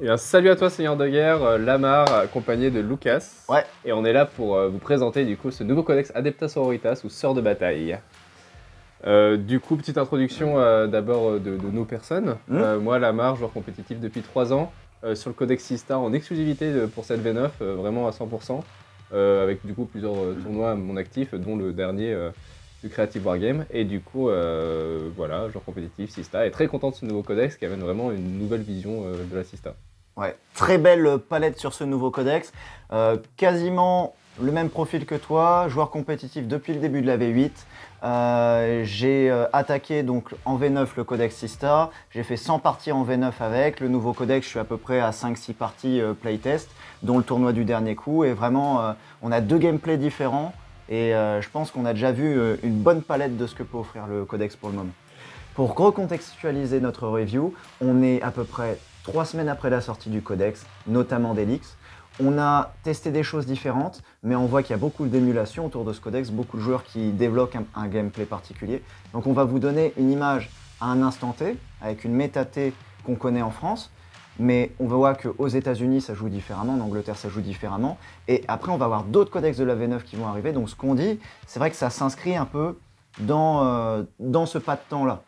Et eh un salut à toi, Seigneur de Guerre, euh, Lamar, accompagné de Lucas. Ouais. Et on est là pour euh, vous présenter du coup ce nouveau codex Adeptas Sororitas ou Sœur de Bataille. Euh, du coup, petite introduction d'abord de, nos personnes. Mmh. moi, Lamar, joueur compétitif depuis 3 ans, sur le codex Sista en exclusivité pour cette V9, vraiment à 100%, avec du coup plusieurs tournois à mon actif, dont le dernier du Creative Wargame. Et du coup, euh, voilà, joueur compétitif, Sista est très content de ce nouveau codex qui amène vraiment une nouvelle vision euh, de la Sista. Ouais, très belle euh, palette sur ce nouveau codex. quasiment le même profil que toi, joueur compétitif depuis le début de la V8. j'ai attaqué donc en V9 le codex Sista, j'ai fait 100 parties en V9 avec, le nouveau codex je suis à peu près à 5-6 parties playtest, dont le tournoi du dernier coup, et vraiment on a deux gameplays différents, et euh, je pense qu'on a déjà vu euh, une bonne palette de ce que peut offrir le codex pour le moment. Pour recontextualiser notre review, on est à peu près trois semaines après la sortie du codex, notamment d'Elix. On a testé des choses différentes, mais on voit qu'il y a beaucoup d'émulation autour de ce codex, beaucoup de joueurs qui développent un, un, gameplay particulier. Donc on va vous donner une image à un instant T, avec une méta T qu'on connaît en France, mais on voit qu'aux États-Unis, ça joue différemment, en Angleterre, ça joue différemment. Et après, on va avoir d'autres codex de la V9 qui vont arriver. Donc ce qu'on dit, c'est vrai que ça s'inscrit un peu dans, euh, dans ce pas de temps-là.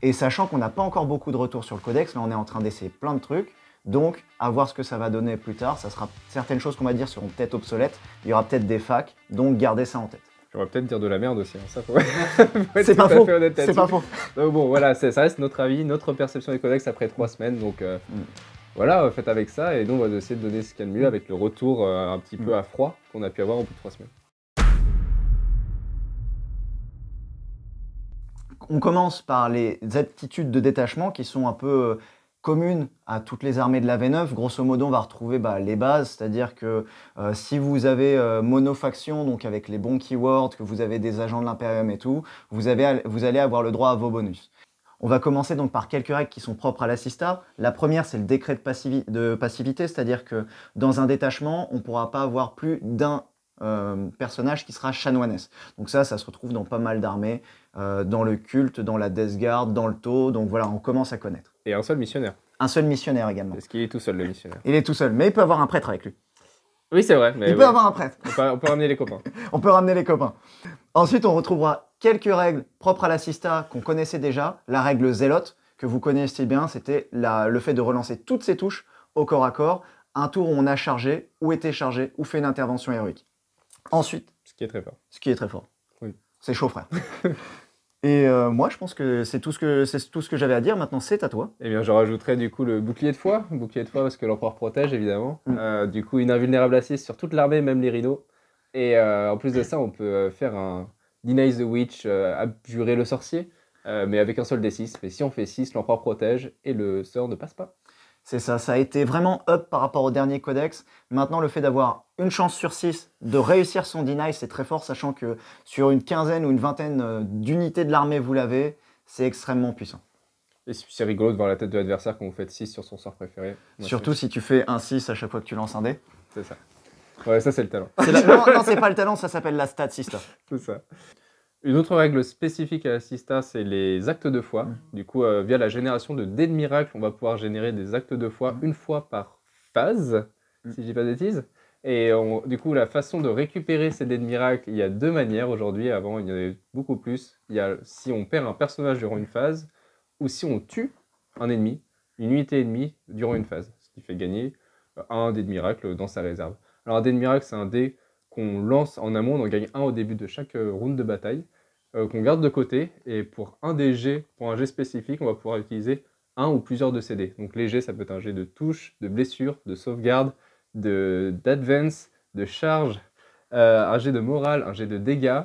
Et sachant qu'on n'a pas encore beaucoup de retours sur le codex, là on est en train d'essayer plein de trucs. Donc, à voir ce que ça va donner plus tard. Ça sera certaines choses qu'on va dire seront peut-être obsolètes. Il y aura peut-être des facs. Donc, gardez ça en tête. j'aurais peut-être dire de la merde aussi. Hein. Ça, c'est pas, faux. C'est pas faux. bon, voilà, ça reste notre avis, notre perception des codex après trois semaines. Donc, euh, mm voilà, euh, faites avec ça. Et donc on va essayer de donner ce qu'il y a de mieux avec le retour euh, un petit peu mm. à froid qu'on a pu avoir au bout de trois semaines. On commence par les aptitudes de détachement qui sont un peu euh, communes à toutes les armées de la V9. Grosso modo, on va retrouver bah, les bases, c'est-à-dire que si vous avez monofaction, donc avec les bons keywords, que vous avez des agents de l'Imperium et tout, vous allez avoir le droit à vos bonus. On va commencer donc par quelques règles qui sont propres à l'assista. La première, c'est le décret de, passivité, c'est-à-dire que dans un détachement, on ne pourra pas avoir plus d'un euh, personnage qui sera chanoinesse. Donc ça, ça se retrouve dans pas mal d'armées, euh, dans le culte, dans la Death Guard, dans le Tau, donc voilà, on commence à connaître. Et un seul missionnaire. Un seul missionnaire également. Est-ce qu'il est tout seul, le missionnaire Il est tout seul, mais il peut avoir un prêtre avec lui. Oui, c'est vrai. Mais il peut avoir un prêtre. on peut ramener les copains. on peut ramener les copains. Ensuite, on retrouvera quelques règles propres à l'assista qu'on connaissait déjà. La règle zélote, que vous connaissez bien, c'était le fait de relancer toutes ces touches au corps à corps, un tour où on a chargé, ou été chargé, ou fait une intervention héroïque. Ensuite. Ce qui est très fort. Ce qui est très fort. Oui. C'est chaud, frère. Et euh, moi, je pense que c'est tout ce que j'avais à dire. Maintenant, c'est à toi. Eh bien, je rajouterai du coup le bouclier de foi, bouclier de foi parce que l'empereur protège évidemment. Mm. Euh, du coup, une invulnérable assiste sur toute l'armée, même les rhinos. Et euh, en plus de ça, on peut euh, faire un Deny the Witch, euh, abjurer le sorcier, mais avec un seul des 6. Mais si on fait 6, l'empereur protège et le sort ne passe pas. C'est ça, ça a été vraiment up par rapport au dernier codex. Maintenant, le fait d'avoir une chance sur 6 de réussir son deny, c'est très fort, sachant que sur une quinzaine ou une vingtaine d'unités de l'armée, vous l'avez, c'est extrêmement puissant. Et c'est rigolo de voir la tête de l'adversaire quand vous faites 6 sur son sort préféré. Surtout si tu fais un 6 à chaque fois que tu lances un dé. C'est ça. Ouais, ça c'est le talent. Non, c'est pas le talent, ça s'appelle la stat sista. C'est ça. Une autre règle spécifique à la sista, c'est les actes de foi. Mm. Du coup, euh, via la génération de dés de miracle, on va pouvoir générer des actes de foi mm. une fois par phase, mm. si je dis pas de bêtises. Et du coup, la façon de récupérer ces dés de miracle, il y a deux manières aujourd'hui. Avant, il y en avait beaucoup plus. Il y a si on perd un personnage durant une phase, ou si on tue un ennemi, une unité ennemie durant une phase, ce qui fait gagner euh, un dés de miracle dans sa réserve. Alors un dé de miracle, c'est un dé qu'on lance en amont, on en gagne un au début de chaque euh, round de bataille, euh, qu'on garde de côté, et pour un dé pour un jet spécifique, on va pouvoir utiliser un ou plusieurs de ces dés. Donc les jets, ça peut être un jet de touche, de blessure, de sauvegarde, d'advance, de, charge, euh, un jet de morale, un jet de dégâts,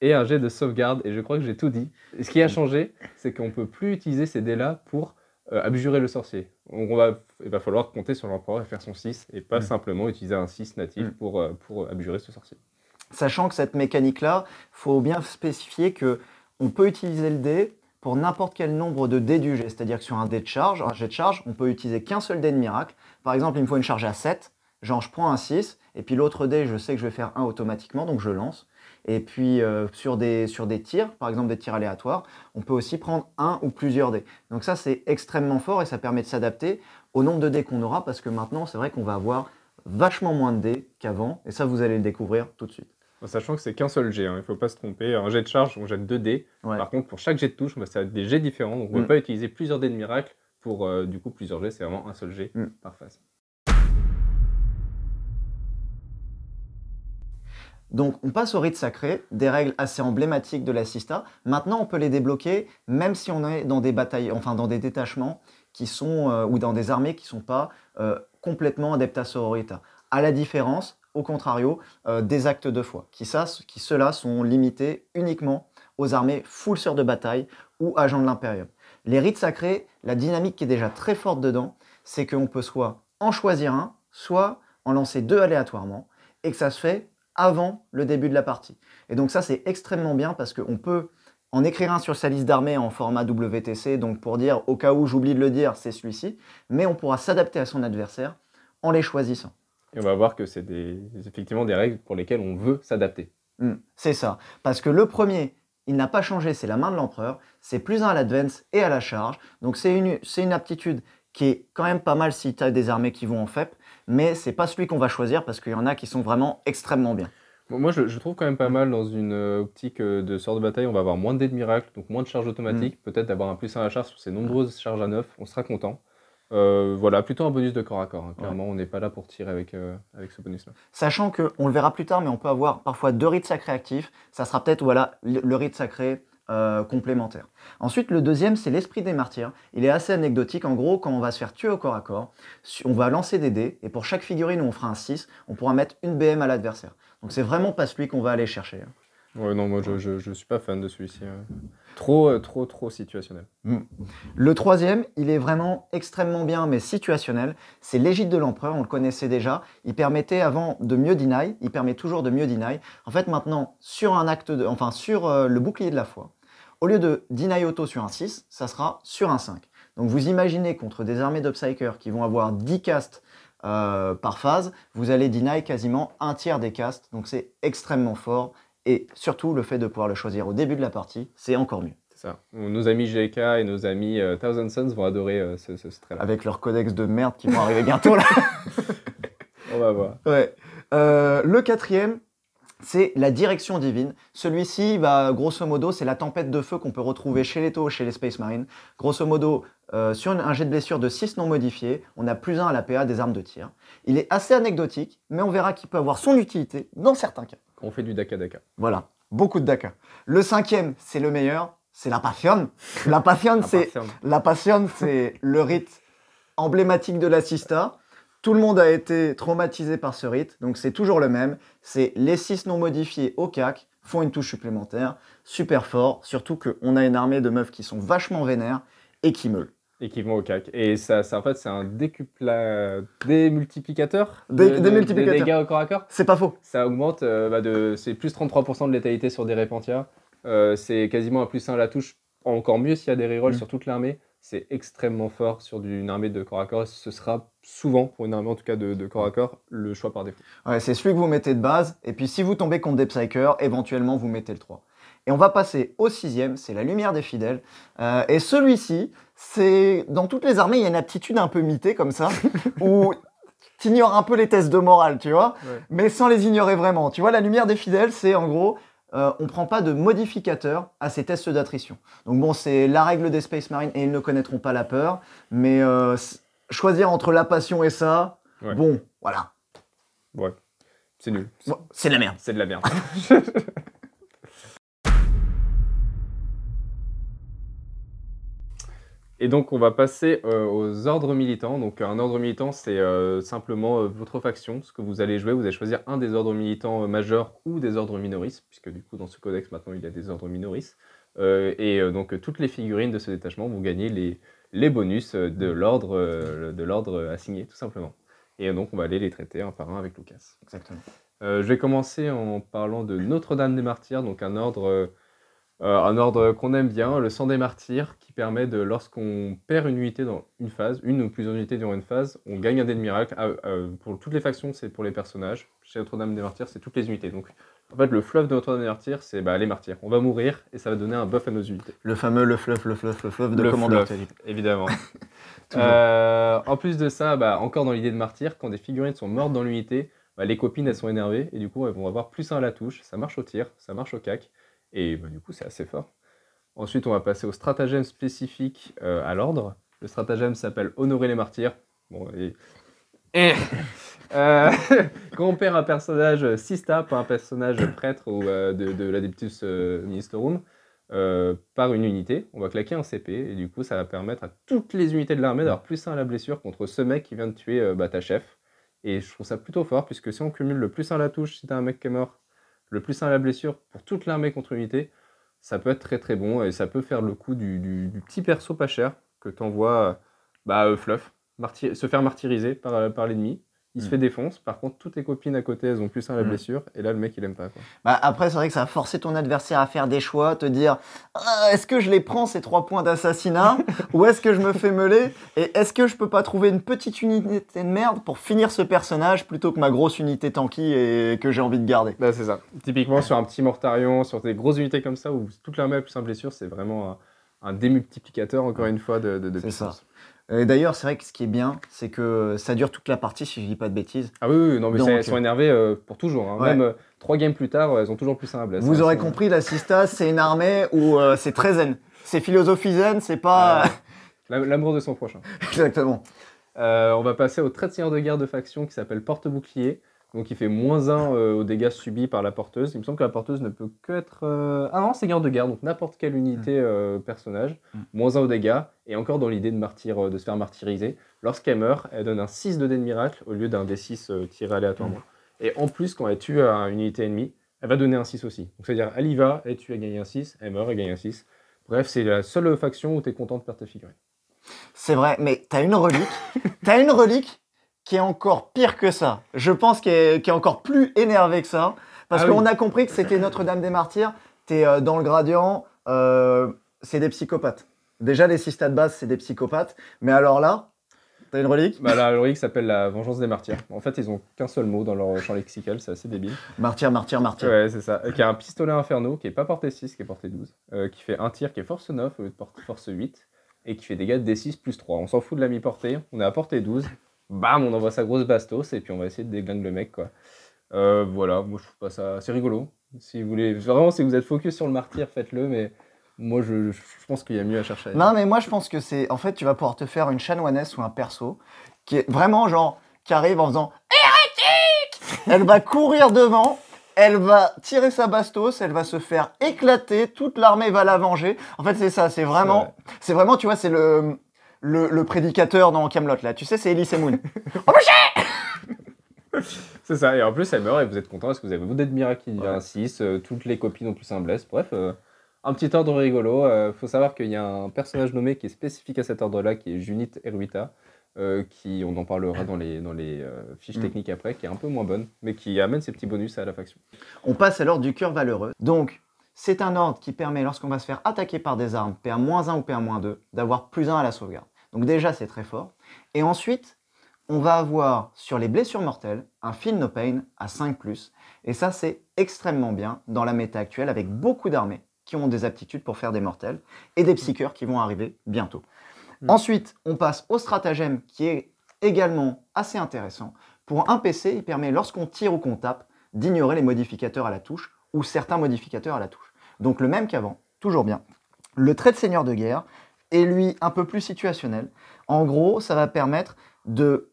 et un jet de sauvegarde, et je crois que j'ai tout dit. ce qui a mm. changé, c'est qu'on ne peut plus utiliser ces dés-là pour euh, abjurer le sorcier. On va, il va falloir compter sur l'empereur et faire son 6 et pas mm. simplement utiliser un 6 natif mm. pour, euh, pour abjurer ce sorcier. Sachant que cette mécanique-là, faut bien spécifier que on peut utiliser le dé pour n'importe quel nombre de dés du jet. C'est-à-dire que sur un dé de charge, un jet de charge, on peut utiliser qu'un seul dé de miracle. Par exemple, il me faut une charge à 7, genre je prends un 6, et puis l'autre dé, je sais que je vais faire 1 automatiquement, donc je lance. Et puis euh, sur, des, tirs, par exemple des tirs aléatoires, on peut aussi prendre un ou plusieurs dés. Donc ça c'est extrêmement fort et ça permet de s'adapter au nombre de dés qu'on aura parce que maintenant c'est vrai qu'on va avoir vachement moins de dés qu'avant et ça vous allez le découvrir tout de suite. sachant que c'est qu'un seul jet, hein, il ne faut pas se tromper. Un jet de charge, on jette deux dés. Par contre, pour chaque jet de touche, bah, ça va faire des jets différents. Donc on ne peut mm. pas utiliser plusieurs dés de miracle pour euh, du coup plusieurs jets, c'est vraiment un seul jet mm. par face. Donc on passe aux rites sacrés, des règles assez emblématiques de la sista. Maintenant on peut les débloquer même si on est dans des batailles, enfin dans des détachements qui sont euh, ou dans des armées qui ne sont pas euh, complètement adeptes à sororita. À la différence, au contrario, euh, des actes de foi, qui, qui ceux-là sont limités uniquement aux armées full sœurs de bataille ou agents de l'impérium. Les rites sacrés, la dynamique qui est déjà très forte dedans, c'est qu'on peut soit en choisir un, soit en lancer deux aléatoirement, et que ça se fait avant le début de la partie. Et donc ça, c'est extrêmement bien parce qu'on peut en écrire un sur sa liste d'armées en format WTC, donc pour dire au cas où j'oublie de le dire, c'est celui-ci, mais on pourra s'adapter à son adversaire en les choisissant. Et on va voir que c'est effectivement des règles pour lesquelles on veut s'adapter. Hmm, c'est ça, parce que le premier, il n'a pas changé, c'est la main de l'empereur, c'est plus un à l'advance et à la charge, donc c'est une, une aptitude qui est quand même pas mal si tu as des armées qui vont en FEP, mais c'est pas celui qu'on va choisir parce qu'il y en a qui sont vraiment extrêmement bien. moi, je, trouve quand même pas mal dans une euh, optique euh, de sort de bataille, on va avoir moins de dés de miracle, donc moins de charges automatiques, mm. peut-être d'avoir un plus 1 à la charge sur ces nombreuses charges à neuf. on sera content. Euh, voilà, plutôt un bonus de corps à corps. Hein, clairement, on n'est pas là pour tirer avec, avec ce bonus-là. Sachant qu'on le verra plus tard, mais on peut avoir parfois deux rites sacrés actifs. Ça sera peut-être voilà, le rite sacré euh, complémentaire. complémentaires. Ensuite, le deuxième, c'est l'esprit des martyrs. Il est assez anecdotique. En gros, quand on va se faire tuer au corps à corps, on va lancer des dés, et pour chaque figurine où on fera un 6, on pourra mettre une BM à l'adversaire. Donc c'est vraiment pas celui qu'on va aller chercher. Hein. Ouais, non, moi je, ne suis pas fan de celui-ci. Hein. Trop, euh, trop, trop situationnel. Mm. Le troisième, il est vraiment extrêmement bien, mais situationnel. C'est l'égide de l'empereur, on le connaissait déjà. Il permettait avant de mieux deny, il permet toujours de mieux deny. En fait, maintenant, sur un acte, de, enfin sur euh, le bouclier de la foi, au lieu de deny auto sur un 6, ça sera sur un 5. Donc vous imaginez contre des armées d'upsikers qui vont avoir 10 castes euh, par phase, vous allez deny quasiment un tiers des castes, donc c'est extrêmement fort, et surtout le fait de pouvoir le choisir au début de la partie, c'est encore mieux. C'est ça. Nos amis GK et nos amis euh, Thousand Suns vont adorer euh, ce, ce, Avec leur codex de merde qui vont arriver bientôt là. On va voir. Ouais. le quatrième, c'est la direction divine. Celui-ci, bah, grosso modo, c'est la tempête de feu qu'on peut retrouver chez les taux, chez les Space Marines. Grosso modo, euh, sur un jet de blessure de 6 non modifié, on a plus un à la PA des armes de tir. Il est assez anecdotique, mais on verra qu'il peut avoir son utilité dans certains cas. On fait du Daka Daka. Voilà, beaucoup de Daka. Le cinquième, c'est le meilleur, c'est la passion. La passion, c'est la passion, c'est le rite emblématique de la Sista. Tout le monde a été traumatisé par ce rite, donc c'est toujours le même. C'est les 6 non modifiés au CAC font une touche supplémentaire, super fort, surtout qu'on a une armée de meufs qui sont vachement vénères et qui meulent. Et qui vont au CAC. Et ça, en fait, c'est un démultiplicateur des, dégâts au corps à corps C'est pas faux. Ça augmente, euh, bah, de, c'est plus 33% de létalité sur des répentias, euh, c'est quasiment un plus 1 à la touche, encore mieux s'il y a des rerolls mm. sur toute l'armée c'est extrêmement fort sur une armée de corps à corps. Ce sera souvent, pour une armée en tout cas de, corps à corps, le choix par défaut. Ouais, c'est celui que vous mettez de base. Et puis si vous tombez contre des Psykers, éventuellement vous mettez le 3. Et on va passer au sixième, c'est la lumière des fidèles. Euh, et celui-ci, c'est dans toutes les armées, il y a une aptitude un peu mitée comme ça, où tu ignores un peu les tests de morale, tu vois, mais sans les ignorer vraiment. Tu vois, la lumière des fidèles, c'est en gros, euh, on ne prend pas de modificateur à ces tests d'attrition. Donc bon, c'est la règle des Space Marines et ils ne connaîtront pas la peur, mais euh, choisir entre la passion et ça, bon, voilà. Ouais, c'est nul. c'est de la merde. C'est de la merde. Et donc, on va passer euh, aux ordres militants. Donc, un ordre militant, c'est euh, simplement euh, votre faction, ce que vous allez jouer. Vous allez choisir un des ordres militants majeurs ou des ordres minoris, puisque du coup, dans ce codex, maintenant, il y a des ordres minoris. et donc, toutes les figurines de ce détachement, vous gagnez les, les bonus de l'ordre de l'ordre assigné, tout simplement. Et donc, on va aller les traiter un par un avec Lucas. Exactement. je vais commencer en parlant de Notre-Dame des Martyrs, donc un ordre euh, un ordre qu'on aime bien, le sang des martyrs, qui permet de, lorsqu'on perd une unité dans une phase, une ou plusieurs unités durant une phase, on gagne un dé de miracle. Ah, euh, pour toutes les factions, c'est pour les personnages. Chez Notre-Dame des martyrs, c'est toutes les unités. Donc, en fait, le fluff de Notre-Dame des martyrs, c'est bah, les martyrs. On va mourir et ça va donner un buff à nos unités. Le fameux le fluff, le fluff, le fluff de le Évidemment. Euh, en plus de ça, bah, encore dans l'idée de martyrs, quand des figurines sont mortes dans l'unité, bah, les copines, elles sont énervées et du coup, elles vont avoir plus un à la touche. Ça marche au tir, ça marche au cac. Et bah, du coup, c'est assez fort. Ensuite, on va passer au stratagème spécifique euh, à l'ordre. Le stratagème s'appelle Honorer les martyrs. Bon, et... Eh. euh, quand on perd un personnage euh, sista, pas un personnage prêtre ou euh, de, de l'adeptus ministerum, par une unité, on va claquer un CP et du coup ça va permettre à toutes les unités de l'armée d'avoir plus 1 à la blessure contre ce mec qui vient de tuer bah, ta chef. Et je trouve ça plutôt fort puisque si on cumule le plus 1 à la touche, si t'as un mec qui est mort, le plus à la blessure pour toute l'armée contre unité, ça peut être très très bon et ça peut faire le coup du, petit perso pas cher que t'envoies euh, bah, euh, Fluff, se faire martyriser par, euh, par l'ennemi il se mm. fait défoncer, Par contre, toutes tes copines à côté, elles ont plus un la mm. blessure. Et là, le mec, il aime pas. Quoi. Bah, après, c'est vrai que ça a forcé ton adversaire à faire des choix, te dire ah, est-ce que je les prends ces trois points d'assassinat Ou est-ce que je me fais meuler Et est-ce que je peux pas trouver une petite unité de merde pour finir ce personnage plutôt que ma grosse unité tanky et que j'ai envie de garder Bah, c'est ça. Typiquement, sur un petit Mortarion, sur des grosses unités comme ça, où toute la a plus un blessure, c'est vraiment un, démultiplicateur, encore une fois, de, de, d'ailleurs, c'est vrai que ce qui est bien, c'est que ça dure toute la partie, si je dis pas de bêtises. Ah oui, oui non, mais elles sont énervées euh, pour toujours. Hein. Même euh, trois games plus tard, elles ont toujours plus simple. Vous hein, aurez compris, la Sista, c'est une armée où euh, c'est très zen. C'est philosophie zen, c'est pas. Ah, l'amour de son prochain. Exactement. on va passer au trait de seigneur de guerre de faction qui s'appelle Porte-Bouclier. Donc il fait moins 1 euh, aux dégâts subis par la porteuse. Il me semble que la porteuse ne peut qu'être... être. Ah non, c'est garde de guerre, donc n'importe quelle unité mm. euh, personnage. Mm. Moins 1 aux dégâts, et encore dans l'idée de, martyr, euh, de se faire martyriser. Lorsqu'elle meurt, elle donne un 6 de dé de miracle au lieu d'un D6 tiré aléatoirement. Mm. Et en plus, quand elle tue à une unité ennemie, elle va donner un 6 aussi. Donc c'est-à-dire, elle y va, elle tue, elle gagne un 6, elle meurt, elle gagne un 6. Bref, c'est la seule faction où tu es content de perdre ta figurine. C'est vrai, mais t'as une relique. t'as une relique qui est encore pire que ça. Je pense qu'il est, encore plus énervé que ça. Parce ah qu'on a compris que c'était Notre-Dame des Martyrs. T'es euh, dans le gradient. Euh, c'est des psychopathes. Déjà, les six stades base, c'est des psychopathes. Mais alors là, t'as une relique bah, La relique s'appelle la vengeance des martyrs. En fait, ils ont qu'un seul mot dans leur champ lexical, c'est assez débile. Martyr, martyr, martyr. Ouais, c'est ça. Qui a un pistolet inferno, qui n'est pas porté 6, qui est porté 12. Euh, qui fait un tir, qui est force 9 au lieu de force 8. Et qui fait des dégâts de D6 plus 3. On s'en fout de la mi-portée, on est à portée 12 bam, on envoie sa grosse bastos et puis on va essayer de déglinguer le mec, quoi. Euh, voilà, moi je trouve pas ça. C'est rigolo. Si vous voulez, vraiment, si vous êtes focus sur le martyr, faites-le, mais moi je, pense qu'il y a mieux à chercher. non, mais moi je pense que c'est. En fait, tu vas pouvoir te faire une chanoinesse ou un perso qui est vraiment genre. qui arrive en faisant Hérétique Elle va courir devant elle va tirer sa bastos, elle va se faire éclater, toute l'armée va la venger. En fait, c'est ça, c'est vraiment, c'est vraiment, tu vois, c'est le, le, prédicateur dans Camelot là. Tu sais, c'est Elise et Moon. oh, c'est ça, et en plus elle meurt et vous êtes content parce que vous avez vous Mira qui devient un 6, euh, toutes les copies ont plus un bless, bref, euh, un petit ordre rigolo. Il euh, faut savoir qu'il y a un personnage nommé qui est spécifique à cet ordre-là, qui est Junit Eruita, qui, on en parlera dans les, dans les fiches mm. techniques après, qui est un peu moins bonne, mais qui amène ses petits bonus à la faction. On passe alors du cœur valeureux. Donc, c'est un ordre qui permet, lorsqu'on va se faire attaquer par des armes PA-1 ou PA-2, d'avoir plus 1 à la sauvegarde. Donc déjà, c'est très fort. Et ensuite, on va avoir sur les blessures mortelles un Feel No Pain à 5+. Et ça, c'est extrêmement bien dans la méta actuelle avec beaucoup d'armées qui ont des aptitudes pour faire des mortels et des psycheurs qui vont arriver bientôt. Mm. Ensuite, on passe au stratagème qui est également assez intéressant. Pour un PC, il permet, lorsqu'on tire ou qu'on tape, d'ignorer les modificateurs à la touche ou certains modificateurs à la touche. Donc le même qu'avant, toujours bien. Le trait de seigneur de guerre est lui un peu plus situationnel. En gros, ça va permettre de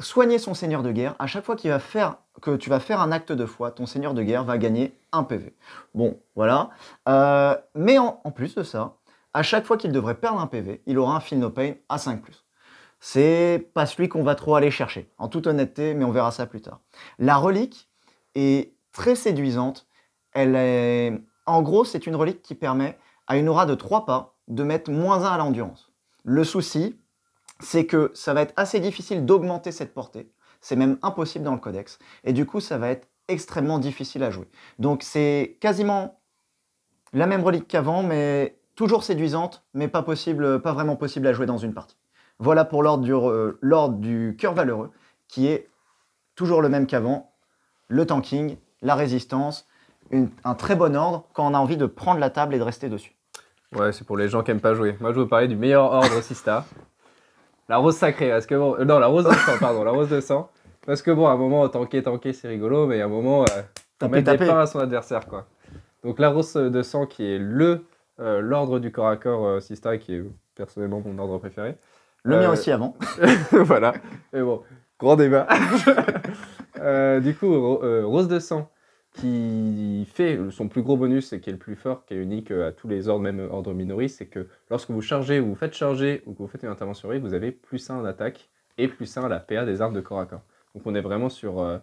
soigner son seigneur de guerre. À chaque fois qu'il va faire que tu vas faire un acte de foi, ton seigneur de guerre va gagner un PV. Bon, voilà. Euh, mais en, plus de ça, à chaque fois qu'il devrait perdre un PV, il aura un Feel No Pain à 5+. C'est pas celui qu'on va trop aller chercher, en toute honnêteté, mais on verra ça plus tard. La relique est très séduisante. Elle est en gros, c'est une relique qui permet à une aura de 3 pas de mettre moins 1 à l'endurance. Le souci, c'est que ça va être assez difficile d'augmenter cette portée. C'est même impossible dans le codex. Et du coup, ça va être extrêmement difficile à jouer. Donc c'est quasiment la même relique qu'avant, mais toujours séduisante, mais pas, possible, pas vraiment possible à jouer dans une partie. Voilà pour l'ordre du cœur valeureux, qui est toujours le même qu'avant. Le tanking, la résistance, un très bon ordre quand on a envie de prendre la table et de rester dessus. Ouais, c'est pour les gens qui aiment pas jouer. Moi, je veux parler du meilleur ordre Sista. La rose sacrée, parce que bon, euh, non, la rose de sang, pardon, la rose de sang. Parce que bon, à un moment, tanker, tanker, c'est rigolo, mais à un moment, euh, on met des pains à son adversaire, quoi. Donc la rose euh, de sang, qui est le euh, l'ordre du corps à corps Sista, qui est personnellement mon ordre préféré. Le mien aussi avant. voilà. Mais bon, grand débat. du coup, rose de sang, qui fait son plus gros bonus et qui est le plus fort, qui est unique euh, à tous les ordres, même ordre minori, c'est que lorsque vous chargez ou vous faites charger ou que vous faites une intervention vous avez plus un en attaque et plus 1 à la PA des armes de corps à corps. Donc on est vraiment sur euh,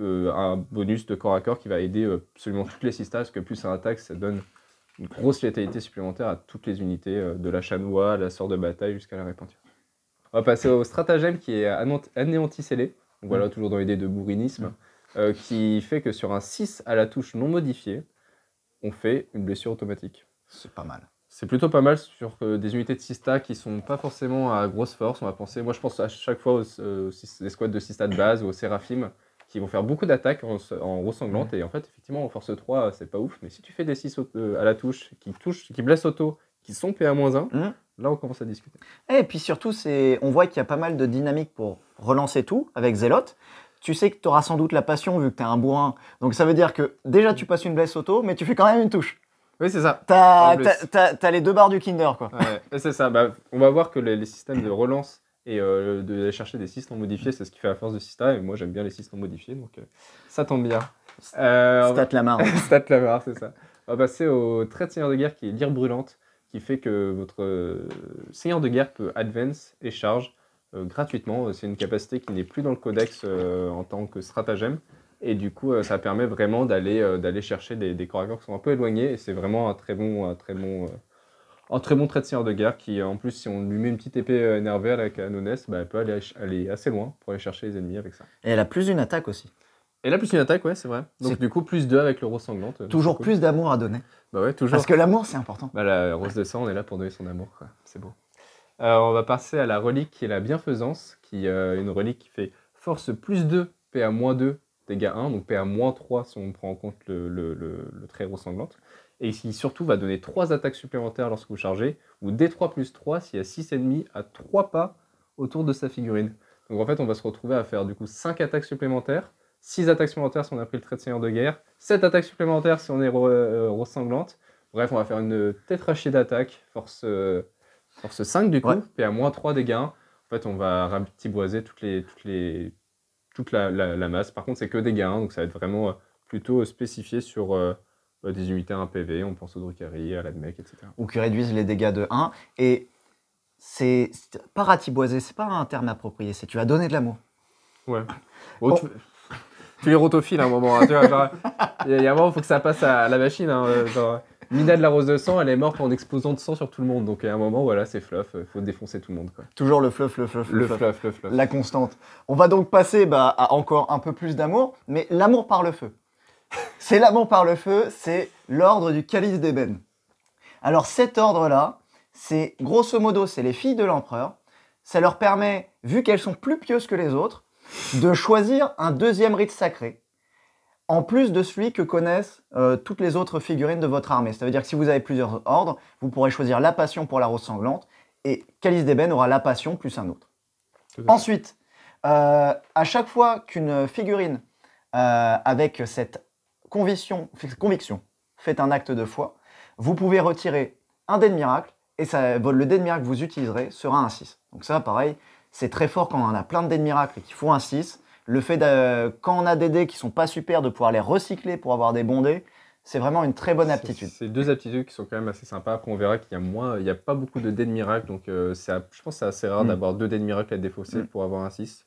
euh, un bonus de corps à corps qui va aider absolument toutes les sistas, parce que plus 1 attaque, ça donne une grosse létalité supplémentaire à toutes les unités, de la chanois, à la sort de bataille jusqu'à la répentir. On va passer au stratagème qui est anéanticellé, Voilà, mmh. toujours dans l'idée de bourrinisme. Mmh. Euh, qui fait que sur un 6 à la touche non modifié, on fait une blessure automatique. C'est pas mal. C'est plutôt pas mal sur euh, des unités de 6 qui sont pas forcément à grosse force. On va penser, moi je pense à chaque fois aux, euh, de 6 de base ou aux séraphim qui vont faire beaucoup d'attaques en, en sanglante. Et en fait, effectivement, en force 3, c'est pas ouf. Mais si tu fais des 6 à la touche qui, touchent, qui blessent auto, qui sont PA-1, mmh. là on commence à discuter. Et puis surtout, on voit qu'il y a pas mal de dynamique pour relancer tout avec Zélot tu sais que tu auras sans doute la passion vu que tu es un bourrin. Donc ça veut dire que déjà tu passes une blesse auto, mais tu fais quand même une touche. Oui, c'est ça. T'as, as, les deux barres du Kinder, quoi. c'est ça. Bah, on va voir que les, systèmes de relance et euh, de chercher des systèmes modifiés, c'est ce qui fait la force de système Et moi, j'aime bien les systèmes modifiés, donc euh, ça tombe bien. Euh, Stat Lamar. Stat Lamar, c'est ça. On va passer au trait de seigneur de guerre qui est l'ire brûlante, qui fait que votre euh, seigneur de guerre peut advance et charge euh, gratuitement. Euh, c'est une capacité qui n'est plus dans le codex euh, en tant que stratagème. Et du coup, ça permet vraiment d'aller d'aller chercher des, des qui sont un peu éloignés. Et c'est vraiment un très bon, un très bon, un très bon trait de seigneur de guerre qui, en plus, si on lui met une petite épée énervée avec Anonès, bah, elle peut aller, aller assez loin pour aller chercher les ennemis avec ça. Et elle a plus une attaque aussi. Elle a plus une attaque, ouais, c'est vrai. Donc du coup, plus deux avec le rose sanglante. Toujours plus d'amour à donner. Bah toujours. Parce que l'amour, c'est important. Bah la rose de sang, on est là pour donner son amour, C'est beau. Euh, on va passer à la relique qui est la bienfaisance, qui est euh, une relique qui fait force plus 2, PA-2, dégâts 1, donc PA-3 si on prend en compte le, trait le, et qui surtout va donner 3 attaques supplémentaires lorsque vous chargez, ou D3 plus 3 s'il y a 6 ennemis à 3 pas autour de sa figurine. Donc en fait, on va se retrouver à faire du coup 5 attaques supplémentaires, 6 attaques supplémentaires si on a pris le trait de seigneur de guerre, 7 attaques supplémentaires si on est euh, ressanglante, Bref, on va faire une tétrachée d'attaque, force, Force 5 du coup, à moins 3 dégâts. En fait, on va ratiboiser toutes les, toutes les, toute la, masse. Par contre, c'est que dégâts, gains hein, donc ça va être vraiment euh, plutôt spécifié sur euh, euh, des unités à 1 PV. On pense au Drucari, à l'Admec, etc. Ou qui réduisent les dégâts de 1. Et c'est pas ratiboiser, c'est pas un terme approprié, c'est tu as donné de l'amour. Ouais. tu, es les à un moment. Hein, il y a un moment, il faut que ça passe à la machine. Hein, Mina de la Rose de Sang, elle est morte en explosant de sang sur tout le monde. Donc à un moment, voilà, c'est fluff, euh, faut défoncer tout le monde. Quoi. Toujours le fluff, le fluff, le, fluff, le fluff. La constante. On va donc passer bah, à encore un peu plus d'amour, mais l'amour par le feu. c'est l'amour par le feu, c'est l'ordre du calice d'ébène. Alors cet ordre-là, c'est grosso modo, c'est les filles de l'empereur. Ça leur permet, vu qu'elles sont plus pieuses que les autres, de choisir un deuxième rite sacré en plus de celui que connaissent euh, toutes les autres figurines de votre armée. Ça veut dire que si vous avez plusieurs ordres, vous pourrez choisir la passion pour la rose sanglante, et Calice d'Ebène aura la passion plus un autre. Ensuite, euh, à chaque fois qu'une figurine euh, avec cette conviction, fait un acte de foi, vous pouvez retirer un dé de miracle, et ça, le dé de miracle que vous utiliserez sera un 6. Donc ça, pareil, c'est très fort quand on a plein de dé de miracle et qu'il faut un 6. Le fait, quand on a des dés qui sont pas super, de pouvoir les recycler pour avoir des bons dés, c'est vraiment une très bonne aptitude. C'est deux aptitudes qui sont quand même assez sympas. Après, on verra qu'il y a moins, il n'y a pas beaucoup de dés de miracle. Donc, euh, je pense que c'est assez rare mm. d'avoir deux dés de miracle à défausser mm. pour avoir un 6.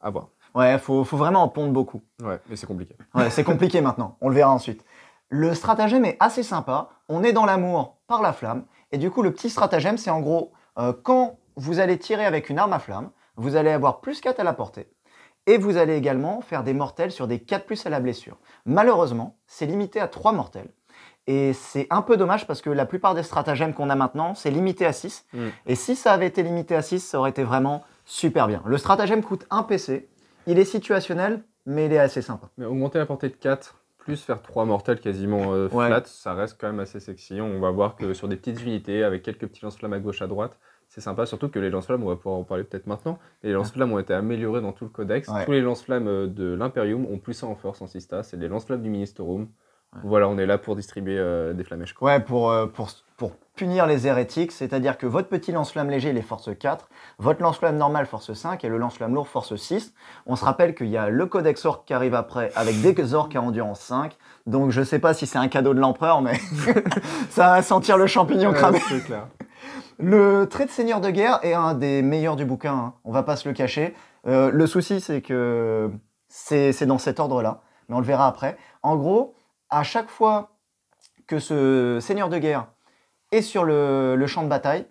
À voir. Ouais, faut, faut vraiment en pondre beaucoup. Ouais, mais c'est compliqué. Ouais, c'est compliqué maintenant. On le verra ensuite. Le stratagème est assez sympa. On est dans l'amour par la flamme. Et du coup, le petit stratagème, c'est en gros, euh, quand vous allez tirer avec une arme à flamme, vous allez avoir plus 4 à la portée. Et vous allez également faire des mortels sur des 4 plus à la blessure. Malheureusement, c'est limité à 3 mortels. Et c'est un peu dommage parce que la plupart des stratagèmes qu'on a maintenant, c'est limité à 6. Mm. Et si ça avait été limité à 6, ça aurait été vraiment super bien. Le stratagème coûte 1 PC. Il est situationnel, mais il est assez sympa. Mais augmenter la portée de 4 plus faire 3 mortels quasiment euh, flat, ça reste quand même assez sexy. On va voir que sur des petites unités, avec quelques petits lance-flammes à gauche, à droite, c'est sympa, surtout que les lance-flammes, on va pouvoir en parler peut-être maintenant, les lance-flammes ont été améliorées dans tout le codex. Tous les lance-flammes euh, de l'Imperium ont plus ça en force en Sista, c'est les lance-flammes du Ministerum. Voilà, on est là pour distribuer euh, des flammes. Ouais, pour, euh, pour, pour punir les hérétiques, c'est-à-dire que votre petit lance-flamme léger, il est force 4, votre lance-flamme normal, force 5, et le lance-flamme lourd, force 6. On se rappelle qu'il y a le codex orc qui arrive après, avec des orcs à endurance 5, donc je sais pas si c'est un cadeau de l'empereur, mais ça va sentir le champignon cramé. clair. Le trait de seigneur de guerre est un des meilleurs du bouquin, on hein. on va pas se le cacher. Euh, le souci, c'est que c'est dans cet ordre-là, mais on le verra après. En gros, à chaque fois que ce seigneur de guerre est sur le, champ de bataille,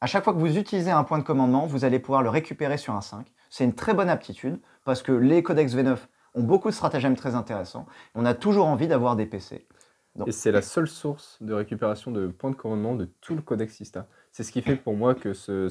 à chaque fois que vous utilisez un point de commandement, vous allez pouvoir le récupérer sur un 5. C'est une très bonne aptitude, parce que les codex V9 ont beaucoup de stratagèmes très intéressants. On a toujours envie d'avoir des PC. et c'est la seule source de récupération de points de commandement de tout le codex Sista. C'est ce qui fait pour moi que ce,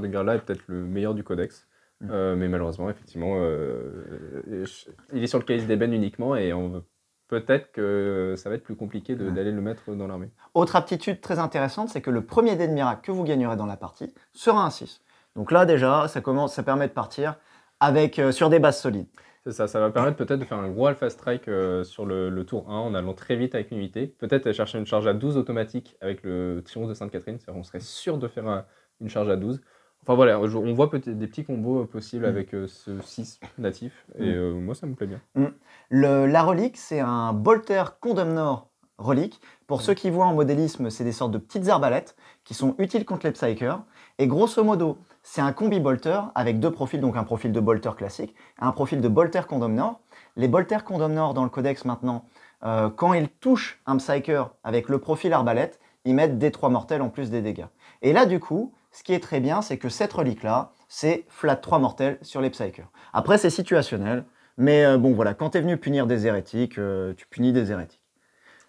de guerre là est peut-être le meilleur du codex. Mm. Euh, mais malheureusement, effectivement, euh, il est sur le calice d'ébène uniquement et on peut-être que ça va être plus compliqué d'aller le mettre dans l'armée. Autre aptitude très intéressante, c'est que le premier dé de miracle que vous gagnerez dans la partie sera un 6. Donc là, déjà, ça, commence, ça permet de partir avec, euh, sur des bases solides. C'est ça, ça va permettre peut-être de faire un gros alpha strike euh, sur le, tour 1 en allant très vite avec une unité. Peut-être chercher une charge à 12 automatique avec le triomphe de Sainte-Catherine, on serait sûr de faire une charge à 12. Enfin voilà, on voit peut-être des petits combos euh, possibles mm. avec euh, ce 6 natif, et mm. moi ça me plaît bien. Mm. la relique, c'est un Bolter Condomnor relique. Pour ceux qui voient en modélisme, c'est des sortes de petites arbalètes qui sont utiles contre les psychers, Et grosso modo, c'est un combi bolter avec deux profils, donc un profil de bolter classique et un profil de bolter condomnor. Les bolter condomnor dans le codex maintenant, euh, quand ils touchent un psyker avec le profil arbalète, ils mettent des trois mortels en plus des dégâts. Et là du coup, ce qui est très bien, c'est que cette relique-là, c'est flat 3 mortels sur les psykers. Après, c'est situationnel, mais euh, bon voilà, quand tu es venu punir des hérétiques, euh, tu punis des hérétiques.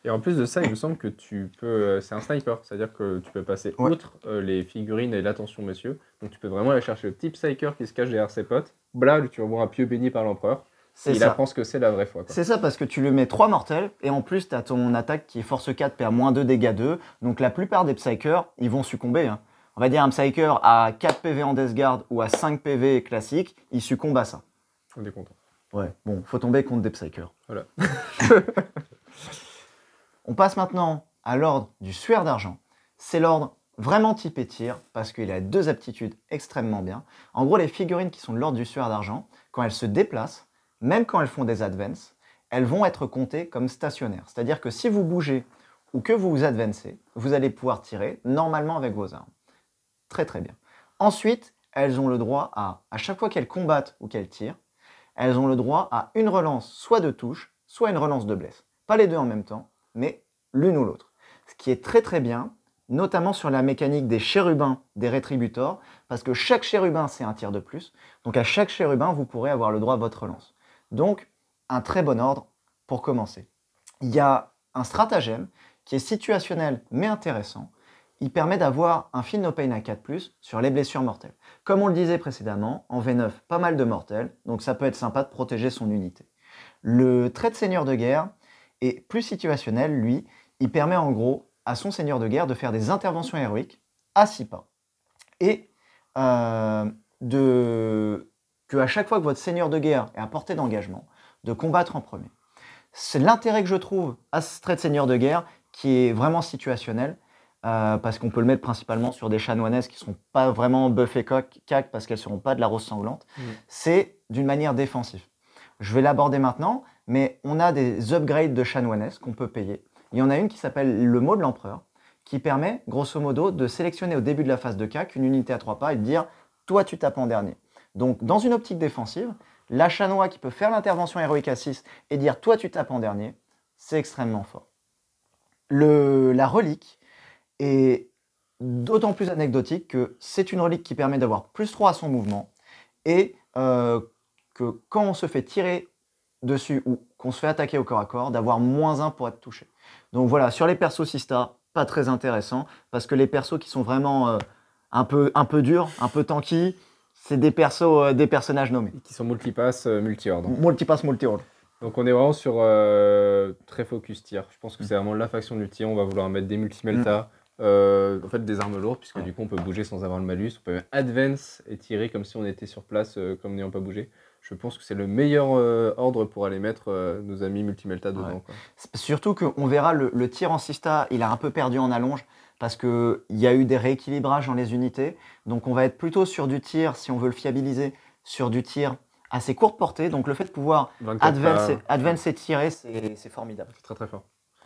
Et en plus de ça, il me semble que tu peux. Euh, c'est un sniper, c'est-à-dire que tu peux passer outre euh, les figurines et l'attention, monsieur. Donc tu peux vraiment aller chercher le petit psyker qui se cache derrière ses potes. Bla, tu vas voir un pieu béni par l'empereur. il apprend que c'est la vraie foi. C'est ça, parce que tu lui mets 3 mortels, et en plus, tu as ton attaque qui est force 4, perd moins 2, dégâts 2. Donc la plupart des psykers, ils vont succomber. Hein. On va dire un psyker à 4 PV en Death Guard ou à 5 PV classique, il succombe à ça. On est content. Ouais, bon, faut tomber contre des psykers. Voilà. On passe maintenant à l'ordre du sueur d'argent. C'est l'ordre vraiment type et tir parce qu'il a deux aptitudes extrêmement bien. En gros, les figurines qui sont de l'ordre du sueur d'argent, quand elles se déplacent, même quand elles font des advances, elles vont être comptées comme stationnaires. C'est-à-dire que si vous bougez ou que vous vous advancez, vous allez pouvoir tirer normalement avec vos armes. Très très bien. Ensuite, elles ont le droit à, à chaque fois qu'elles combattent ou qu'elles tirent, elles ont le droit à une relance soit de touche, soit une relance de blesse. Pas les deux en même temps, mais l'une ou l'autre. Ce qui est très très bien, notamment sur la mécanique des chérubins des rétributors, parce que chaque chérubin, c'est un tir de plus. Donc à chaque chérubin, vous pourrez avoir le droit à votre lance. Donc, un très bon ordre pour commencer. Il y a un stratagème qui est situationnel mais intéressant. Il permet d'avoir un feel no pain à 4+, sur les blessures mortelles. Comme on le disait précédemment, en V9, pas mal de mortels, donc ça peut être sympa de protéger son unité. Le trait de seigneur de guerre, et plus situationnel, lui, il permet en gros à son seigneur de guerre de faire des interventions héroïques à six pas. Et euh, que à chaque fois que votre seigneur de guerre est à portée d'engagement, de combattre en premier. C'est l'intérêt que je trouve à ce trait de seigneur de guerre qui est vraiment situationnel, euh, parce qu'on peut le mettre principalement sur des chanoinesses qui ne seront pas vraiment buff et cac parce qu'elles ne seront pas de la rose sanglante. Mmh. C'est d'une manière défensive. Je vais l'aborder maintenant mais on a des upgrades de chanoines qu'on peut payer. Il y en a une qui s'appelle le mot de l'empereur, qui permet, grosso modo, de sélectionner au début de la phase de CAC une unité à trois pas et de dire toi tu tapes en dernier. Donc dans une optique défensive, la chanois qui peut faire l'intervention héroïque à 6 et dire toi tu tapes en dernier, c'est extrêmement fort. la relique est d'autant plus anecdotique que c'est une relique qui permet d'avoir plus 3 à son mouvement et euh, que quand on se fait tirer dessus ou qu'on se fait attaquer au corps à corps, d'avoir moins 1 pour être touché. Donc voilà, sur les persos Sista, pas très intéressant, parce que les persos qui sont vraiment euh, un, peu, un peu durs, un peu tanky, c'est des persos, euh, des personnages nommés. Qui sont multipass, multiord euh, multi-ordre. Multipass, multi-ordre. Donc on est vraiment sur très focus tir. Je pense que mm. c'est vraiment la faction du tir. On va vouloir mettre des multimeltas, mm. en fait des armes lourdes, puisque du coup on peut bouger sans avoir le malus. On peut même advance et tirer comme si on était sur place, comme n'ayant pas bougé je pense que c'est le meilleur euh, ordre pour aller mettre euh, nos amis Multimelta dedans. Surtout qu'on verra le, tir en Sista, il a un peu perdu en allonge parce qu'il y a eu des rééquilibrages dans les unités. Donc on va être plutôt sur du tir, si on veut le fiabiliser, sur du tir assez courte portée. Donc le fait de pouvoir advance, et tirer, c'est formidable. C'est très très fort.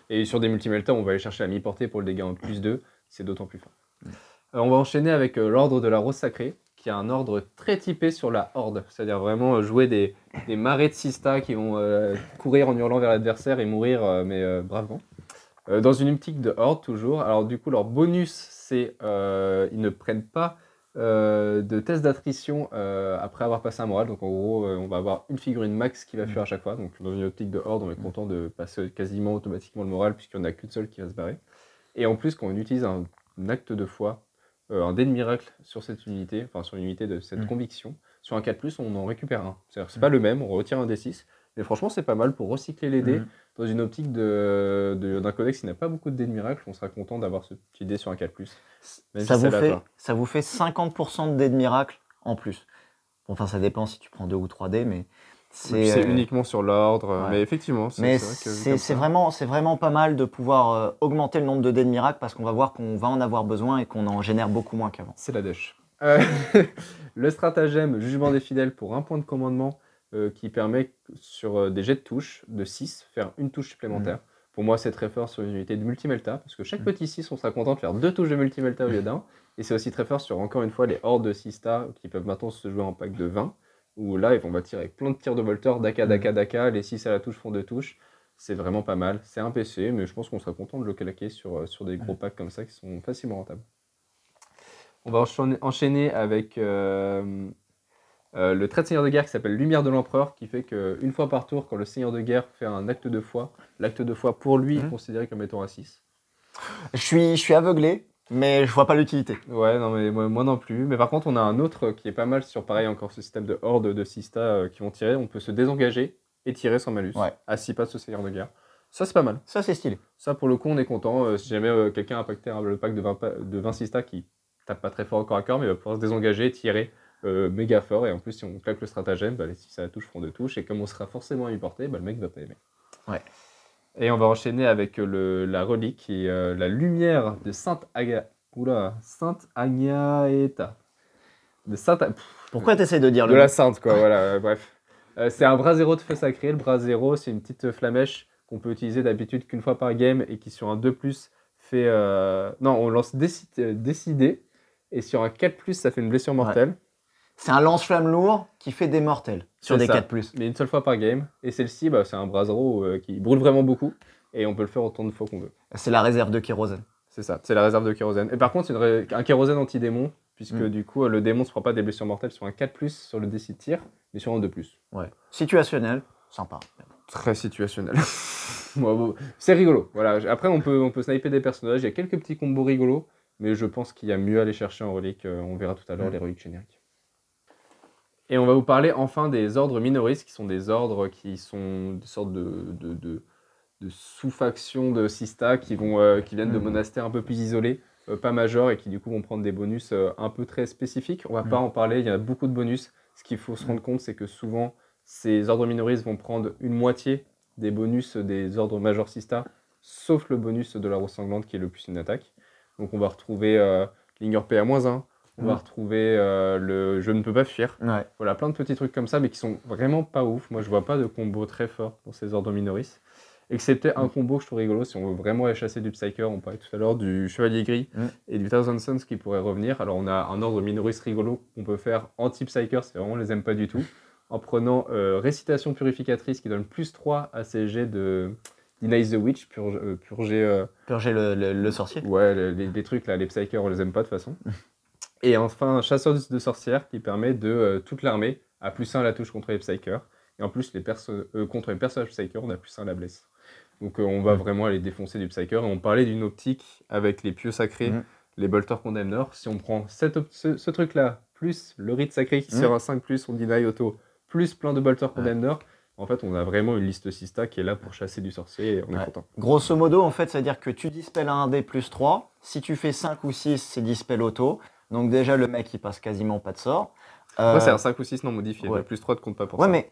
Et sur des Multimelta, on va aller chercher à mi-portée pour le dégât en plus 2, c'est d'autant plus fort. Mm. Euh, on va enchaîner avec l'ordre de la rose sacrée qui a un ordre très typé sur la horde. C'est-à-dire vraiment euh, jouer des, des marées de Sista qui vont euh, courir en hurlant vers l'adversaire et mourir, euh, mais bravement. dans une optique de horde, toujours. Alors, du coup, leur bonus, c'est ils ne prennent pas de test d'attrition après avoir passé un moral. Donc, en gros, on va avoir une figurine max qui va mm. fuir à chaque fois. Donc, dans une optique de horde, on est mm. content de passer quasiment automatiquement le moral, puisqu'il n'y en a qu'une seule qui va se barrer. Et en plus, qu'on utilise un acte de foi, euh, un dé de miracle sur cette unité, enfin sur l'unité de cette mm. conviction. Sur un 4, on en récupère un. C'est-à-dire mm. pas le même, on retire un D6. Mais franchement, c'est pas mal pour recycler les dés. Mm. Dans une optique de, d'un codex qui n'a pas beaucoup de dés de miracle, on sera content d'avoir ce petit dé sur un 4. ça, vous fait, ça vous fait 50% de dés de miracle en plus. enfin, ça dépend si tu prends 2 ou 3 dés, mais c'est euh, uniquement sur l'ordre, euh, mais effectivement, c'est vrai c'est vraiment, pas mal de pouvoir euh, augmenter le nombre de dés de miracle parce qu'on va voir qu'on va en avoir besoin et qu'on en génère beaucoup moins qu'avant. C'est la dèche. le stratagème Jugement des fidèles pour un point de commandement qui permet sur des jets de touches, de 6, faire une touche supplémentaire. Mm. Pour moi, c'est très fort sur une unité de multimelta parce que chaque mm. petit 6, on sera content de faire deux touches de multimelta au lieu d'un. Et c'est aussi très fort sur encore une fois les hordes de 6 qui peuvent maintenant se jouer en pack de 20 où là, on va tirer avec plein de tirs de Volter, daka, daka, mhm. daka, les 6 à la touche font deux touches. C'est vraiment pas mal. C'est un PC, mais je pense qu'on sera content de le claquer sur, euh, sur des gros packs comme ça qui sont facilement rentables. On va enchaîner avec euh, euh, le trait de seigneur de guerre qui s'appelle Lumière de l'Empereur, qui fait qu'une fois par tour, quand le seigneur de guerre fait un acte de foi, l'acte de foi pour lui est mhm. considéré comme étant à 6. je suis aveuglé, mais je vois pas l'utilité. Ouais, non, mais moi, non plus. Mais par contre, on a un autre qui est pas mal sur pareil, encore ce système de horde de Sista euh, qui vont tirer. On peut se désengager et tirer sans malus. Ouais. À 6 passes au Seigneur de guerre. Ça, c'est pas mal. Ça, c'est stylé. Ça, pour le coup, on est content. Euh, si jamais euh, quelqu'un a pacté le pack de 20, Sista qui tape pas très fort encore à corps, mais va pouvoir se désengager, tirer méga fort. Et en plus, si on claque le stratagème, bah, les 6 à touche font deux touches. Et comme on sera forcément à lui porter, bah, le mec va pas aimer. Ouais. Et on va enchaîner avec le, la relique et euh, la lumière de Sainte Aga... Oula, Sainte Agneta. De Sainte... Pourquoi tu essaies de dire le De la Sainte, quoi, voilà, euh, bref. Euh, c'est un bras zéro de feu sacré. Le bras zéro, c'est une petite flamèche qu'on peut utiliser d'habitude qu'une fois par game et qui sur un 2 fait. Non, on lance décidé, et sur un 4 ça fait une blessure mortelle. C'est un lance-flamme lourd qui fait des mortels sur des 4+. Mais une seule fois par game. Et celle-ci, bah, c'est un brasero euh, qui brûle vraiment beaucoup. Et on peut le faire autant de fois qu'on veut. C'est la réserve de kérosène. C'est ça, c'est la réserve de kérosène. Et par contre, c'est un kérosène anti-démon, puisque hmm. du coup, euh, le démon ne se prend pas des blessures mortelles sur un 4+, sur le décide de tir, mais sur un 2+. Ouais. Situationnel, sympa. Très situationnel. c'est rigolo. Voilà. Après, on peut, on peut sniper des personnages. Il y a quelques petits combos rigolos, mais je pense qu'il y a mieux à aller chercher en relique. Euh, on verra tout à l'heure hmm. les reliques génériques. Et on va vous parler enfin des ordres minoristes, qui sont des ordres qui sont des sortes de, de, de, sous-factions de Sista qui, vont, euh, qui viennent de hmm. monastères un peu plus isolés, euh, pas majeurs, et qui du coup vont prendre des bonus euh, un peu très spécifiques. On va hmm. pas en parler, il y a beaucoup de bonus. Ce qu'il faut se rendre compte, c'est que souvent, ces ordres minoristes vont prendre une moitié des bonus des ordres majeurs Sista, sauf le bonus de la rose sanglante qui est le plus une attaque. Donc on va retrouver à moins 1 on va mm. retrouver euh, le Je ne peux pas fuir. Voilà, plein de petits trucs comme ça, mais qui sont vraiment pas ouf. Moi, je vois pas de combo très fort pour ces ordres minoris. Excepté un mm. combo que je trouve rigolo, si on veut vraiment aller chasser du Psyker, on parlait tout à l'heure du Chevalier Gris mm. et du Thousand Suns qui pourrait revenir. Alors, on a un ordre minoris rigolo qu'on peut faire anti-Psyker, c'est vraiment, on les aime pas du tout, en prenant euh, Récitation Purificatrice qui donne plus 3 à ces jets de. Denies the Witch, euh, purger. purger, purger le, sorcier. Ouais, les, trucs là, les Psykers, on les aime pas de toute façon. Et enfin, Chasseur de sorcières qui permet de euh, toute l'armée à plus 1 la touche contre les psychers Et en plus, les euh, contre les personnages psychers on a plus 1 la blesse. Donc euh, on va vraiment aller défoncer du Psyker. on parlait d'une optique avec les pieux sacrés, mm. les Bolter Condemner. Si on prend cette ce, truc-là, plus le rite sacré qui mm. sera à 5, on deny auto, plus plein de Bolter Condemner. En fait, on a vraiment une liste Sista qui est là pour chasser du sorcier et on est content. Grosso modo, en fait, c'est-à-dire que tu dispelles un 1D plus 3. Si tu fais 5 ou 6, c'est dispel auto. Donc déjà, le mec, il passe quasiment pas de sort. c'est euh, un 5 ou 6 non modifié. plus 3 ne compte pas pour ouais, mais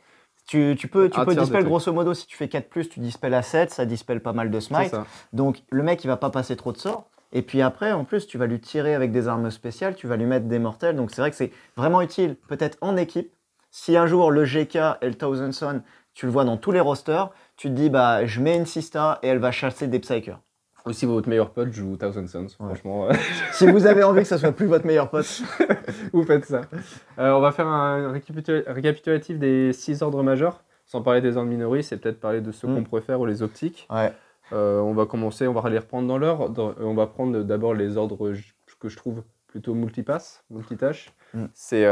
tu, peux, tu dispel grosso modo, si tu fais 4, tu dispels à 7, ça dispelle pas mal de smites. Donc le mec, il va pas passer trop de sorts. Et puis après, en plus, tu vas lui tirer avec des armes spéciales, tu vas lui mettre des mortels. Donc c'est vrai que c'est vraiment utile, peut-être en équipe. Si un jour le GK et le Thousand Son, tu le vois dans tous les rosters, tu te dis, bah, je mets une Sista et elle va chasser des Psykers. Ou si votre meilleur pote joue Thousand Suns, franchement. Euh. si vous avez envie que ça soit plus votre meilleur pote, vous faites ça. Euh, on va faire un récapitulatif des six ordres majeurs, sans parler des ordres minoris, c'est peut-être parler de ceux hmm. qu'on préfère ou les optiques. Euh, on va commencer, on va les reprendre dans l'ordre. On va prendre d'abord les ordres que je trouve plutôt multipass, multitâche. Hmm. C'est.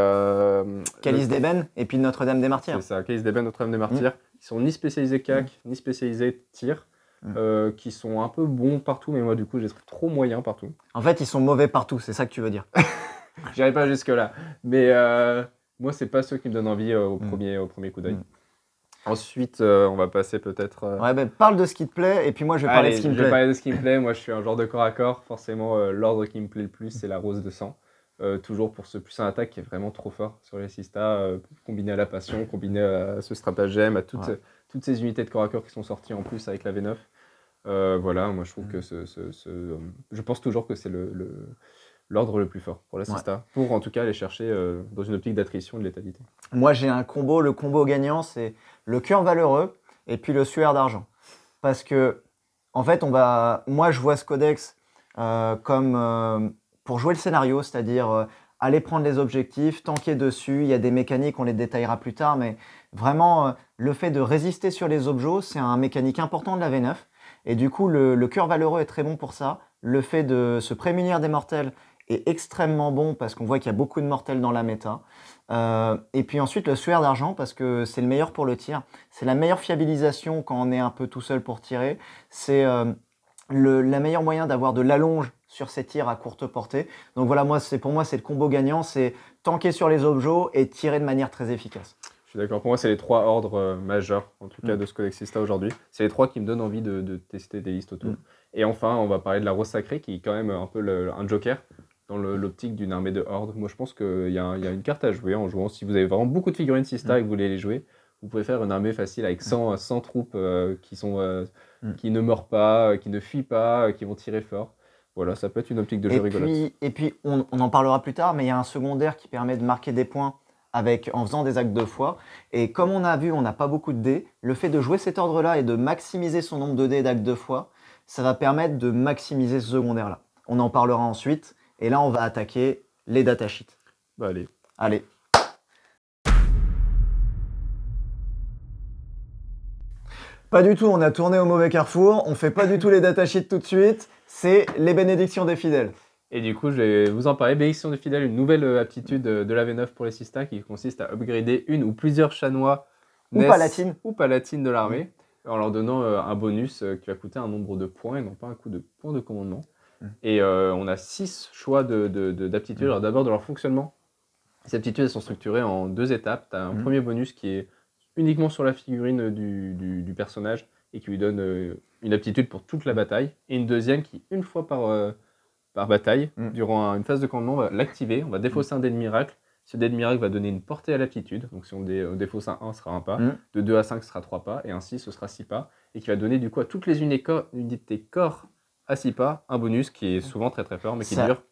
Calice des et puis Notre-Dame des Martyrs. C'est ça, Calice d'Ébène, Notre-Dame des Martyrs. Ils hmm. Ils sont ni spécialisés CAC, ni spécialisés tir. Euh, qui sont un peu bons partout, mais moi, du coup, j'ai trop moyen partout. En fait, ils sont mauvais partout, c'est ça que tu veux dire. J'arrive pas jusque-là. Mais euh, moi, c'est pas ceux qui me donnent envie euh, au, mm. premier, au premier coup d'œil. Mm. Ensuite, on va passer peut-être. Ouais, ben parle de ce qui te plaît, et puis moi je vais parler de ce qui me plaît je vais parler de ce qui me plaît. Moi, je suis un genre de corps à corps. Forcément, l'ordre qui me plaît le plus, c'est la rose de sang. toujours pour ce plus un attaque qui est vraiment trop fort sur les Sista, combiné à la passion, combiné à ce stratagème, à toutes, toutes ces unités de corps à corps qui sont sorties en plus avec la V9. Euh, voilà, moi je trouve mm. que ce, euh, Je pense toujours que c'est L'ordre le, plus fort pour la pour en tout cas aller chercher euh, dans une optique d'attrition de létalité. Moi j'ai un combo, le combo gagnant c'est le cœur valeureux et puis le sueur d'argent. Parce que en fait on va. Moi je vois ce codex comme pour jouer le scénario, c'est-à-dire aller prendre les objectifs, tanker dessus. Il y a des mécaniques, on les détaillera plus tard, mais vraiment, le fait de résister sur les objets, c'est un mécanique important de la V9. Et du coup, le, cœur valeureux est très bon pour ça. Le fait de se prémunir des mortels est extrêmement bon parce qu'on voit qu'il y a beaucoup de mortels dans la méta. Euh, et puis ensuite, le suaire d'argent parce que c'est le meilleur pour le tir. C'est la meilleure fiabilisation quand on est un peu tout seul pour tirer. C'est euh, le meilleur moyen d'avoir de l'allonge sur ses tirs à courte portée. Donc voilà, moi, c'est pour moi, c'est le combo gagnant, c'est tanker sur les objets et tirer de manière très efficace d'accord. Pour moi, c'est les trois ordres euh, majeurs, en tout cas, mm. de ce Sista aujourd'hui. C'est les trois qui me donnent envie de, tester des listes autour. Mm. Et enfin, on va parler de la rose sacrée, qui est quand même un peu un joker dans l'optique d'une armée de hordes. Moi, je pense qu'il y, a une carte à jouer en jouant. Si vous avez vraiment beaucoup de figurines Sista mm. et que vous voulez les jouer, vous pouvez faire une armée facile avec 100, 100 troupes euh, qui, sont, euh, qui ne meurent pas, qui ne fuient pas, qui vont tirer fort. Voilà, ça peut être une optique de jeu et rigolote. Puis, et puis, on, en parlera plus tard, mais il y a un secondaire qui permet de marquer des points avec, en faisant des actes de foi. Et comme on a vu, on n'a pas beaucoup de dés, le fait de jouer cet ordre-là et de maximiser son nombre de dés d'actes de foi, ça va permettre de maximiser ce secondaire-là. On en parlera ensuite, et là on va attaquer les datasheets. Bah, allez. Allez. Pas du tout, on a tourné au mauvais carrefour, on fait pas du tout les datasheets tout de suite, c'est les bénédictions des fidèles. Et du coup, je vais vous en parler. Bénédiction de fidèles, une nouvelle euh, aptitude euh, de la V9 pour les Sista qui consiste à upgrader une ou plusieurs chanois ou palatines ou palatine de l'armée en leur donnant euh, un bonus qui va coûter un nombre de points et non pas un coup de points de commandement. Mm. Et on a six choix d'aptitudes. De, de, de mm. d'abord, de leur fonctionnement, ces aptitudes sont structurées en deux étapes. Tu as un mm. premier bonus qui est uniquement sur la figurine du, du, du personnage et qui lui donne une aptitude pour toute la bataille. Et une deuxième qui, une fois par par bataille, mm. durant une phase de commandement, on va l'activer, on va défausser un dé de miracle. Ce dé de miracle va donner une portée à l'aptitude, Donc si on, défausse un 1, ce sera un pas. Mm. De 2 à 5, ce sera 3 pas. Et ainsi, ce sera 6 pas. Et qui va donner du coup à toutes les unités corps à 6 pas un bonus qui est souvent très très fort, mais qui dure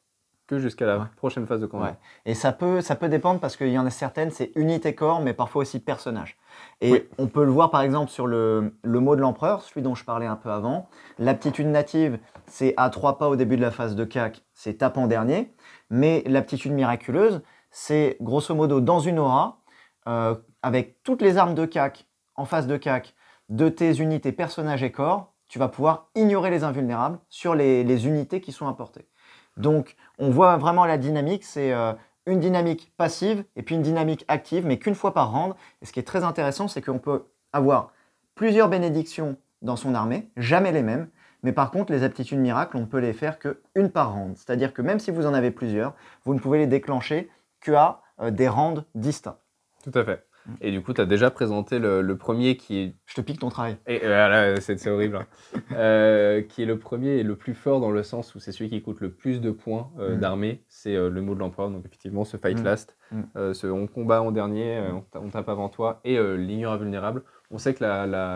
que jusqu'à la prochaine phase de combat. Et ça peut, ça peut dépendre parce qu'il y en a certaines, c'est unité corps, mais parfois aussi personnage. Et on peut le voir par exemple sur le, mot de l'empereur, celui dont je parlais un peu avant. L'aptitude native, c'est à trois pas au début de la phase de CAC, c'est tape en dernier. Mais l'aptitude miraculeuse, c'est grosso modo dans une aura, euh, avec toutes les armes de CAC, en phase de CAC, de tes unités personnages et corps, tu vas pouvoir ignorer les invulnérables sur les, unités qui sont importées. Donc on voit vraiment la dynamique, c'est euh, une dynamique passive et puis une dynamique active, mais qu'une fois par rende Et ce qui est très intéressant, c'est qu'on peut avoir plusieurs bénédictions dans son armée, jamais les mêmes. Mais par contre, les aptitudes miracles, on ne peut les faire qu'une par rende C'est-à-dire que même si vous en avez plusieurs, vous ne pouvez les déclencher qu'à euh, des rounds distincts. Tout à fait. Et du coup, tu as déjà présenté le, premier qui est. Je te pique ton travail. Et euh, c'est horrible. Hein. Euh, qui est le premier et le plus fort dans le sens où c'est celui qui coûte le plus de points euh, mm. d'armée. C'est le mot de l'empereur. Donc, effectivement, ce fight mm. last, mm. ce on combat en dernier, on, tape avant toi et l'Ignorant vulnérable. On sait que la,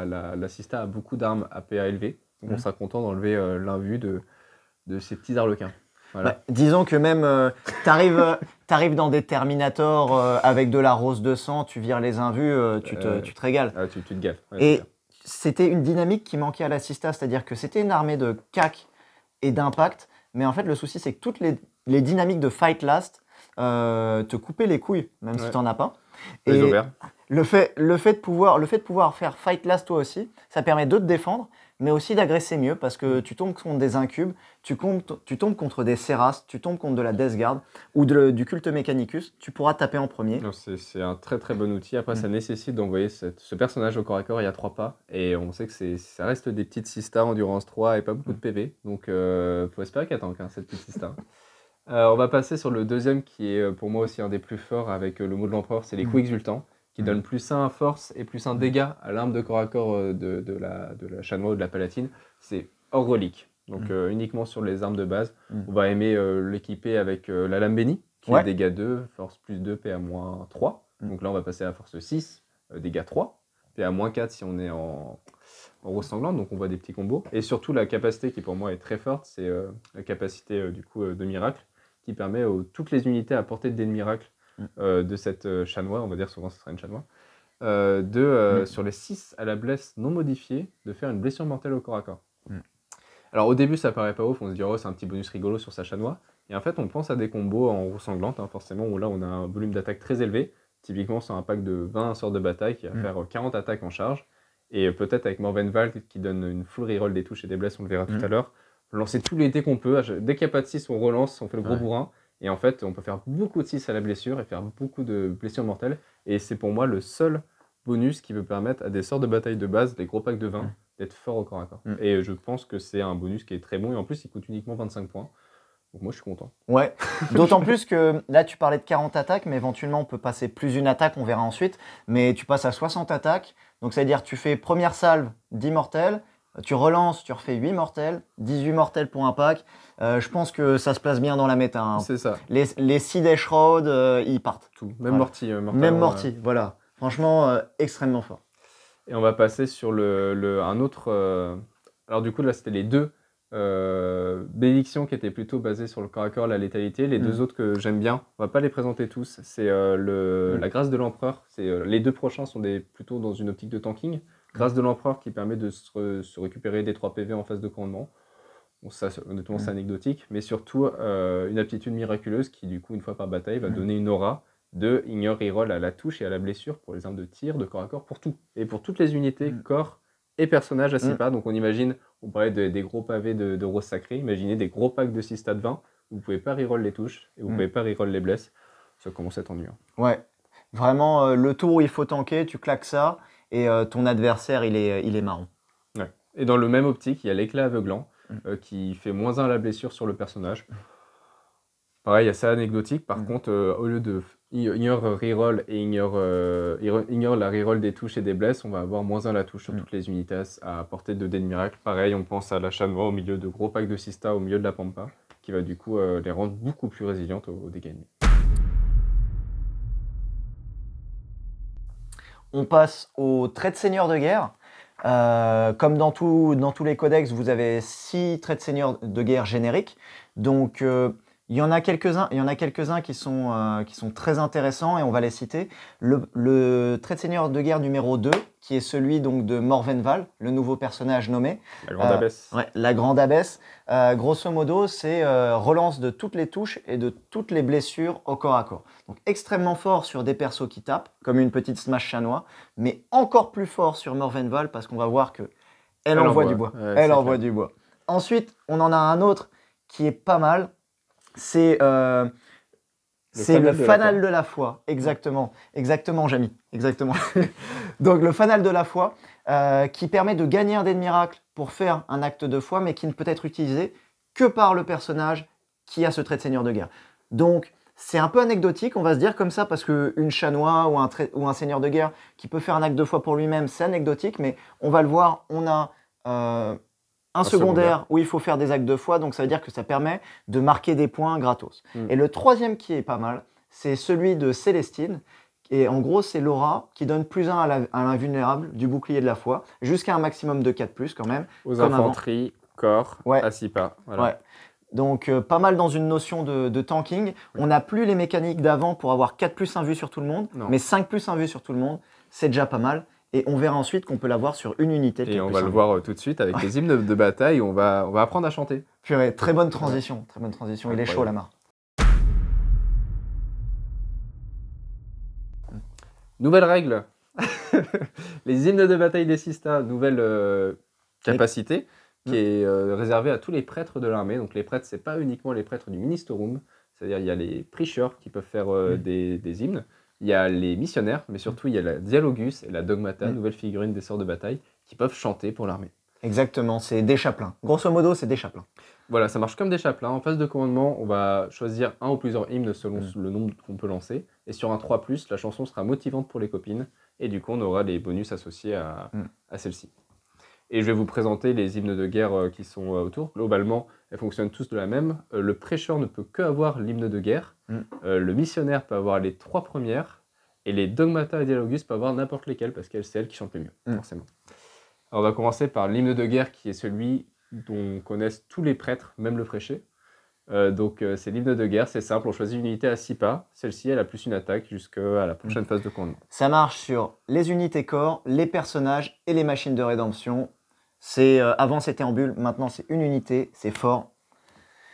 a beaucoup d'armes à PA élevé. on sera content d'enlever l'invue de, de ces petits arlequins. Bah, disons que même, tu euh, t'arrives euh, arrives dans des Terminators euh, avec de la rose de sang, tu vires les invus, tu, te, tu, te, régales. Ah, tu, te et c'était une dynamique qui manquait à l'Assista, c'est-à-dire que c'était une armée de cac et d'impact, mais en fait, le souci, c'est que toutes les, dynamiques de Fight Last te coupaient les couilles, même si si t'en as pas. et le fait, le, fait de pouvoir, le fait de pouvoir faire Fight Last toi aussi, ça permet de te défendre, mais aussi d'agresser mieux parce que tu tombes contre des incubes, tu, tombes contre des Seras, tu tombes contre de la Death Guard ou du culte Mechanicus, tu pourras taper en premier. C'est un très très bon outil. Après, mm. ça nécessite d'envoyer ce personnage au corps à corps, il y a trois pas. Et on sait que ça reste des petites Sista Endurance 3 et pas beaucoup de mm. PV. Donc, euh, faut espérer qu'elle tant qu'un, hein, cette petite Sista. Euh, on va passer sur le deuxième qui est euh, pour moi aussi un des plus forts avec euh, le mot de l'empereur, c'est les mm. coups exultants qui donne mm. plus 1 force et plus un mm. dégât à l'arme de corps à corps euh, de, la, de la ou de la Palatine, c'est hors relique. Donc mm. euh, uniquement sur les armes de base. On va aimer euh, l'équiper avec la lame bénie, qui a est dégâts 2, force plus 2, PA-3. Donc là, on va passer à force 6, dégâts 3, PA-4 si on est en, en rose donc on voit des petits combos. Et surtout, la capacité qui pour moi est très forte, c'est la capacité du coup de miracle, qui permet aux toutes les unités à porter des miracles miracle euh, de cette euh, chat on va dire souvent ce sera une chat euh, de, mm. sur les 6 à la blesse non modifiée, de faire une blessure mortelle au corps à corps. Mm. Alors au début, ça paraît pas ouf, on se dit, oh, c'est un petit bonus rigolo sur sa chanois Et en fait, on pense à des combos en roue sanglante, hein, forcément, où là, on a un volume d'attaque très élevé. Typiquement, sur un pack de 20 sorts de bataille qui va mm. faire 40 attaques en charge. Et peut-être avec Morvenval qui donne une full reroll des touches et des blesses, on le verra tout à l'heure. Lancer tous les dés qu'on peut. Dès qu'il n'y a pas de 6, on relance, on fait le gros bourrin. Et en fait, on peut faire beaucoup de 6 à la blessure et faire beaucoup de blessures mortelles. Et c'est pour moi le seul bonus qui peut permettre à des sorts de bataille de base, des gros packs de 20, d'être fort au corps à corps. Mm. Et je pense que c'est un bonus qui est très bon. Et en plus, il coûte uniquement 25 points. Donc moi, je suis content. Ouais. D'autant plus que là, tu parlais de 40 attaques, mais éventuellement, on peut passer plus une attaque, on verra ensuite. Mais tu passes à 60 attaques. Donc, c'est-à-dire, tu fais première salve d'immortel tu relances, tu refais 8 mortels, 18 mortels pour un pack. Euh, je pense que ça se place bien dans la méta. Hein. C'est ça. Les, les 6 des euh, ils partent. Tout. Même euh, Même Morty, voilà. Franchement, extrêmement fort. Et on va passer sur le, un autre. Alors, du coup, là, c'était les deux. bénédictions qui étaient plutôt basées sur le corps à corps, la létalité. Les deux mm. autres que j'aime bien, on va pas les présenter tous. C'est mm. la grâce de l'empereur. C'est les deux prochains sont des plutôt dans une optique de tanking. Grâce de l'empereur qui permet de se, récupérer des 3 PV en phase de commandement. Bon, ça, honnêtement, c'est mm. anecdotique, mais surtout euh, une aptitude miraculeuse qui, du coup, une fois par bataille, va mm. donner une aura de ignore reroll à la touche et à la blessure pour les armes de tir, de corps à corps, pour tout. Et pour toutes les unités, mm. corps et personnages à 6 pas. Donc on imagine, on parlait des gros pavés de, de, rose imaginez des gros packs de 6 stats 20, vous pouvez pas reroll les touches et vous ne pouvez pas reroll les blesses. Ça commence à être Ouais, vraiment, euh, le tour où il faut tanker, tu claques ça et euh, ton adversaire, il est, il est marron. Et dans le même optique, il y a l'éclat aveuglant mm. euh, qui fait moins 1 à la blessure sur le personnage. Pareil, assez anecdotique. Par mm. contre, euh, au lieu de ignore reroll et ignore, ignore la reroll des touches et des blesses, on va avoir moins 1 la touche sur mm. toutes les unités à portée de dés miracle. Pareil, on pense à la noir au milieu de gros packs de Sista au milieu de la Pampa, qui va du coup les rendre beaucoup plus résilientes aux, aux dégâts on passe au trait de seigneur de guerre. Euh, comme dans, tout, dans tous les codex, vous avez six traits de seigneur de guerre génériques. Donc, euh, il y en a quelques-uns, il y en a quelques-uns qui sont, euh, qui sont très intéressants et on va les citer. Le, trait de seigneur de guerre numéro 2, qui est celui donc de Morvenval, le nouveau personnage nommé. La grande euh, abbesse. Ouais, la grande abbesse. Euh, grosso modo, c'est relance de toutes les touches et de toutes les blessures au corps à corps. Donc extrêmement fort sur des persos qui tapent, comme une petite smash chanois, mais encore plus fort sur Morvenval parce qu'on va voir que elle, envoie, du bois. elle envoie du bois. Ensuite, on en a un autre qui est pas mal, c'est euh, c'est le fanal de la, foi, exactement, exactement, Jamy, exactement. Donc le fanal de la foi euh, qui permet de gagner un dé de miracle pour faire un acte de foi, mais qui ne peut être utilisé que par le personnage qui a ce trait de seigneur de guerre. Donc c'est un peu anecdotique, on va se dire comme ça, parce qu'une chanois ou un, ou un seigneur de guerre qui peut faire un acte de foi pour lui-même, c'est anecdotique, mais on va le voir, on a euh, un, secondaire, où il faut faire des actes de foi, donc ça veut dire que ça permet de marquer des points gratos. Hmm. Et le troisième qui est pas mal, c'est celui de Célestine. Et en gros, c'est Laura qui donne plus 1 à l'invulnérable du bouclier de la foi, jusqu'à un maximum de 4 plus quand même. Aux infanteries, corps, à 6 pas. Donc euh, pas mal dans une notion de, tanking. On n'a plus les mécaniques d'avant pour avoir 4 plus 1 vue sur tout le monde, mais 5 plus 1 vue sur tout le monde, c'est déjà pas mal. Et on verra ensuite qu'on peut l'avoir sur une unité. Et on va le voir euh, tout de suite avec les hymnes de bataille, on va, on va apprendre à chanter. Purée, très bonne transition, très bonne transition. Il est chaud, la marre. Nouvelle règle. les hymnes de bataille des Sistas, nouvelle euh, capacité qui est euh, réservée à tous les prêtres de l'armée. Donc les prêtres, c'est pas uniquement les prêtres du ministerium, c'est-à-dire il y a les prêcheurs qui peuvent faire mm. des, hymnes il y a les missionnaires, mais mm. surtout il y a la Dialogus et la Dogmata, mm. nouvelle figurine des sorts de bataille, qui peuvent chanter pour l'armée. Exactement, c'est des chaplains. Grosso modo, c'est des chaplains. Voilà, ça marche comme des chaplains. En phase de commandement, on va choisir un ou plusieurs hymnes selon mm. le nombre qu'on peut lancer. Et sur un 3, la chanson sera motivante pour les copines. Et du coup, on aura les bonus associés à, à celle-ci. Et je vais vous présenter les hymnes de guerre euh, qui sont euh, autour. Globalement, elles fonctionnent tous de la même. Euh, le prêcheur ne peut que avoir l'hymne de guerre, mm. euh, le missionnaire peut avoir les trois premières, et les dogmata et dialogus peuvent avoir n'importe lesquelles, parce qu'elles, c'est elles qui chantent le mieux, mm. forcément. Alors, on va commencer par l'hymne de guerre, qui est celui dont connaissent tous les prêtres, même le prêché. Euh, donc, c'est l'hymne de guerre, c'est simple, on choisit une unité à six pas. Celle-ci, elle a plus une attaque jusqu'à la prochaine mm. phase de commandement. Ça marche sur les unités corps, les personnages et les machines de rédemption c'est euh, avant c'était en bulle, maintenant c'est une unité, c'est fort.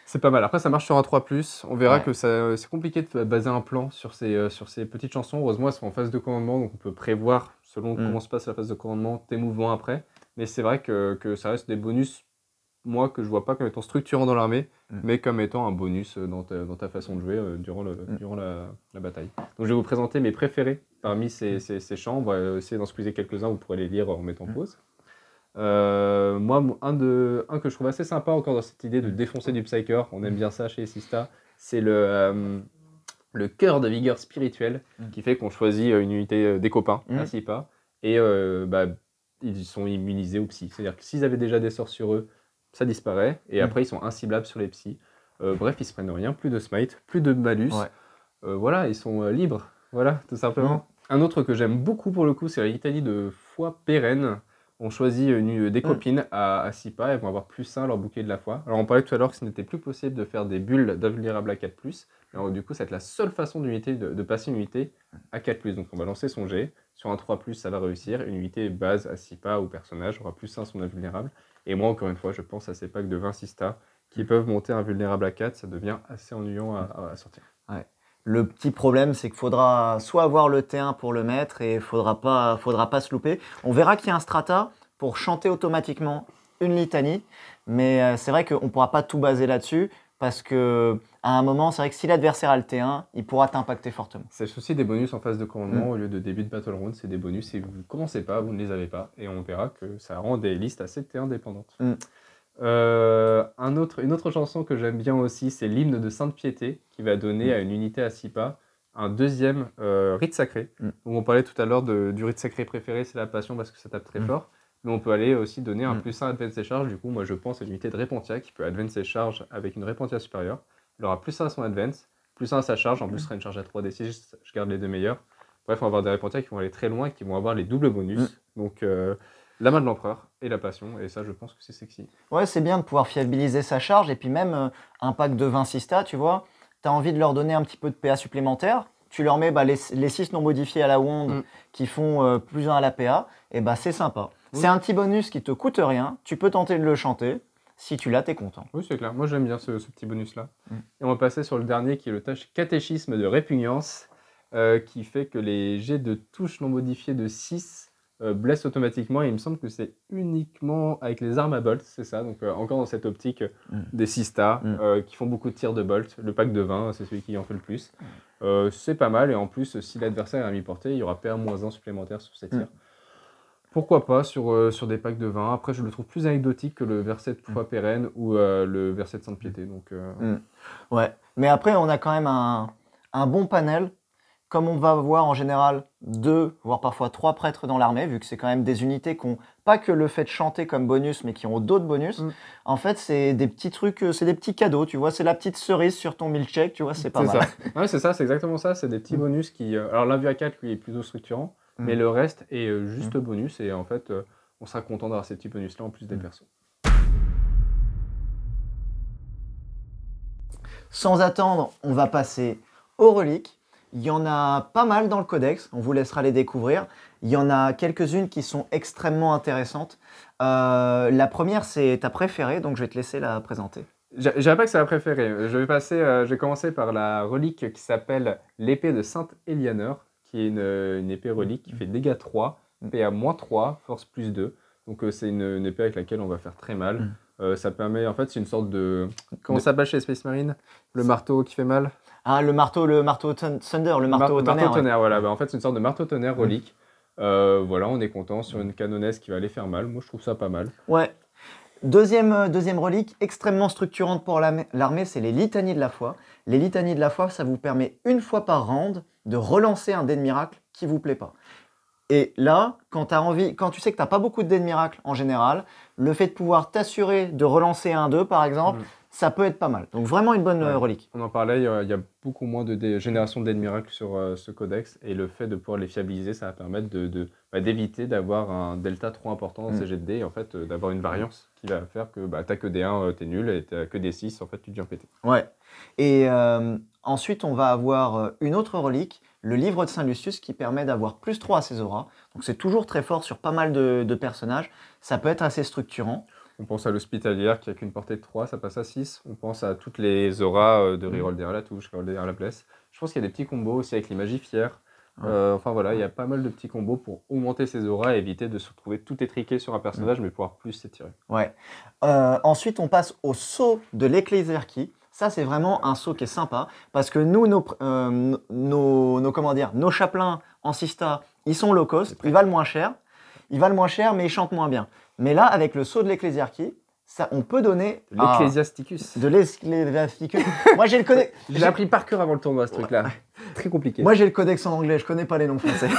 C'est pas mal. Après ça marche sur un 3 on verra que ça c'est compliqué de baser un plan sur ces euh, sur ces petites chansons. Heureusement, elles sont en phase de commandement donc on peut prévoir selon mm. comment se passe la phase de commandement tes mouvements après. Mais c'est vrai que, ça reste des bonus moi que je vois pas comme étant structurant dans l'armée, mm. mais comme étant un bonus dans ta, dans ta façon de jouer euh, durant, mm. durant la, bataille. Donc je vais vous présenter mes préférés parmi ces, ces, On va essayer d'en squeezer quelques-uns, vous pourrez les lire en mettant pause. Euh, moi, un, de, un que je trouve assez sympa encore dans cette idée de défoncer du psyker, on aime bien ça chez Sista, c'est le, euh, le cœur de vigueur spirituelle mm. qui fait qu'on choisit euh, une unité des copains, ainsi mm. pas, et bah, ils sont immunisés aux psy. C'est-à-dire que s'ils avaient déjà des sorts sur eux, ça disparaît, et mm. après ils sont inciblables sur les psys. bref, ils se prennent rien, plus de smite, plus de malus. voilà, ils sont libres, voilà, tout simplement. Un autre que j'aime beaucoup pour le coup, c'est l'Italie de foi pérenne. On choisit euh, euh, des mm. copines à, 6 pas, elles vont avoir plus 1 leur bouquet de la foi. Alors on parlait tout à l'heure que ce n'était plus possible de faire des bulles d'invulnérables à 4 ⁇ mais du coup, ça va être la seule façon d'unité de, passer une unité à 4 ⁇ Donc on va lancer son G, sur un 3 ⁇ ça va réussir, une unité base à 6 pas au personnage aura plus 1 son invulnérable. Et moi, encore une fois, je pense à ces packs de 26 stars qui peuvent monter invulnérable à 4, ça devient assez ennuyant à sortir. Le petit problème, c'est qu'il faudra soit avoir le T1 pour le mettre et il faudra pas, faudra pas se louper. On verra qu'il y a un strata pour chanter automatiquement une litanie, mais euh, c'est vrai qu'on ne pourra pas tout baser là-dessus parce que à un moment, c'est vrai que si l'adversaire a le T1, il pourra t'impacter fortement. C'est aussi des bonus en phase de commandement mm. au lieu de début de Battle Round, c'est des bonus si vous ne commencez pas, vous ne les avez pas, et on verra que ça rend des listes assez T1 dépendantes. Mm. Euh, un autre, une autre chanson que j'aime bien aussi, c'est l'hymne de Sainte-Piété, qui va donner mm. à une unité à 6 pas un deuxième euh, rite sacré. Mm. on parlait tout à l'heure du rite sacré préféré, c'est la passion parce que ça tape très mm. fort. Mais on peut aller aussi donner un plus 1 advance et charge. Du coup, moi je pense à l'unité de Repentia qui peut advance ses charges avec une Repentia supérieure. Il aura plus 1 à son advance, plus 1 à sa charge. En plus, sera une charge à 3 d Je garde les deux meilleurs. Bref, on va avoir des Repentia qui vont aller très loin et qui vont avoir les doubles bonus. Donc. Euh, la main de l'empereur et la passion, et ça, je pense que c'est sexy. Ouais, c'est bien de pouvoir fiabiliser sa charge, et puis même euh, un pack de 20 Sista, tu vois, tu as envie de leur donner un petit peu de PA supplémentaire, tu leur mets bah, les, 6 non modifiés à la Wonde mm. qui font euh, plus 1 à la PA, et bah c'est sympa. C'est un petit bonus qui te coûte rien, tu peux tenter de le chanter. Si tu l'as, t'es content. Oui, c'est clair. Moi, j'aime bien ce, petit bonus-là. Mm. Et on va passer sur le dernier qui est le tâche catéchisme de répugnance, euh, qui fait que les jets de touches non modifiés de 6 euh, blesse automatiquement et il me semble que c'est uniquement avec les armes à bolt, c'est ça, donc euh, encore dans cette optique euh, mm. des 6 stars, mm. qui font beaucoup de tirs de bolt. Le pack de 20, c'est celui qui en fait le plus. Mm. c'est pas mal et en plus, si l'adversaire est à mi-portée, il y aura moins 1 supplémentaire sur ses tirs. Pourquoi pas sur, sur des packs de 20 Après, je le trouve plus anecdotique que le verset de foi pérenne ou le verset de Sainte Piété. Donc, Ouais, mais après, on a quand même un, un bon panel comme on va voir en général deux, voire parfois trois prêtres dans l'armée, vu que c'est quand même des unités qui n'ont pas que le fait de chanter comme bonus, mais qui ont d'autres bonus. Mm. En fait, c'est des petits trucs, euh, c'est des petits cadeaux, tu vois, c'est la petite cerise sur ton milkshake, tu vois, c'est pas mal. Ça. c'est ça, c'est exactement ça, c'est des petits mm. bonus qui. Euh, alors, l'invue à 4, lui, est plutôt structurant, mm. mais le reste est euh, juste bonus, et en fait, on sera content d'avoir ces petits bonus-là en plus des persos. Sans attendre, on va passer aux reliques. Il y en a pas mal dans le codex, on vous laissera les découvrir. Il y en a quelques-unes qui sont extrêmement intéressantes. Euh, la première, c'est ta préférée, donc je vais te laisser la présenter. dirais pas que c'est ma préférée. Euh, je vais, passer, euh, commencer par la relique qui s'appelle l'épée de Sainte Elianor, qui est une, épée relique qui fait dégâts 3, PA moins 3, force plus 2. Donc c'est une, épée avec laquelle on va faire très mal. Mm. ça permet, en fait, c'est une sorte de. Comment ça s'appelle chez Space Marine Le marteau qui fait mal ah, le marteau, le marteau Thunder, le marteau tonnerre. tonnerre, voilà. Bah, en fait, c'est une sorte de marteau tonnerre mm. relique. Euh, voilà, on est content sur une canonesse qui va aller faire mal. Moi, je trouve ça pas mal. Ouais. Deuxième, euh, deuxième relique, extrêmement structurante pour l'armée, c'est les litanies de la foi. Les litanies de la foi, ça vous permet une fois par round de relancer un dé de miracle qui vous plaît pas. Et là, quand, envie, quand tu sais que tu n'as pas beaucoup de dés de miracle en général, le fait de pouvoir t'assurer de relancer un deux, par exemple, mm ça peut être pas mal. Donc vraiment une bonne euh, relique. On en parlait, il y, a, beaucoup moins de générations d'aides sur euh, ce codex et le fait de pouvoir les fiabiliser, ça va permettre bah, d'éviter d'avoir un delta trop important dans mm. ces de et en fait euh, d'avoir une variance qui va faire que bah, t'as que des 1, es nul et t'as que des 6, en fait tu deviens pété. Ouais. Et ensuite on va avoir une autre relique, le livre de Saint-Lucius qui permet d'avoir plus 3 à ses auras. Donc c'est toujours très fort sur pas mal de personnages. Ça peut être assez structurant. On pense à l'hospitalière qui a qu'une portée de 3, ça passe à 6. On pense à toutes les auras euh, de reroll derrière mm. la touche, reroll derrière la place. Je pense qu'il y a des petits combos aussi avec les magifières. Euh, enfin voilà, il y a pas mal de petits combos pour augmenter ses auras et éviter de se retrouver tout étriqué sur un personnage, mm. mais pouvoir plus s'étirer. Euh, ensuite, on passe au saut de qui, Ça, c'est vraiment un saut qui est sympa parce que nous, nos, nos, comment en Sista, ils sont low cost, ils valent moins cher. Ils valent moins cher, mais ils chantent moins bien. Mais là, avec le sceau de l'ecclésiarchie, ça, on peut donner. L'ecclésiasticus. Ah. De l'ecclésiasticus. Moi, j'ai le codex. j'ai appris par cœur avant le tournoi, ce truc-là. Très compliqué. Moi, j'ai le codex en anglais, je connais pas les noms français.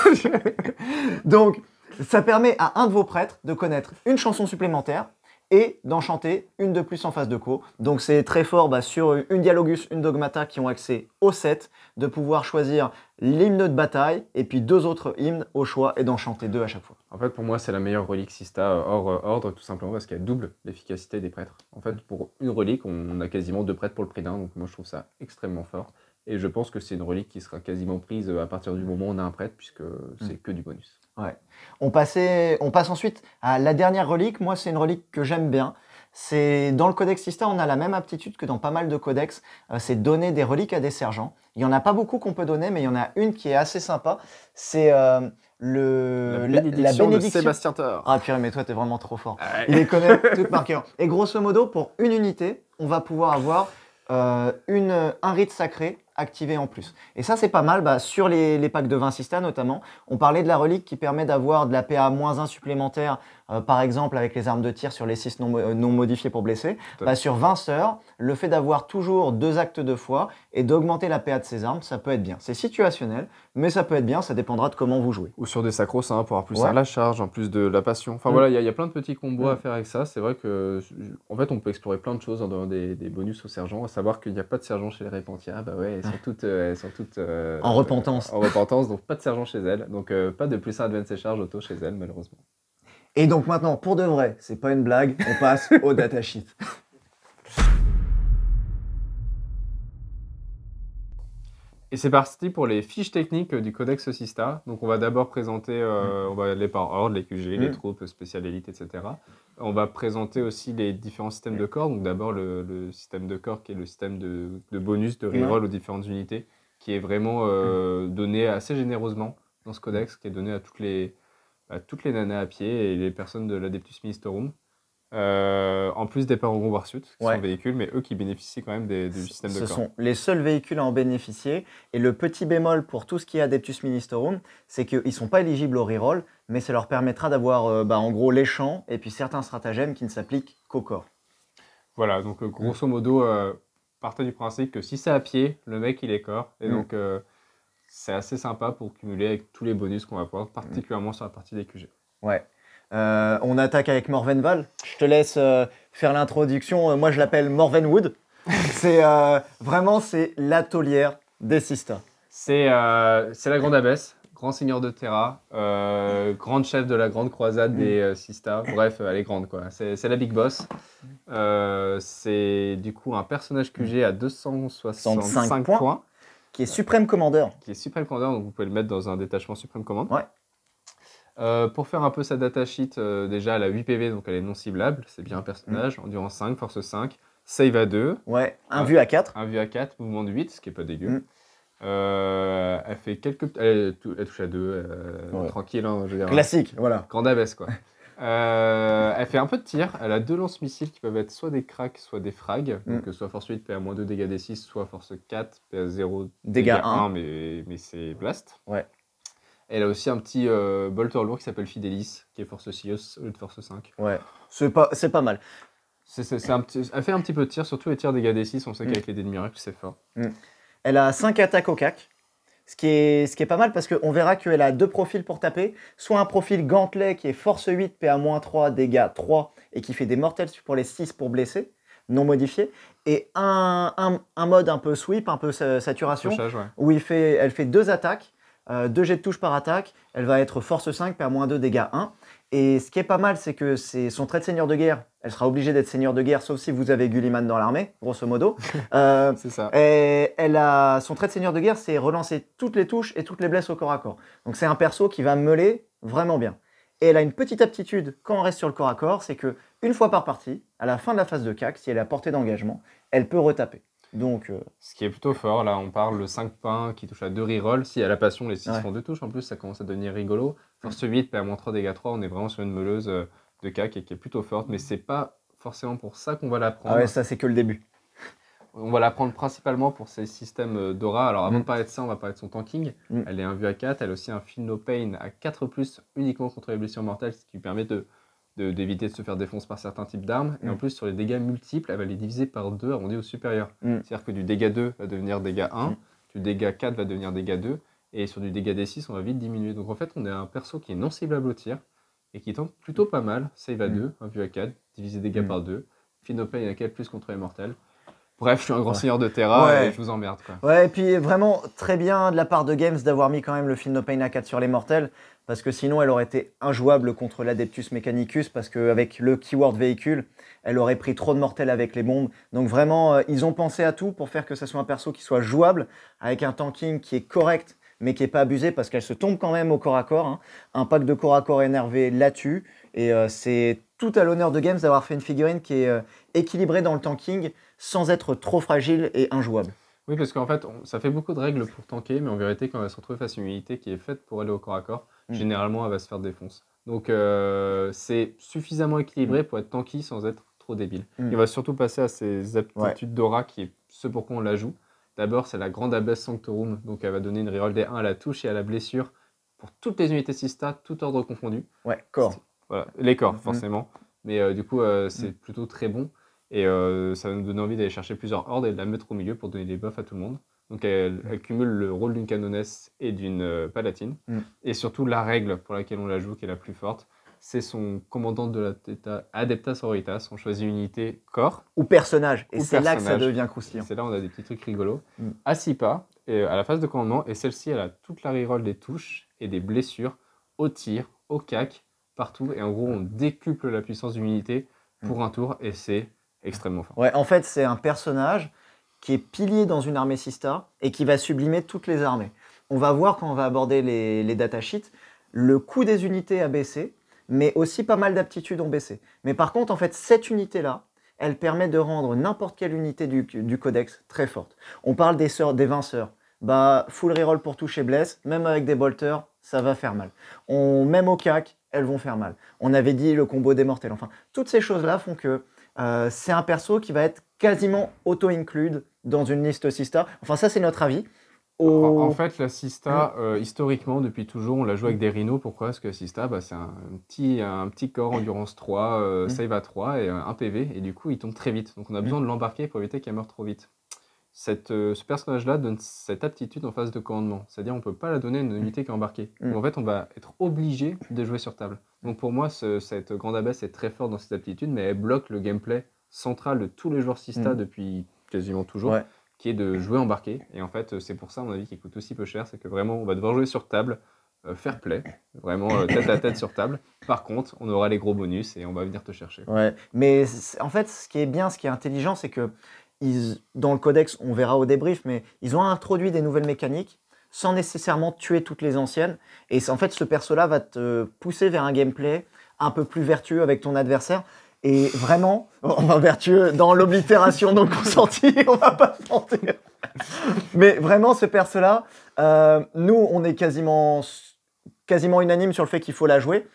Donc, ça permet à un de vos prêtres de connaître une chanson supplémentaire et d'enchanter une de plus en phase de co. Donc c'est très fort bah, sur une Dialogus, une Dogmata qui ont accès au 7, de pouvoir choisir l'hymne de bataille et puis deux autres hymnes au choix et d'enchanter deux à chaque fois. En fait pour moi c'est la meilleure relique Sista euh, hors euh, ordre tout simplement parce qu'elle double l'efficacité des prêtres. En fait pour une relique on a quasiment deux prêtres pour le prix d'un donc moi je trouve ça extrêmement fort. Et je pense que c'est une relique qui sera quasiment prise euh, à partir du moment où on a un prêtre, puisque hmm. c'est que du bonus. On, on passe ensuite à la dernière relique. Moi, c'est une relique que j'aime bien. C'est dans le codex Sista, on a la même aptitude que dans pas mal de codex. Euh, c'est donner des reliques à des sergents. Il y en a pas beaucoup qu'on peut donner, mais il y en a une qui est assez sympa. C'est euh, le la bénédiction, Sébastien Thor. Ah purée, mais toi t'es vraiment trop fort. Il est quand même tout Et grosso modo, pour une unité, on va pouvoir avoir euh, une, un rite sacré activé en plus. Et ça, c'est pas mal. Bah, sur les, les, packs de 20 Sista notamment, on parlait de la relique qui permet d'avoir de la PA-1 supplémentaire euh, par exemple avec les armes de tir sur les 6 euh, non, modifiées pour blesser bah, sur 20 sœurs, le fait d'avoir toujours deux actes de foi et d'augmenter la PA de ses armes, ça peut être bien. C'est situationnel, mais ça peut être bien, ça dépendra de comment vous jouez. Ou sur des sacros, hein, pour avoir plus la charge, en plus de la passion. Enfin mm. voilà, il y, a plein de petits combos à mm. faire avec ça. C'est vrai que, en fait, on peut explorer plein de choses en des, des bonus aux sergents, à savoir qu'il n'y a pas de sergent chez les Répentia, bah ouais, elles sont ah. toutes. Euh, en repentance. en repentance, donc pas de sergent chez elles, donc pas de plus 1 advance et charge auto chez elles, malheureusement. Et donc maintenant, pour de vrai, c'est pas une blague, on passe au datasheet. Et c'est parti pour les fiches techniques du Codex Sista. Donc on va d'abord présenter, euh, mm. on va aller par ordre, les QG, les mm. troupes, spéciales élites, etc. On va présenter aussi les différents systèmes de corps. Donc d'abord le, système de corps qui est le système de, bonus, de reroll aux différentes unités, qui est vraiment euh, mm. donné assez généreusement dans ce Codex, qui est donné à toutes les, toutes les nanas à pied et les personnes de l'Adeptus Ministerum. Euh, en plus des parents Warsuit, qui sont sont véhicules, mais eux qui bénéficient quand même des, du système de corps. Ce sont les seuls véhicules à en bénéficier. Et le petit bémol pour tout ce qui est Adeptus Ministerum, c'est qu'ils ne sont pas éligibles au reroll, mais ça leur permettra d'avoir euh, bah, en gros les champs et puis certains stratagèmes qui ne s'appliquent qu'au corps. Voilà, donc euh, grosso modo, euh, du principe que si c'est à pied, le mec il est corps. Et mm. donc c'est assez sympa pour cumuler avec tous les bonus qu'on va avoir particulièrement sur la partie des QG. Ouais. Euh, on attaque avec Morvenval. Je te laisse euh, faire l'introduction. Euh, moi, je l'appelle Morvenwood. c'est vraiment c'est l'atelier des Sistas C'est la grande abbesse, grand seigneur de Terra, grande chef de la grande croisade des Sistas. Bref, elle est grande quoi. C'est la big boss. c'est du coup un personnage QG à 265 points qui est suprême commandeur. Qui est suprême commandeur, donc vous pouvez le mettre dans un détachement suprême commande. Ouais. Euh, pour faire un peu sa data sheet, euh, déjà elle a 8 PV, donc elle est non ciblable. C'est bien un personnage. Mm. Endurance 5, force 5, save à 2. Ouais, euh, un vue à 4. Un vue à 4, mouvement de 8, ce qui est pas dégueu. Mm. elle fait quelques. Elle, touche à 2, tranquille. Hein, je veux hein. Classique, voilà. Grande abaisse, quoi. Euh, elle fait un peu de tir. Elle a deux lance-missiles qui peuvent être soit des cracks, soit des frags. Mm. Donc euh, soit force 8, PA-2, dégâts des 6, soit force 4, PA0, dégâts 1. mais, mais c'est blast. Ouais. Elle a aussi un petit euh, bolter lourd qui s'appelle Fidelis, qui est force 6 au lieu de force 5. Ouais, c'est pas, pas mal. c'est elle fait un petit peu de tir, surtout les tirs dégâts des 6. On sait mm. qu'avec les dés c'est fort. Mm. Elle a 5 attaques au cac. Ce qui, est, pas mal parce qu'on verra qu'elle a deux profils pour taper. Soit un profil gantelet qui est force 8, PA-3, dégâts 3 et qui fait des mortels pour les 6 pour blesser, non modifié. Et un, mode un peu sweep, un peu saturation, où il fait, elle fait deux attaques, euh, deux jets de touche par attaque. Elle va être force 5, PA-2, dégâts 1. Et ce qui est pas mal, c'est que son trait de seigneur de guerre. Elle sera obligée d'être seigneur de guerre, sauf si vous avez Gulliman dans l'armée, grosso modo. Euh, c'est ça. son trait de seigneur de guerre, c'est relancer toutes les touches et toutes les blesses au corps à corps. Donc c'est un perso qui va meuler vraiment bien. Et elle a une petite aptitude quand on reste sur le corps à corps, c'est qu'une fois par partie, à la fin de la phase de CAC, si elle a portée d'engagement, elle peut retaper. Donc, euh, Ce qui est plutôt fort, là on parle de 5 pains qui touchent à 2 rerolls. Si elle la passion les 6 font touches, en plus ça commence à devenir rigolo ce 8, PA-3, dégâts 3, on est vraiment sur une meuleuse euh, de et qui, est plutôt forte, mais c'est pas forcément pour ça qu'on va la prendre. Ah ouais, ça c'est que le début. On va la prendre principalement pour ses systèmes euh, d'aura. Alors avant mm. de parler de ça, on va parler de son tanking. Mm. Elle est un vue à 4, elle a aussi un feel no pain à 4 plus uniquement contre les blessures mortelles, ce qui lui permet d'éviter de, se faire défoncer par certains types d'armes. Et en mm. plus, sur les dégâts multiples, elle va les diviser par 2 arrondi au supérieur. C'est-à-dire que du dégât 2 va devenir dégât 1, du dégât 4 va devenir dégât 2, et sur du dégât des 6, on va vite diminuer. Donc en fait, on a un perso qui est non ciblable au tir et qui tente plutôt pas mal. Save à 2, mm. un vue à 4, divisé dégâts par 2. Finopay à 4 plus contre les mortels. Bref, je suis un grand seigneur de Terra et je vous emmerde. Quoi. Ouais, et puis vraiment très bien de la part de Games d'avoir mis quand même le Field No Pain à 4 sur les mortels, parce que sinon elle aurait été injouable contre l'Adeptus Mechanicus, parce qu'avec le keyword véhicule, elle aurait pris trop de mortels avec les bombes. Donc vraiment, euh, ils ont pensé à tout pour faire que ce soit un perso qui soit jouable, avec un tanking qui est correct mais qui n'est pas abusée parce qu'elle se tombe quand même au corps à corps. Hein. Un pack de corps à corps énervé là-dessus. Et euh, c'est tout à l'honneur de Games d'avoir fait une figurine qui est euh, équilibrée dans le tanking sans être trop fragile et injouable. Oui, parce qu'en fait, ça fait beaucoup de règles pour tanker, mais en vérité, quand elle se retrouve face à une unité qui est faite pour aller au corps à corps, mm. généralement, elle va se faire défoncer. Donc, euh, c'est suffisamment équilibré mm. pour être tanky sans être trop débile. Mm. Il va surtout passer à ses aptitudes d'aura, qui est ce quoi on la joue. D'abord, c'est la grande abbesse Sanctorum, donc elle va donner une reroll des 1 à la touche et à la blessure pour toutes les unités Sista, tout ordre confondu. Ouais, corps. Voilà, les corps, mhm. forcément. Mais euh, du coup, euh, c'est mhm. plutôt très bon. Et euh, ça va nous donner envie d'aller chercher plusieurs ordres et de la mettre au milieu pour donner des buffs à tout le monde. Donc elle mhm. accumule le rôle d'une canonesse et d'une palatine. Et surtout la règle pour laquelle on la joue, qui est la plus forte, c'est son commandant de la Theta Adeptas Sororitas. On choisit une unité corps. Ou personnage. Et c'est là que ça devient croustillant. C'est là on a des petits trucs rigolos. Mm. À 6 pas, à la phase de commandement, et celle-ci, elle a toute la reroll des touches et des blessures au tir, au cac, partout. Et en gros, on décuple la puissance d'une unité pour mm. un tour, et c'est extrêmement fort. en fait, c'est un personnage qui est pilier dans une armée Sista et qui va sublimer toutes les armées. On va voir quand on va aborder les, les datasheets, le coût des unités a baissé, mais aussi pas mal d'aptitudes ont baissé. Mais par contre, en fait, cette unité-là, elle permet de rendre n'importe quelle unité du, codex très forte. On parle des, sœurs, des vinceurs. Bah, full reroll pour toucher bless, même avec des bolters, ça va faire mal. On, même au cac, elles vont faire mal. On avait dit le combo des mortels. Enfin, toutes ces choses-là font que euh, c'est un perso qui va être quasiment auto-include dans une liste sister. Enfin, ça, c'est notre avis. En fait, la Sista, hein euh, historiquement, depuis toujours, on la joue avec des rhinos. Pourquoi Parce que la Sista, bah, c'est un, petit, corps endurance 3, euh, mmh. save à 3 et euh, un PV. Et du coup, il tombe très vite. Donc, on a mmh. besoin de l'embarquer pour éviter qu'elle meure trop vite. ce personnage-là donne cette aptitude en phase de commandement. C'est-à-dire, on ne peut pas la donner à une unité mmh. qui est embarquée. en fait, on va être obligé de jouer sur table. Donc, pour moi, cette grande abbesse est très forte dans cette aptitude, mais elle bloque le gameplay central de tous les joueurs Sista depuis quasiment toujours qui est de jouer embarqué. Et en fait, c'est pour ça, à mon avis, qu'il coûte aussi peu cher. C'est que vraiment, on va devoir jouer sur table, euh, faire play, vraiment euh, tête à tête sur table. Par contre, on aura les gros bonus et on va venir te chercher. Ouais, mais en fait, ce qui est bien, ce qui est intelligent, c'est que dans le codex, on verra au débrief, mais ils ont introduit des nouvelles mécaniques sans nécessairement tuer toutes les anciennes. Et en fait, ce perso-là va te pousser vers un gameplay un peu plus vertueux avec ton adversaire. Et vraiment, on va vertueux dans l'oblitération non consentie, on va pas se mentir. Mais vraiment, ce perso-là, euh, nous, on est quasiment, quasiment unanime sur le fait qu'il faut la jouer.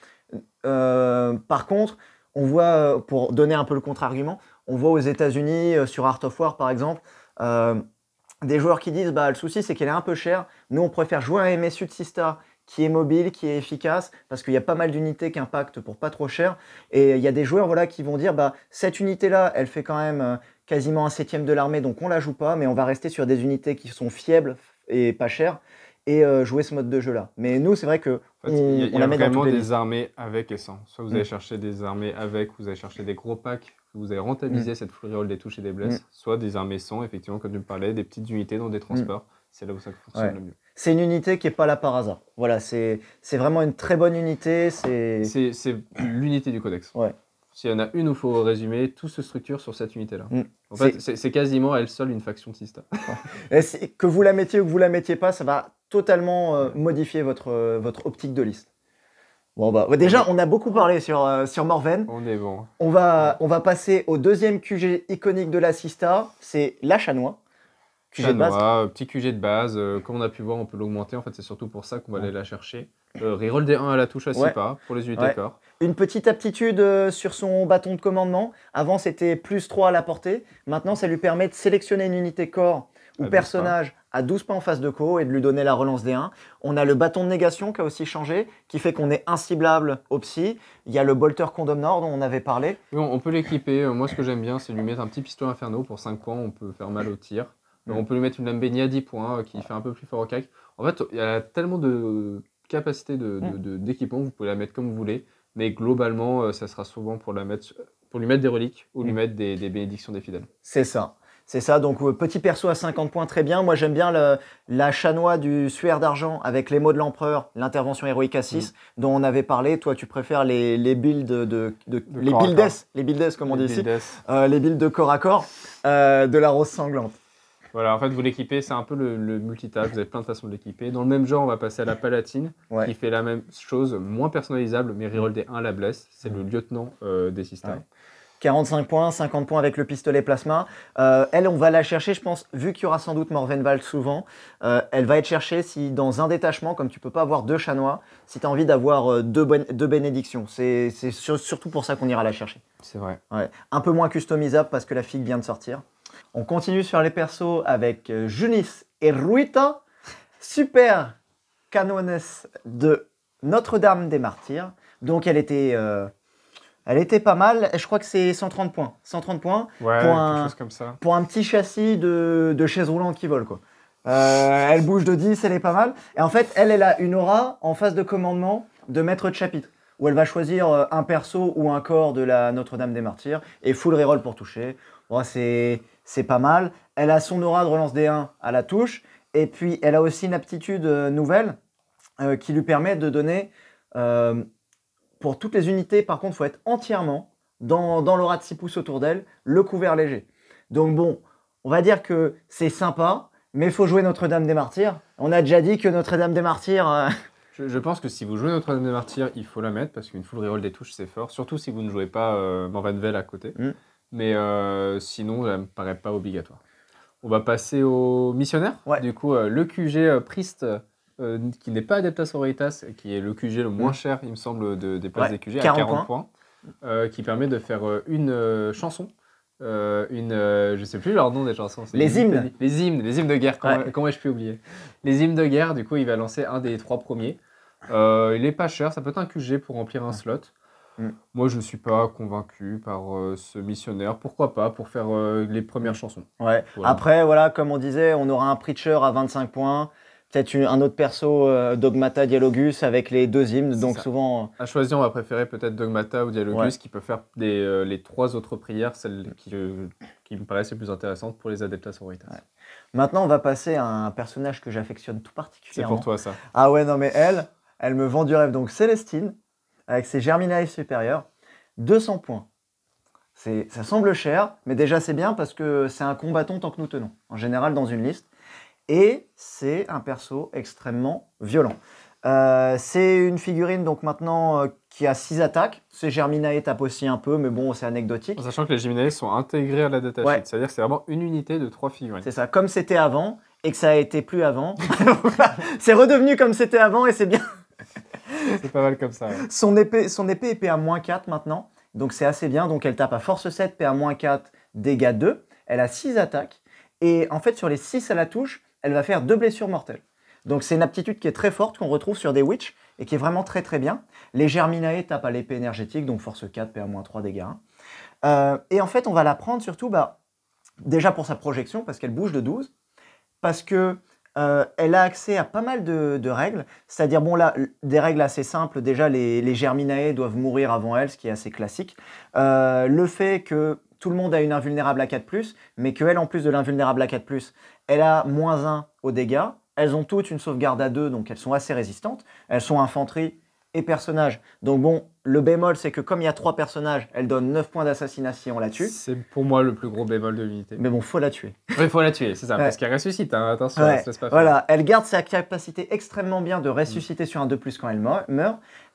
Euh, par contre, on voit, pour donner un peu le contre-argument, on voit aux États-Unis, euh, sur Art of War par exemple, des joueurs qui disent bah, le souci c'est qu'elle est un peu chère, nous on préfère jouer à de 6 stars. » qui est mobile, qui est efficace, parce qu'il y a pas mal d'unités qui impactent pour pas trop cher. Et il y a des joueurs voilà, qui vont dire, bah, cette unité-là, elle fait quand même euh, quasiment un septième de l'armée, donc on la joue pas, mais on va rester sur des unités qui sont fiables et pas chères, et euh, jouer ce mode de jeu-là. Mais nous, c'est vrai que il y a, vraiment des armées avec et sans. Soit vous mm. allez chercher des armées avec, vous allez chercher des gros packs, vous allez rentabiliser mm. cette floriole des touches et des blesses, mm. soit des armées sans, effectivement, comme tu me parlais, des petites unités dans des transports. C'est là où ça fonctionne le mieux c'est une unité qui est pas là par hasard. Voilà, c'est vraiment une très bonne unité. C'est l'unité du codex. Ouais. S'il y en a une où il faut résumer, tout se structure sur cette unité-là. Mm. En fait, c'est quasiment elle seule une faction de Sista. que vous la mettiez ou que vous la mettiez pas, ça va totalement euh, modifier votre, euh, votre optique de liste. Bon bah déjà on a beaucoup parlé sur, euh, sur Morven. On est bon. On va, on va passer au deuxième QG iconique de la Sista, c'est la Chanois. QG de base. Euh, petit QG de base. Euh, comme on a pu voir, on peut l'augmenter. En fait, c'est surtout pour ça qu'on va aller la chercher. Euh, reroll des 1 à la touche à 6 pas pour les unités corps. Une petite aptitude sur son bâton de commandement. Avant, c'était plus 3 à la portée. Maintenant, ça lui permet de sélectionner une unité corps ou personnage à 12 pas en face de co et de lui donner la relance des 1. On a le bâton de négation qui a aussi changé, qui fait qu'on est inciblable au psy. Il y a le bolter Nord dont on avait parlé. on peut l'équiper. Moi, ce que j'aime bien, c'est lui mettre un petit pistolet inferno pour 5 points. On peut faire mal au tir. Mm. on peut lui mettre une baignée à 10 points euh, qui fait un peu plus fort au CAC. En fait, il y a tellement de capacités mm. d'équipement, vous pouvez la mettre comme vous voulez. Mais globalement, euh, ça sera souvent pour, la mettre, pour lui mettre des reliques ou lui mm. mettre des, bénédictions des fidèles. C'est ça. C'est ça, donc euh, petit perso à 50 points, très bien. Moi j'aime bien la chanois du suaire d'argent avec les mots de l'empereur, l'intervention héroïque à 6, dont on avait parlé. Toi tu préfères les, builds de, de, les les comme on dit ici, les builds de corps à corps de la rose sanglante. Voilà, en fait, vous l'équipez, c'est un peu le, le vous avez plein de façons de l'équiper. Dans le même genre, on va passer à la palatine, qui fait la même chose, moins personnalisable, mais reroll des 1 la blesse, c'est le lieutenant euh, des systèmes. 45 points, 50 points avec le pistolet plasma. Euh, elle, on va la chercher, je pense, vu qu'il y aura sans doute Morvenval souvent. Euh, elle va être cherchée si dans un détachement, comme tu peux pas avoir deux chanois, si tu as envie d'avoir deux, bénédictions. C'est surtout pour ça qu'on ira la chercher. C'est vrai. Un peu moins customisable parce que la figue vient de sortir. On continue sur les persos avec euh, Junis et Ruita, super canonesse de Notre-Dame des Martyrs. Donc elle était, euh, elle était pas mal. Je crois que c'est 130 points. 130 points pour, un, pour un petit châssis de, chaise roulante qui vole. Quoi. Euh, elle bouge de 10, elle est pas mal. Et en fait, elle, elle a une aura en phase de commandement de maître de chapitre où elle va choisir un perso ou un corps de la Notre-Dame des Martyrs et full reroll pour toucher. Bon, c'est c'est pas mal. Elle a son aura de relance D1 à la touche. Et puis, elle a aussi une aptitude euh, nouvelle euh, qui lui permet de donner, euh, pour toutes les unités, par contre, il faut être entièrement dans, l'aura de 6 pouces autour d'elle, le couvert léger. Donc bon, on va dire que c'est sympa, mais il faut jouer Notre-Dame des Martyrs. On a déjà dit que Notre-Dame des Martyrs... Je, pense que si vous jouez Notre-Dame des Martyrs, il faut la mettre, parce qu'une full reroll des touches, c'est fort. Surtout si vous ne jouez pas Morvenvel à côté. Hum. Mais euh, sinon, ça ne me paraît pas obligatoire. On va passer au missionnaire. Du coup, euh, le QG euh, Priest, qui n'est pas Adeptas Oritas, qui est le QG le moins mm. cher, il me semble, de, des places des QG, à 40 points, qui permet de faire une chanson. Euh, une, je sais plus leur nom des chansons. Les hymnes. Les hymnes, les hymnes de guerre. Comment, ai-je pu oublier Les hymnes de guerre. Du coup, il va lancer un des trois premiers. il est pas cher. Ça peut être un QG pour remplir un slot. Mm. Moi, je ne suis pas convaincu par euh, ce missionnaire. Pourquoi pas Pour faire euh, les premières chansons. Ouais. Après, voilà, comme on disait, on aura un preacher à 25 points. Peut-être un autre perso, euh, Dogmata, Dialogus, avec les deux hymnes. Donc souvent. À choisir, on va préférer peut-être Dogmata ou Dialogus, qui peut faire les trois autres prières, celles qui, me paraissent les plus intéressantes pour les adeptes Sororitas. Maintenant, on va passer à un personnage que j'affectionne tout particulièrement. C'est pour toi, ça. Ah ouais, non, mais elle, elle me vend du rêve. Donc Célestine, avec ses germinales supérieurs. 200 points. Ça semble cher, mais déjà c'est bien parce que c'est un combattant tant que nous tenons, en général dans une liste. Et c'est un perso extrêmement violent. Euh, c'est une figurine donc maintenant euh, qui a 6 attaques. Ces Germinae tapent aussi un peu, mais bon, c'est anecdotique. sachant que les Germinae sont intégrés à la datasheet, c'est-à-dire que c'est vraiment une unité de 3 figurines. C'est ça, comme c'était avant et que ça a été plus avant. c'est redevenu comme c'était avant et c'est bien. C'est pas mal comme ça. Son, épée, son épée est PA 4 maintenant, donc c'est assez bien. Donc elle tape à force 7, PA 4, dégâts 2. Elle a 6 attaques. Et en fait, sur les 6 à la touche, elle va faire 2 blessures mortelles. Donc c'est une aptitude qui est très forte, qu'on retrouve sur des witches, et qui est vraiment très très bien. Les Germinae tapent à l'épée énergétique, donc force 4, PA-3 dégâts. 1. Euh, et en fait, on va la prendre surtout, bah, déjà pour sa projection, parce qu'elle bouge de 12, parce que euh, elle a accès à pas mal de, règles. C'est-à-dire, bon, là, des règles assez simples. Déjà, les, les Germinae doivent mourir avant elle, ce qui est assez classique. Euh, le fait que tout le monde a une invulnérable à 4, mais qu'elle, en plus de l'invulnérable à 4, elle a moins 1 aux dégâts. Elles ont toutes une sauvegarde à 2, donc elles sont assez résistantes. Elles sont infanterie, et personnages. Donc bon, le bémol, c'est que comme il y a trois personnages, elle donne 9 points d'assassinat si on la tue. C'est pour moi le plus gros bémol de l'unité. Mais bon, faut la tuer. Oui, faut la tuer, c'est ça, parce qu'elle ressuscite, hein, attention, Voilà, elle garde sa capacité extrêmement bien de ressusciter mm. sur un 2 plus quand elle meurt.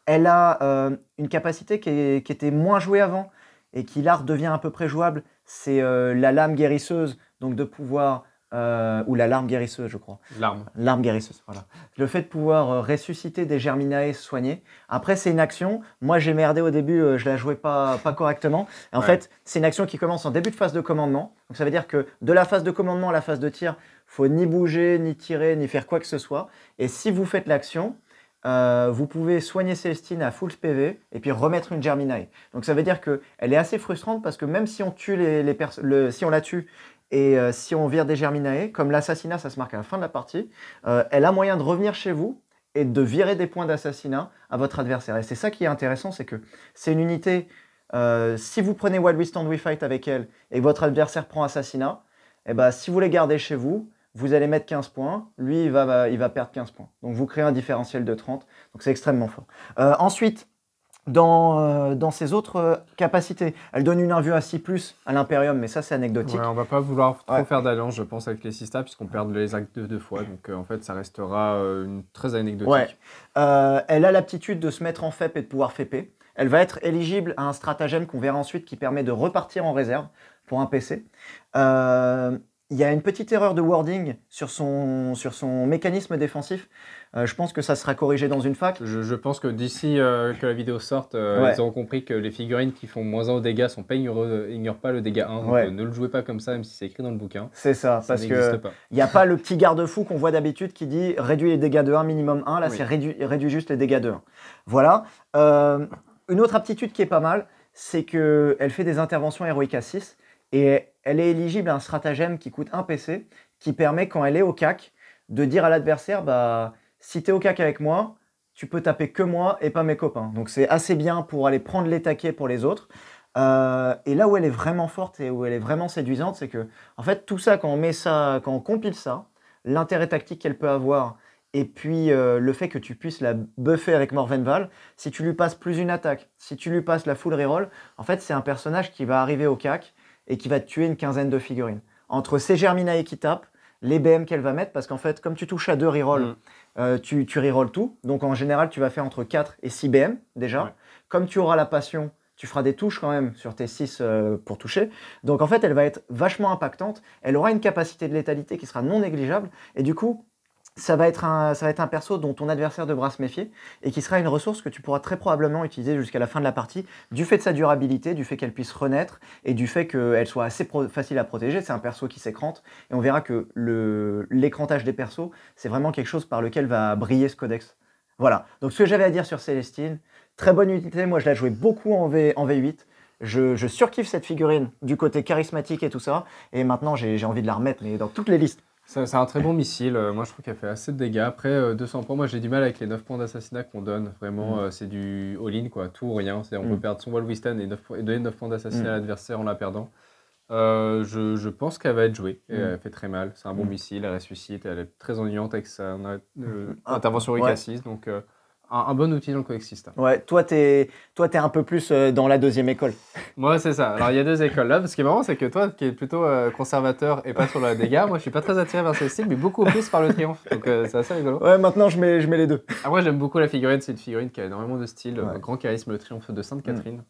Elle a euh, une capacité qui, était moins jouée avant et qui là redevient à peu près jouable. C'est euh, la lame guérisseuse, donc de pouvoir euh, ou la larme guérisseuse, je crois. Larme. Larme guérisseuse, voilà. Le fait de pouvoir euh, ressusciter des germinae soignés. Après, c'est une action. Moi, j'ai merdé au début, euh, je la jouais pas, correctement. en fait, c'est une action qui commence en début de phase de commandement. Donc, ça veut dire que de la phase de commandement à la phase de tir, faut ni bouger, ni tirer, ni faire quoi que ce soit. Et si vous faites l'action, vous pouvez soigner Célestine à full PV et puis remettre une germinae. Donc, ça veut dire qu'elle est assez frustrante parce que même si on tue les, si on la tue et euh, si on vire des Germinae, comme l'assassinat, ça se marque à la fin de la partie, euh, elle a moyen de revenir chez vous et de virer des points d'assassinat à votre adversaire. Et c'est ça qui est intéressant, c'est que c'est une unité, euh, si vous prenez Wild We Stand We Fight avec elle et que votre adversaire prend assassinat, eh ben, si vous les gardez chez vous, vous allez mettre 15 points, lui il va, il va perdre 15 points. Donc vous créez un différentiel de 30, donc c'est extrêmement fort. ensuite, dans, euh, dans ses autres euh, capacités. Elle donne une invue à 6 plus à l'Imperium, mais ça c'est anecdotique. Ouais, on va pas vouloir trop faire d'alliance, je pense, avec les Sista, puisqu'on perd les actes deux, fois. Donc euh, en fait, ça restera une, très anecdotique. Ouais. elle a l'aptitude de se mettre en FEP et de pouvoir FEP. Elle va être éligible à un stratagème qu'on verra ensuite qui permet de repartir en réserve pour un PC il y a une petite erreur de wording sur son, sur son mécanisme défensif. Euh, je pense que ça sera corrigé dans une fac. Je, pense que d'ici euh, que la vidéo sorte, euh, ils auront compris que les figurines qui font moins 1 au dégât sont pas ignorent, ignorent pas le dégât 1. ne le jouez pas comme ça, même si c'est écrit dans le bouquin. C'est ça, parce que il n'y a pas le petit garde-fou qu'on voit d'habitude qui dit réduit les dégâts de 1 minimum 1. Là, c'est réduit, réduit juste les dégâts de 1. Voilà. une autre aptitude qui est pas mal, c'est qu'elle fait des interventions héroïques à 6. Et elle est éligible à un stratagème qui coûte un PC, qui permet quand elle est au CAC de dire à l'adversaire, bah, si t'es au CAC avec moi, tu peux taper que moi et pas mes copains. Donc c'est assez bien pour aller prendre les taquets pour les autres. Euh, et là où elle est vraiment forte et où elle est vraiment séduisante, c'est que en fait tout ça, quand on met ça, quand on compile ça, l'intérêt tactique qu'elle peut avoir, et puis euh, le fait que tu puisses la buffer avec Morvenval, si tu lui passes plus une attaque, si tu lui passes la full reroll, en fait c'est un personnage qui va arriver au cac et qui va te tuer une quinzaine de figurines. Entre ces Germinae qui tapent, les BM qu'elle va mettre, parce qu'en fait, comme tu touches à deux rerolls, mm. euh, tu, tu rerolls tout. Donc en général, tu vas faire entre 4 et 6 BM déjà. Comme tu auras la passion, tu feras des touches quand même sur tes 6 euh, pour toucher. Donc en fait, elle va être vachement impactante. Elle aura une capacité de létalité qui sera non négligeable. Et du coup, ça va, être un, ça perso dont ton adversaire devra se méfier et qui sera une ressource que tu pourras très probablement utiliser jusqu'à la fin de la partie du fait de sa durabilité, du fait qu'elle puisse renaître et du fait qu'elle soit assez facile à protéger. C'est un perso qui s'écrante et on verra que l'écrantage des persos, c'est vraiment quelque chose par lequel va briller ce codex. Voilà, donc ce que j'avais à dire sur Célestine, très bonne unité, moi je la jouais beaucoup en, v, 8 je, surkiffe cette figurine du côté charismatique et tout ça, et maintenant j'ai envie de la remettre dans toutes les listes. C'est un très bon missile. Euh, moi, je trouve qu'elle fait assez de dégâts. Après, 200 euh, points, moi, j'ai du mal avec les 9 points d'assassinat qu'on donne. Vraiment, mm. euh, c'est du all-in, quoi. Tout ou rien. On peut mm. perdre son wall et, donner 9 points d'assassinat à mm. l'adversaire en la perdant. je, pense qu'elle va être jouée. elle fait très mal. C'est un bon missile. Elle ressuscite. Elle est très ennuyante avec sa ah, intervention ouais. Donc, un, bon outil dans le coexiste. Ouais, toi, tu es, toi, un peu plus euh, dans la deuxième école. Moi, c'est ça. Alors, il y a deux écoles là. Ce qui est marrant, c'est que toi, qui es plutôt euh, conservateur et pas sur la dégât, moi, je suis pas très attiré vers ce style, mais beaucoup plus par le triomphe. Donc, euh, c'est assez rigolo. Ouais, maintenant, je mets, je mets les deux. Ah, moi, j'aime beaucoup la figurine. C'est une figurine qui a énormément de style. Grand charisme, le triomphe de Sainte-Catherine.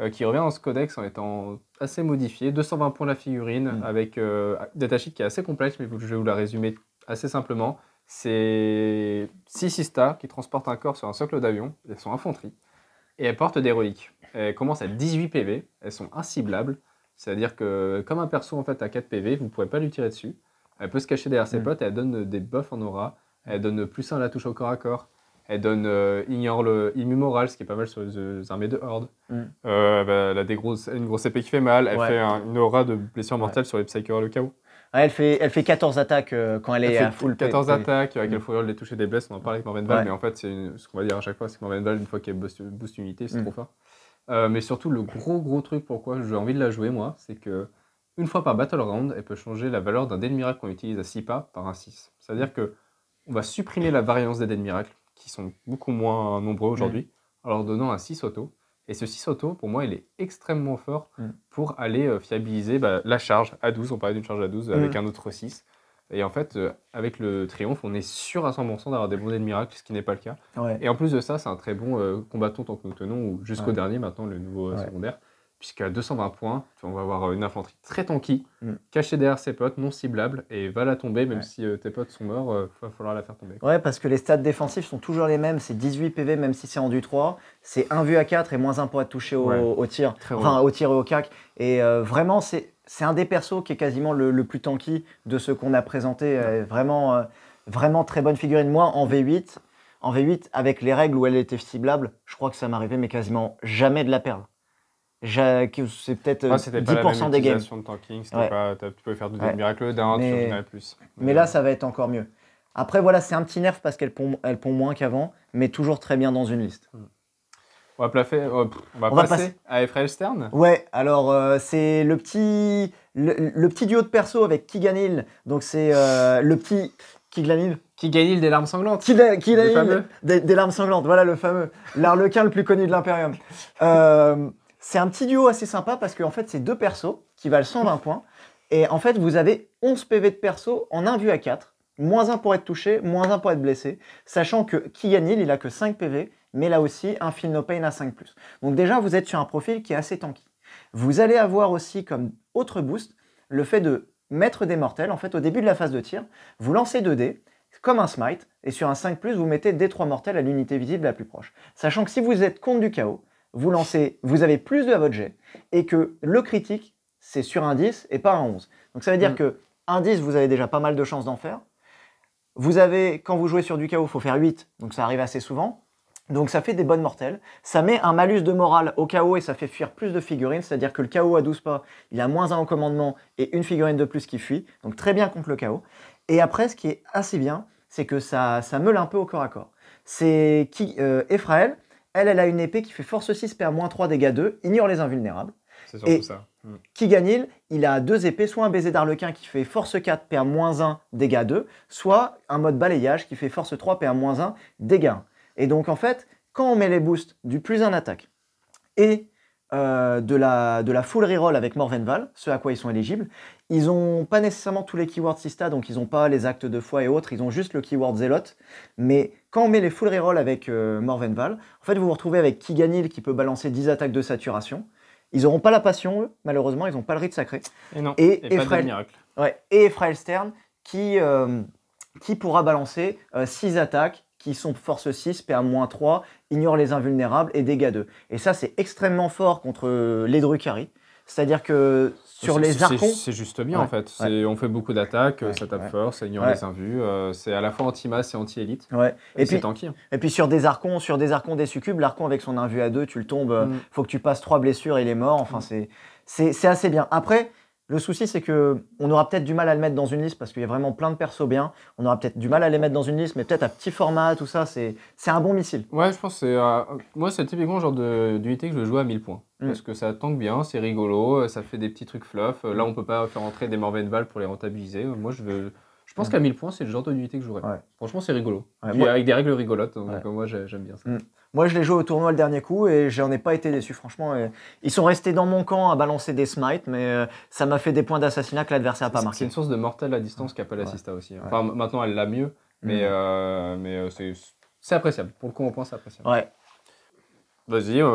Mm. qui revient dans ce codex en étant assez modifié, 220 points la figurine, mm. avec des tachites qui est assez complexe, mais je vais vous la résumer assez simplement. C'est six qui transportent un corps sur un socle d'avion, elles sont infanterie, et elles portent des reliques. Elles commencent à 18 PV, elles sont inciblables, c'est-à-dire que comme un perso en fait à 4 PV, vous ne pouvez pas lui tirer dessus. Elle peut se cacher derrière ses mm. potes, elle donne des buffs en aura, elle donne plus 1 à la touche au corps à corps, elle donne euh, ignore le immoral, ce qui est pas mal sur les, armées de horde. Mm. Euh, bah, elle a des grosses, une grosse épée qui fait mal. Elle fait une aura de blessure mortelle sur les et le chaos elle, fait, elle fait 14 attaques euh, quand elle, est full 14 attaques, avec le mm. fourrure, les toucher des blesses, on en parlait avec Morvenval, mais en fait, c'est ce qu'on va dire à chaque fois, c'est que Morvenval, une fois qu'elle booste, boost unité, c'est mm. trop fort. Euh, mais surtout, le gros gros truc pourquoi j'ai envie de la jouer, moi, c'est que une fois par battle round, elle peut changer la valeur d'un dé miracle qu'on utilise à 6 pas par un 6. C'est-à-dire que on va supprimer la variance des dead de qui sont beaucoup moins nombreux aujourd'hui, mm. en leur donnant un 6 auto. Et ce 6 auto, pour moi, il est extrêmement fort mm. pour aller euh, fiabiliser bah, la charge à 12. On parlait d'une charge à 12 avec mm. un autre 6. Et en fait, euh, avec le triomphe, on est sûr à 100% d'avoir des bondées de miracle, ce qui n'est pas le cas. Et en plus de ça, c'est un très bon euh, combattant tant que nous tenons, jusqu'au dernier, maintenant, le nouveau secondaire puisqu'à 220 points, on va avoir euh, une infanterie très tanky, mm. cachée derrière ses potes, non ciblable, et va la tomber, même si euh, tes potes sont morts, euh, va falloir la faire tomber. Ouais, parce que les stats défensifs sont toujours les mêmes, c'est 18 PV même si c'est en du 3, c'est un vu à 4 et moins 1 être touché au, tir, enfin au tir et au cac, et vraiment c'est un des persos qui est quasiment le, plus tanky de ce qu'on a présenté, vraiment, vraiment très bonne figurine. Moi en V8, en V8, avec les règles où elle était ciblable, je crois que ça m'arrivait mais quasiment jamais de la perdre. C'est peut-être 10% ah, euh, des games. de tanking, ouais. pas, tu pouvais faire du ouais. miracle d'un, mais... tu en plus. Mais, là, ça va être encore mieux. Après, voilà, c'est un petit nerf parce qu'elle pond, elle pond moins qu'avant, mais toujours très bien dans une liste. Hmm. Oh, on va, on va passer, à Ephraim Stern Ouais, alors euh, c'est le petit, le, petit duo de perso avec Kiganil. Donc c'est euh, le petit Kiganil. Kiganil des larmes sanglantes. Kiganil des, des, larmes sanglantes, voilà le fameux. L'arlequin le plus connu de l'Imperium. Euh, c'est un petit duo assez sympa parce qu'en en fait, c'est deux persos qui valent 120 points. Et en fait, vous avez 11 PV de perso en un vu à 4. Moins 1 pour être touché, moins 1 pour être blessé. Sachant que Kiyanil, il a que 5 PV, mais là aussi, un Feel No Pain à 5+. Donc déjà, vous êtes sur un profil qui est assez tanky. Vous allez avoir aussi comme autre boost le fait de mettre des mortels. En fait, au début de la phase de tir, vous lancez 2 dés, comme un smite, et sur un 5+, vous mettez des 3 mortels à l'unité visible la plus proche. Sachant que si vous êtes contre du chaos, vous lancez, vous avez plus de à votre jet et que le critique, c'est sur un 10 et pas un 11. Donc ça veut dire mm. que un 10, vous avez déjà pas mal de chances d'en faire. Vous avez, quand vous jouez sur du chaos, il faut faire 8, donc ça arrive assez souvent. Donc ça fait des bonnes mortelles. Ça met un malus de morale au chaos et ça fait fuir plus de figurines, c'est-à-dire que le chaos à 12 pas, il a moins un au commandement et une figurine de plus qui fuit. Donc très bien contre le chaos. Et après, ce qui est assez bien, c'est que ça, ça meule un peu au corps à corps. C'est qui euh, Ephraël, elle, elle a une épée qui fait force 6, perd 3, dégâts 2, ignore les invulnérables. C'est surtout Et ça. Mm. Qui gagne il a deux épées, soit un baiser d'arlequin qui fait force 4, perd 1, dégâts 2, soit un mode balayage qui fait force 3, perd 1, dégâts 1. Et donc en fait, quand on met les boosts du plus 1 attaque et euh, de, la, de la full reroll avec Morvenval, ce à quoi ils sont éligibles, ils n'ont pas nécessairement tous les keywords Sista, donc ils n'ont pas les actes de foi et autres, ils ont juste le keyword Zelot. Mais quand on met les full rerolls avec euh, Morvenval, en fait vous vous retrouvez avec Kiganil qui peut balancer 10 attaques de saturation. Ils n'auront pas la passion, malheureusement, ils n'ont pas le rite sacré. Et non, et, pas miracle. Ouais, et Stern qui, euh, qui pourra balancer 6 euh, attaques qui sont force 6, PA-3, ignore les invulnérables et dégâts 2. Et ça, c'est extrêmement fort contre les Drucari c'est-à-dire que sur les arcons, C'est juste bien en fait. On fait beaucoup d'attaques, ça tape fort, ça ignore les invus. Euh, c'est à la fois anti-masse et anti-élite. Ouais. Et, puis, hein. Et puis sur des arcons, sur des arcons des succubes, l'arcon avec son invu à deux, tu le tombes, mm. euh, faut que tu passes trois blessures, il est mort. Enfin, mm. c'est c'est assez bien. Après, le souci, c'est que on aura peut-être du mal à le mettre dans une liste parce qu'il y a vraiment plein de persos bien. On aura peut-être du mal à les mettre dans une liste, mais peut-être à petit format, tout ça, c'est un bon missile. Ouais, je pense que c'est. Euh, moi, c'est typiquement le genre d'unité que je joue à 1000 points. Mm. Parce que ça tank bien, c'est rigolo, euh, ça fait des petits trucs fluff. Euh, là, on peut pas faire entrer des de balles pour les rentabiliser. Moi, je veux. Je pense mm. qu'à 1000 points, c'est le genre d'unité que je jouerais. Franchement, c'est rigolo. Avec des règles rigolotes, moi, j'aime bien ça. Mm. Moi, je l'ai joué au tournoi le dernier coup et j'en ai pas été déçu, franchement. ils sont restés dans mon camp à balancer des smites, mais euh, ça m'a fait des points d'assassinat que l'adversaire n'a pas marqué. C'est une source de mortelle à distance qu'appelle assista aussi. Hein. Enfin, maintenant, elle l'a mieux, mais, mhm. euh, mais euh, c'est appréciable. Pour le coup, on pense c'est appréciable. Ouais. Vas-y. Et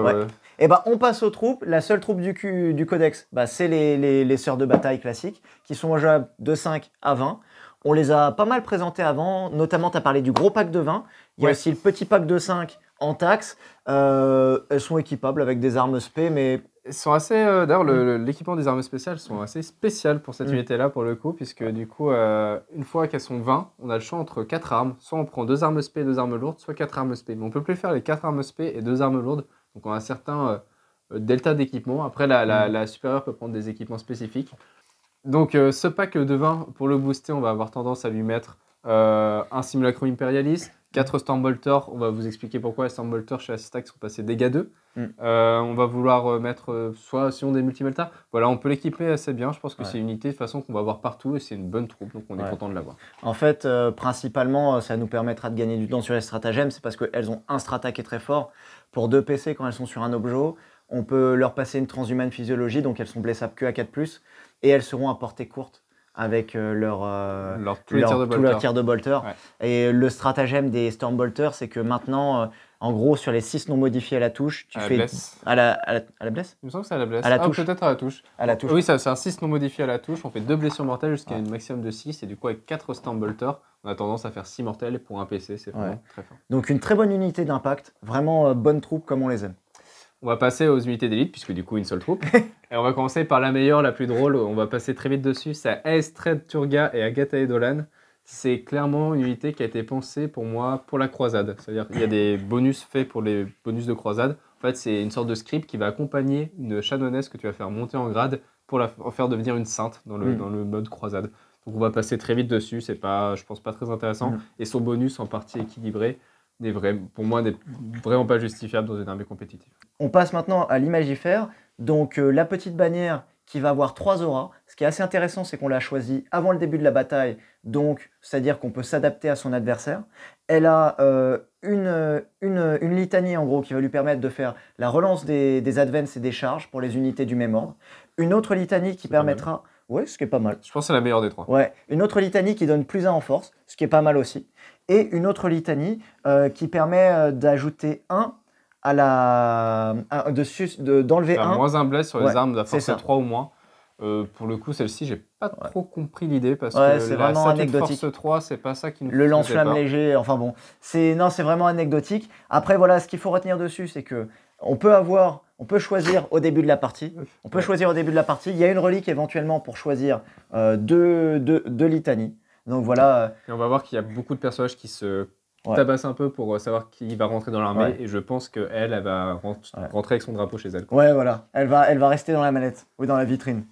eh ben, on passe aux troupes. La seule troupe du, du codex, bah, c'est les, les, sœurs de bataille classiques, qui sont jouables de 5 à 20. On les a pas mal présentées avant, notamment tu as parlé du gros pack de 20. Il y a aussi le petit pack de 5 en taxes, euh, elles sont équipables avec des armes spé, mais sont assez. Euh, d'ailleurs, mm. l'équipement des armes spéciales sont assez spéciales pour cette mm. unité-là, pour le coup, puisque du coup, euh, une fois qu'elles sont 20, on a le choix entre 4 armes. Soit on prend 2 armes spé et 2 armes lourdes, soit 4 armes spé. Mais on peut plus faire les 4 armes spé et 2 armes lourdes. Donc on a un certain delta d'équipement. Après, mm. la, supérieure peut prendre des équipements spécifiques. Donc ce pack de 20, pour le booster, on va avoir tendance à lui mettre un simulacro impérialiste, 4 Stormbolters, on va vous expliquer pourquoi les Stormbolters chez Assistax sont passés dégâts 2. Mm. Euh, on va vouloir euh, mettre euh, soit si on des multimelta, voilà, on peut l'équiper assez bien. Je pense que c'est une unité de façon qu'on va avoir partout et c'est une bonne troupe, donc on est content de l'avoir. En fait, principalement, ça nous permettra de gagner du temps sur les stratagèmes, c'est parce qu'elles ont un strata qui est très fort. Pour deux PC, quand elles sont sur un objet, on peut leur passer une transhumane physiologie, donc elles sont blessables que à 4, et elles seront à portée courte avec euh, leur, euh, leur, de bolter. Et le stratagème des Storm bolters c'est que maintenant, euh, en gros, sur les 6 non modifiés à la touche, tu à fais. La à, la, à, la, blesse Il me semble que c'est à la blesse. À la ah, touche. Peut-être à la touche. Oui, c'est un 6 non modifié à la touche. On fait deux blessures mortelles jusqu'à un maximum de 6. Et du coup, avec 4 Storm Bolter, on a tendance à faire 6 mortelles pour un PC. C'est vraiment très fort. Donc, une très bonne unité d'impact. Vraiment euh, bonne troupe comme on les aime. On va passer aux unités d'élite, puisque du coup, une seule troupe. et on va commencer par la meilleure, la plus drôle. On va passer très vite dessus. C'est Aestred Turga et Agatha Edolan. C'est clairement une unité qui a été pensée pour moi pour la croisade. C'est-à-dire qu'il y a des bonus faits pour les bonus de croisade. En fait, c'est une sorte de script qui va accompagner une chanoinesse que tu vas faire monter en grade pour la faire devenir une sainte mm. dans le, mode croisade. Donc on va passer très vite dessus, c'est pas, je pense, pas très intéressant. Mm. Et son bonus en partie équilibré, pour moi n'est vraiment pas justifiable dans une armée compétitive. On passe maintenant à l'imagifère. Donc euh, la petite bannière qui va avoir trois auras. Ce qui est assez intéressant, c'est qu'on l'a choisie avant le début de la bataille, donc c'est-à-dire qu'on peut s'adapter à son adversaire. Elle a euh, une, litanie en gros qui va lui permettre de faire la relance des, des et des charges pour les unités du même ordre. Une autre litanie qui permettra... Oui, ce qui est pas mal. Je pense que c'est la meilleure des trois. Ouais. Une autre litanie qui donne plus 1 en force, ce qui est pas mal aussi et une autre litanie euh, qui permet euh, d'ajouter un à la. de, d'enlever un Moins un bless sur les armes de la force 3 ou moins. Euh, pour le coup, celle-ci, j'ai pas trop compris l'idée parce que c'est vraiment anecdotique. Force 3, c'est pas ça qui nous Le lance-flamme léger, enfin bon, c'est non, c'est vraiment anecdotique. Après voilà, ce qu'il faut retenir dessus, c'est que on peut avoir, on peut choisir au début de la partie. On peut choisir au début de la partie. Il y a une relique éventuellement pour choisir deux, deux litanies. Donc voilà. Euh, et on va voir qu'il y a beaucoup de personnages qui se tabassent un peu pour euh, savoir qui va rentrer dans l'armée et je pense qu'elle, elle va rentrer avec son drapeau chez elle. Ouais, voilà. Elle va, elle va rester dans la manette ou dans la vitrine.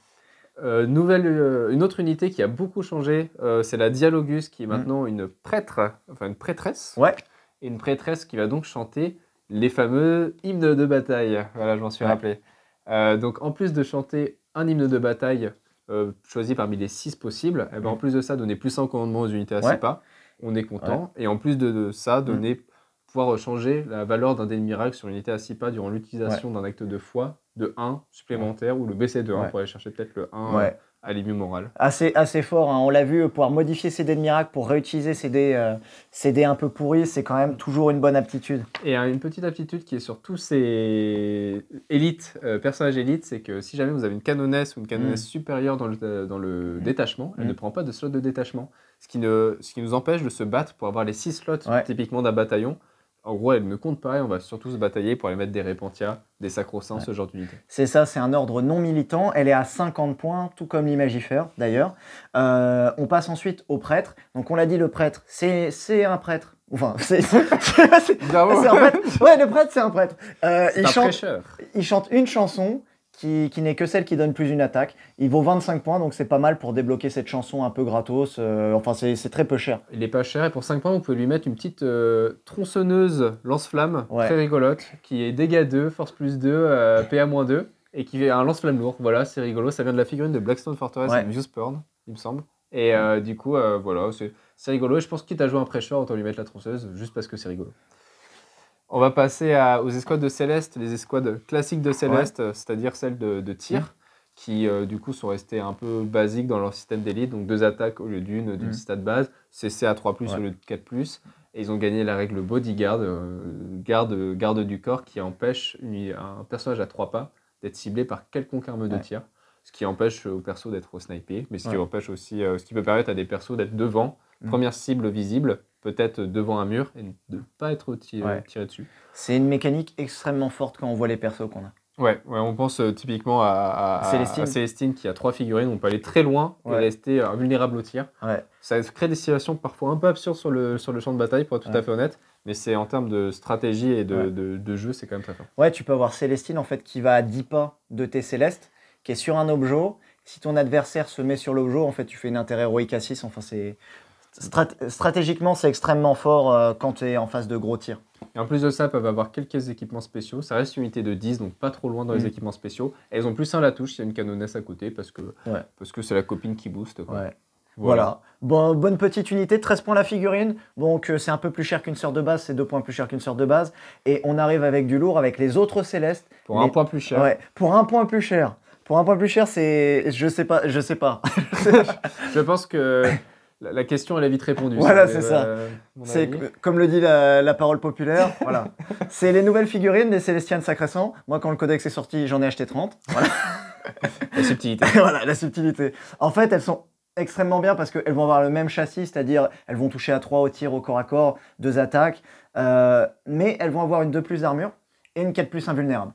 Euh, une autre unité qui a beaucoup changé, c'est la Dialogus qui est mm. maintenant une prêtre, enfin une prêtresse. Ouais. Et une prêtresse qui va donc chanter les fameux hymnes de bataille. Voilà, je m'en suis rappelé. donc en plus de chanter un hymne de bataille euh, choisi parmi les 6 possibles, et eh ben, en mm. plus de ça, donner plus un commandement aux unités à pas, on est content. Et en plus de, ça, mm. donner, pouvoir changer la valeur d'un des sur une unité à 6 pas durant l'utilisation d'un acte de foi de 1 supplémentaire ou le BC de 1 pour aller chercher peut-être le 1 à Moral. Assez, assez fort, hein. on l'a vu, pouvoir modifier ses dés de miracle pour réutiliser ses dés, euh, un peu pourris, c'est quand même toujours une bonne aptitude. Et hein, une petite aptitude qui est sur tous ces élites, euh, personnages élites, c'est que si jamais vous avez une canonnesse ou une canonnesse mm. supérieure dans le, euh, mm. détachement, elle mm. ne prend pas de slot de détachement, ce qui, ne, ce qui nous empêche de se battre pour avoir les 6 slots typiquement d'un bataillon en gros, elle ne compte pas et on va surtout se batailler pour aller mettre des répentias, des Sacro-Saints, ce genre C'est ça, c'est un ordre non militant. Elle est à 50 points, tout comme l'Imagifère d'ailleurs. Euh, on passe ensuite au prêtre. Donc on l'a dit, le prêtre, c'est un prêtre. Enfin, c'est. ouais, le prêtre, c'est un prêtre. Euh, il chante une chanson qui, n'est que celle qui donne plus une attaque. Il vaut 25 points, donc c'est pas mal pour débloquer cette chanson un peu gratos. Euh, enfin, c'est très peu cher. Il est pas cher, et pour 5 points, vous pouvez lui mettre une petite euh, tronçonneuse lance-flamme, très rigolote, qui est dégâts 2, force plus 2, euh, PA-2, et qui est un lance-flamme lourd. Voilà, c'est rigolo. Ça vient de la figurine de Blackstone Fortress de il me semble. Et du coup, voilà, c'est rigolo. Et je pense qu'il quitte à jouer un prêcheur, autant lui mettre la tronçonneuse, juste parce que c'est rigolo. On va passer aux escouades de Céleste, les escouades classiques de Céleste, c'est-à-dire celles de, tir, mm. qui euh, du coup sont restées un peu basiques dans leur système d'élite, donc deux attaques au lieu d'une, d'une mm. stade base, CC à 3 au lieu de 4 ⁇ et ils ont gagné la règle bodyguard, euh, garde, du corps, qui empêche un personnage à 3 pas d'être ciblé par quelconque arme de tir, ce qui empêche au perso d'être sniper mais ce qui empêche aussi, euh, ce qui peut permettre à des persos d'être devant Mm. première cible visible, peut-être devant un mur, et de ne pas être tiré, dessus. C'est une mécanique extrêmement forte quand on voit les persos qu'on a. Ouais, on pense euh, typiquement à, Célestine. qui a trois figurines, on peut aller très loin et rester euh, vulnérable au tir. Ça crée des situations parfois un peu absurdes sur le, sur le champ de bataille, pour être tout à fait honnête, mais c'est en termes de stratégie et de, jeu, c'est quand même très fort. Ouais, tu peux avoir Célestine en fait qui va à 10 pas de tes Célestes, qui est sur un objet. Si ton adversaire se met sur l'objet, en fait, tu fais une intérêt à 6. Enfin, c'est stratégiquement, c'est extrêmement fort euh, quand tu es en face de gros tirs. Et en plus de ça, elles peuvent avoir quelques équipements spéciaux. Ça reste une unité de 10, donc pas trop loin dans les mm. équipements spéciaux. Et elles ont plus un la touche, y a une canonnesse à côté parce que parce que c'est la copine qui booste. Ouais. Voilà. Bon, bonne petite unité, 13 points la figurine. Donc euh, c'est un peu plus cher qu'une sœur de base, c'est 2 points plus cher qu'une sœur de base. Et on arrive avec du lourd, avec les autres célestes. Pour un point plus cher. Ouais, pour un point plus cher. Pour un point plus cher, c'est. Je sais pas, je sais pas. je pense que la question, elle est vite répondue. Voilà, c'est euh, ça. c'est comme le dit la, parole populaire. voilà. C'est les nouvelles figurines des sacré Sacrassant. Moi, quand le codex est sorti, j'en ai acheté 30. Voilà. la subtilité. voilà, la subtilité. En fait, elles sont extrêmement bien parce qu'elles vont avoir le même châssis, c'est-à-dire elles vont toucher à 3 au tir, au corps à corps, deux attaques, euh, mais elles vont avoir une 2 plus d'armure et une 4 plus invulnérable.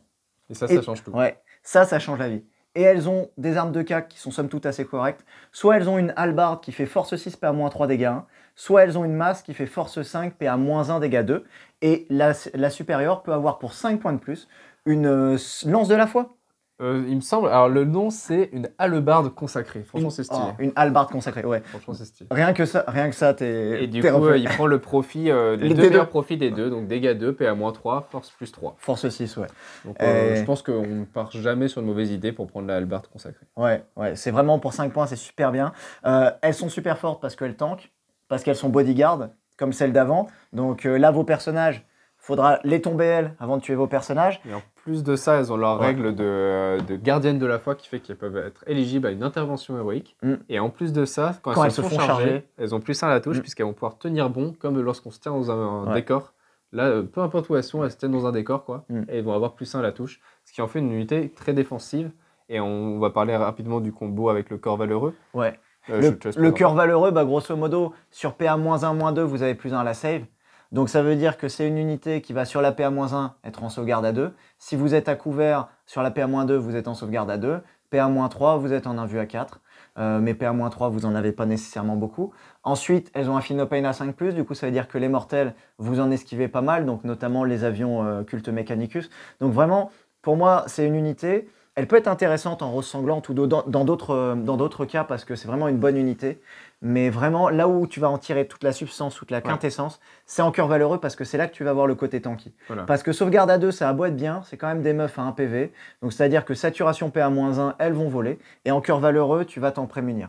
Et ça, ça change tout. Ouais, ça, ça change la vie et elles ont des armes de cac qui sont somme toute assez correctes. Soit elles ont une halbarde qui fait force 6 PA-3 dégâts 1, soit elles ont une masse qui fait force 5 PA-1 dégâts 2, et la, la supérieure peut avoir pour 5 points de plus une euh, lance de la foi euh, il me semble. Alors, le nom, c'est une hallebarde consacrée. Franchement, c'est ah, stylé. une hallebarde consacrée, ouais. Franchement, c'est stylé. Rien que ça, rien que ça, t'es. Et du coup, euh, il prend le profit, euh, les, deux, meilleurs profits des deux. Donc, dégâts 2, PA-3, force plus 3. Force 6, ouais. Donc, je pense qu'on ne part jamais sur une mauvaise idée pour prendre la hallebarde consacrée. Ouais, ouais. C'est vraiment pour 5 points, c'est super bien. elles sont super fortes parce qu'elles tankent, parce qu'elles sont bodyguard, comme celles d'avant. Donc, là, vos personnages faudra les tomber elles avant de tuer vos personnages. Et en plus de ça, elles ont leur règle de, euh, gardienne de la foi qui fait qu'elles peuvent être éligibles à une intervention héroïque. Mm. Et en plus de ça, quand, elles, se font, charger, elles ont plus un à la touche mm. puisqu'elles vont pouvoir tenir bon, comme lorsqu'on se tient dans un, décor. Là, euh, peu importe où elles sont, elles se tiennent dans un décor, quoi. Mm. Et elles vont avoir plus un à la touche. Ce qui en fait une unité très défensive. Et on va parler rapidement du combo avec le corps valeureux. Ouais. Euh, le, le cœur valeureux, bah, grosso modo, sur PA-1-2, vous avez plus un à la save. Donc ça veut dire que c'est une unité qui va sur la PA-1 être en sauvegarde à 2. Si vous êtes à couvert sur la PA-2, vous êtes en sauvegarde à 2. PA-3, vous êtes en invue à 4. Euh, mais PA-3, vous n'en avez pas nécessairement beaucoup. Ensuite, elles ont un Phinopain à 5+, du coup ça veut dire que les mortels, vous en esquivez pas mal, donc notamment les avions euh, culte Mechanicus. Donc vraiment, pour moi, c'est une unité. Elle peut être intéressante en rose sanglante ou euh, dans d'autres cas parce que c'est vraiment une bonne unité. Mais vraiment, là où tu vas en tirer toute la substance, toute la quintessence, c'est en cœur valeureux parce que c'est là que tu vas voir le côté tanky. Parce que sauvegarde à 2, ça a beau être bien, c'est quand même des meufs à 1 PV. Donc c'est-à-dire que saturation PA-1, elles vont voler. Et en cœur valeureux, tu vas t'en prémunir.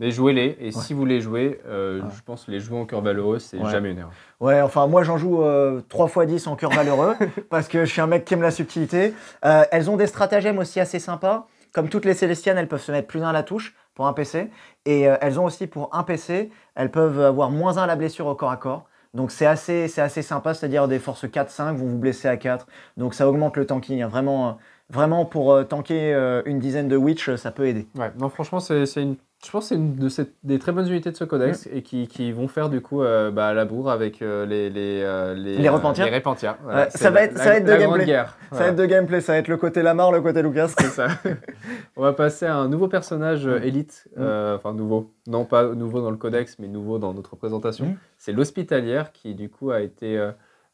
Mais jouez-les, et si vous les jouez, euh, ah. je pense que les jouer en cœur valeureux, c'est jamais une erreur. Ouais, enfin, moi j'en joue 3 euh, fois 10 en cœur valeureux, parce que je suis un mec qui aime la subtilité. Euh, elles ont des stratagèmes aussi assez sympas comme toutes les Célestiennes, elles peuvent se mettre plus d'un à la touche pour un PC. Et euh, elles ont aussi pour un PC, elles peuvent avoir moins un à la blessure au corps à corps. Donc c'est assez, assez sympa, c'est-à-dire des forces 4-5 vont vous blesser à 4. Donc ça augmente le tanking. Hein. Vraiment, vraiment pour euh, tanker euh, une dizaine de witch, ça peut aider. Ouais, non, franchement, c'est une je pense que c'est une de des très bonnes unités de ce codex et qui, vont faire du coup à euh, bah, la bourre avec euh, les, les, euh, les, ça, va être, ça va être de gameplay. ça va être de gameplay, ça va être le côté Lamar, le côté Lucas. ça. On va passer à un nouveau personnage mm. élite, mm. enfin nouveau, non pas nouveau dans le codex, mais nouveau dans notre présentation. Mm. C'est l'hospitalière qui du coup a été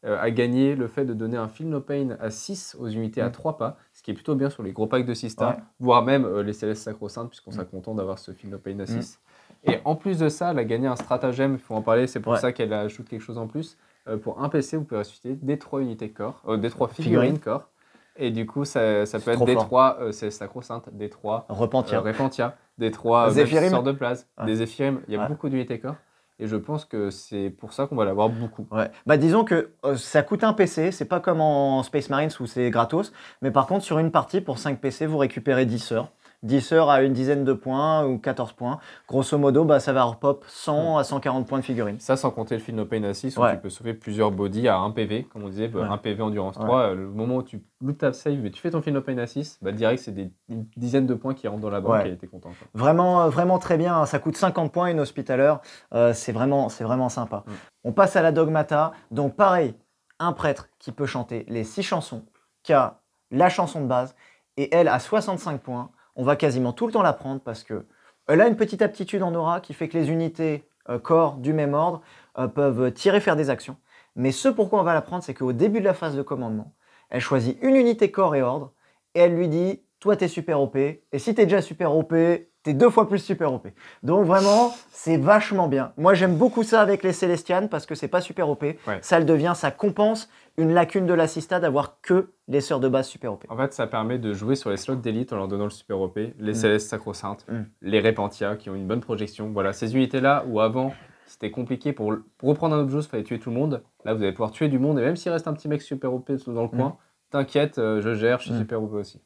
a gagné le fait de donner un film No Pain à 6 aux unités à 3 pas, ce qui est plutôt bien sur les gros packs de 6 voire même euh, les Célestes Sacro-Saintes, puisqu'on sera mm. content d'avoir ce film de Pain 6. Et en plus de ça, elle a gagné un stratagème, il faut en parler, c'est pour ça qu'elle ajoute quelque chose en plus. Euh, pour un PC, vous pouvez ressusciter des trois unités corps, euh, des trois figurines corps. Et du coup, ça, peut être des trois Célestes Sacro-Saintes, des trois Repentia, Repentia des trois Sœurs de place, des Zéphirim. Il y a beaucoup d'unités corps. Et je pense que c'est pour ça qu'on va l'avoir beaucoup. Bah, disons que euh, ça coûte un PC, c'est pas comme en Space Marines où c'est gratos, mais par contre sur une partie pour 5 PC, vous récupérez 10 heures. 10 heures à une dizaine de points ou 14 points. Grosso modo, bah, ça va repop 100 hmm. à 140 points de figurine. Ça, sans compter le film No Pain Assist, où tu peux sauver plusieurs bodies à 1 PV, comme on disait, 1 bah, PV endurance 3. Le moment où tu loot ta save mais tu fais ton film No Pain Assist, bah, direct, c'est des dizaines de points qui rentrent dans la banque et t'es content. Vraiment, euh, vraiment très bien. Hein. Ça coûte 50 points une hospitaler. Euh, c'est vraiment, vraiment sympa. Hmm. On passe à la dogmata. Donc, pareil, un prêtre qui peut chanter les 6 chansons, qui a la chanson de base, et elle a 65 points on va quasiment tout le temps la prendre parce que elle euh, a une petite aptitude en aura qui fait que les unités euh, corps du même ordre euh, peuvent tirer faire des actions. Mais ce pourquoi on va la prendre, c'est qu'au début de la phase de commandement, elle choisit une unité corps et ordre et elle lui dit Toi, t'es super OP, et si t'es déjà super OP, t'es deux fois plus super OP. Donc vraiment, c'est vachement bien. Moi, j'aime beaucoup ça avec les Célestianes, parce que c'est pas super OP. Ça le devient, ça compense une lacune de l'assista d'avoir que les sœurs de base super OP. En fait, ça permet de jouer sur les slots d'élite en leur donnant le super OP, les mm. Célestes sacro-saintes, mm. les Repentia qui ont une bonne projection. Voilà, ces unités-là où avant, c'était compliqué pour, reprendre un objet, il fallait tuer tout le monde. Là, vous allez pouvoir tuer du monde et même s'il reste un petit mec super OP dans le mm. coin, t'inquiète, euh, je gère, je suis super OP aussi.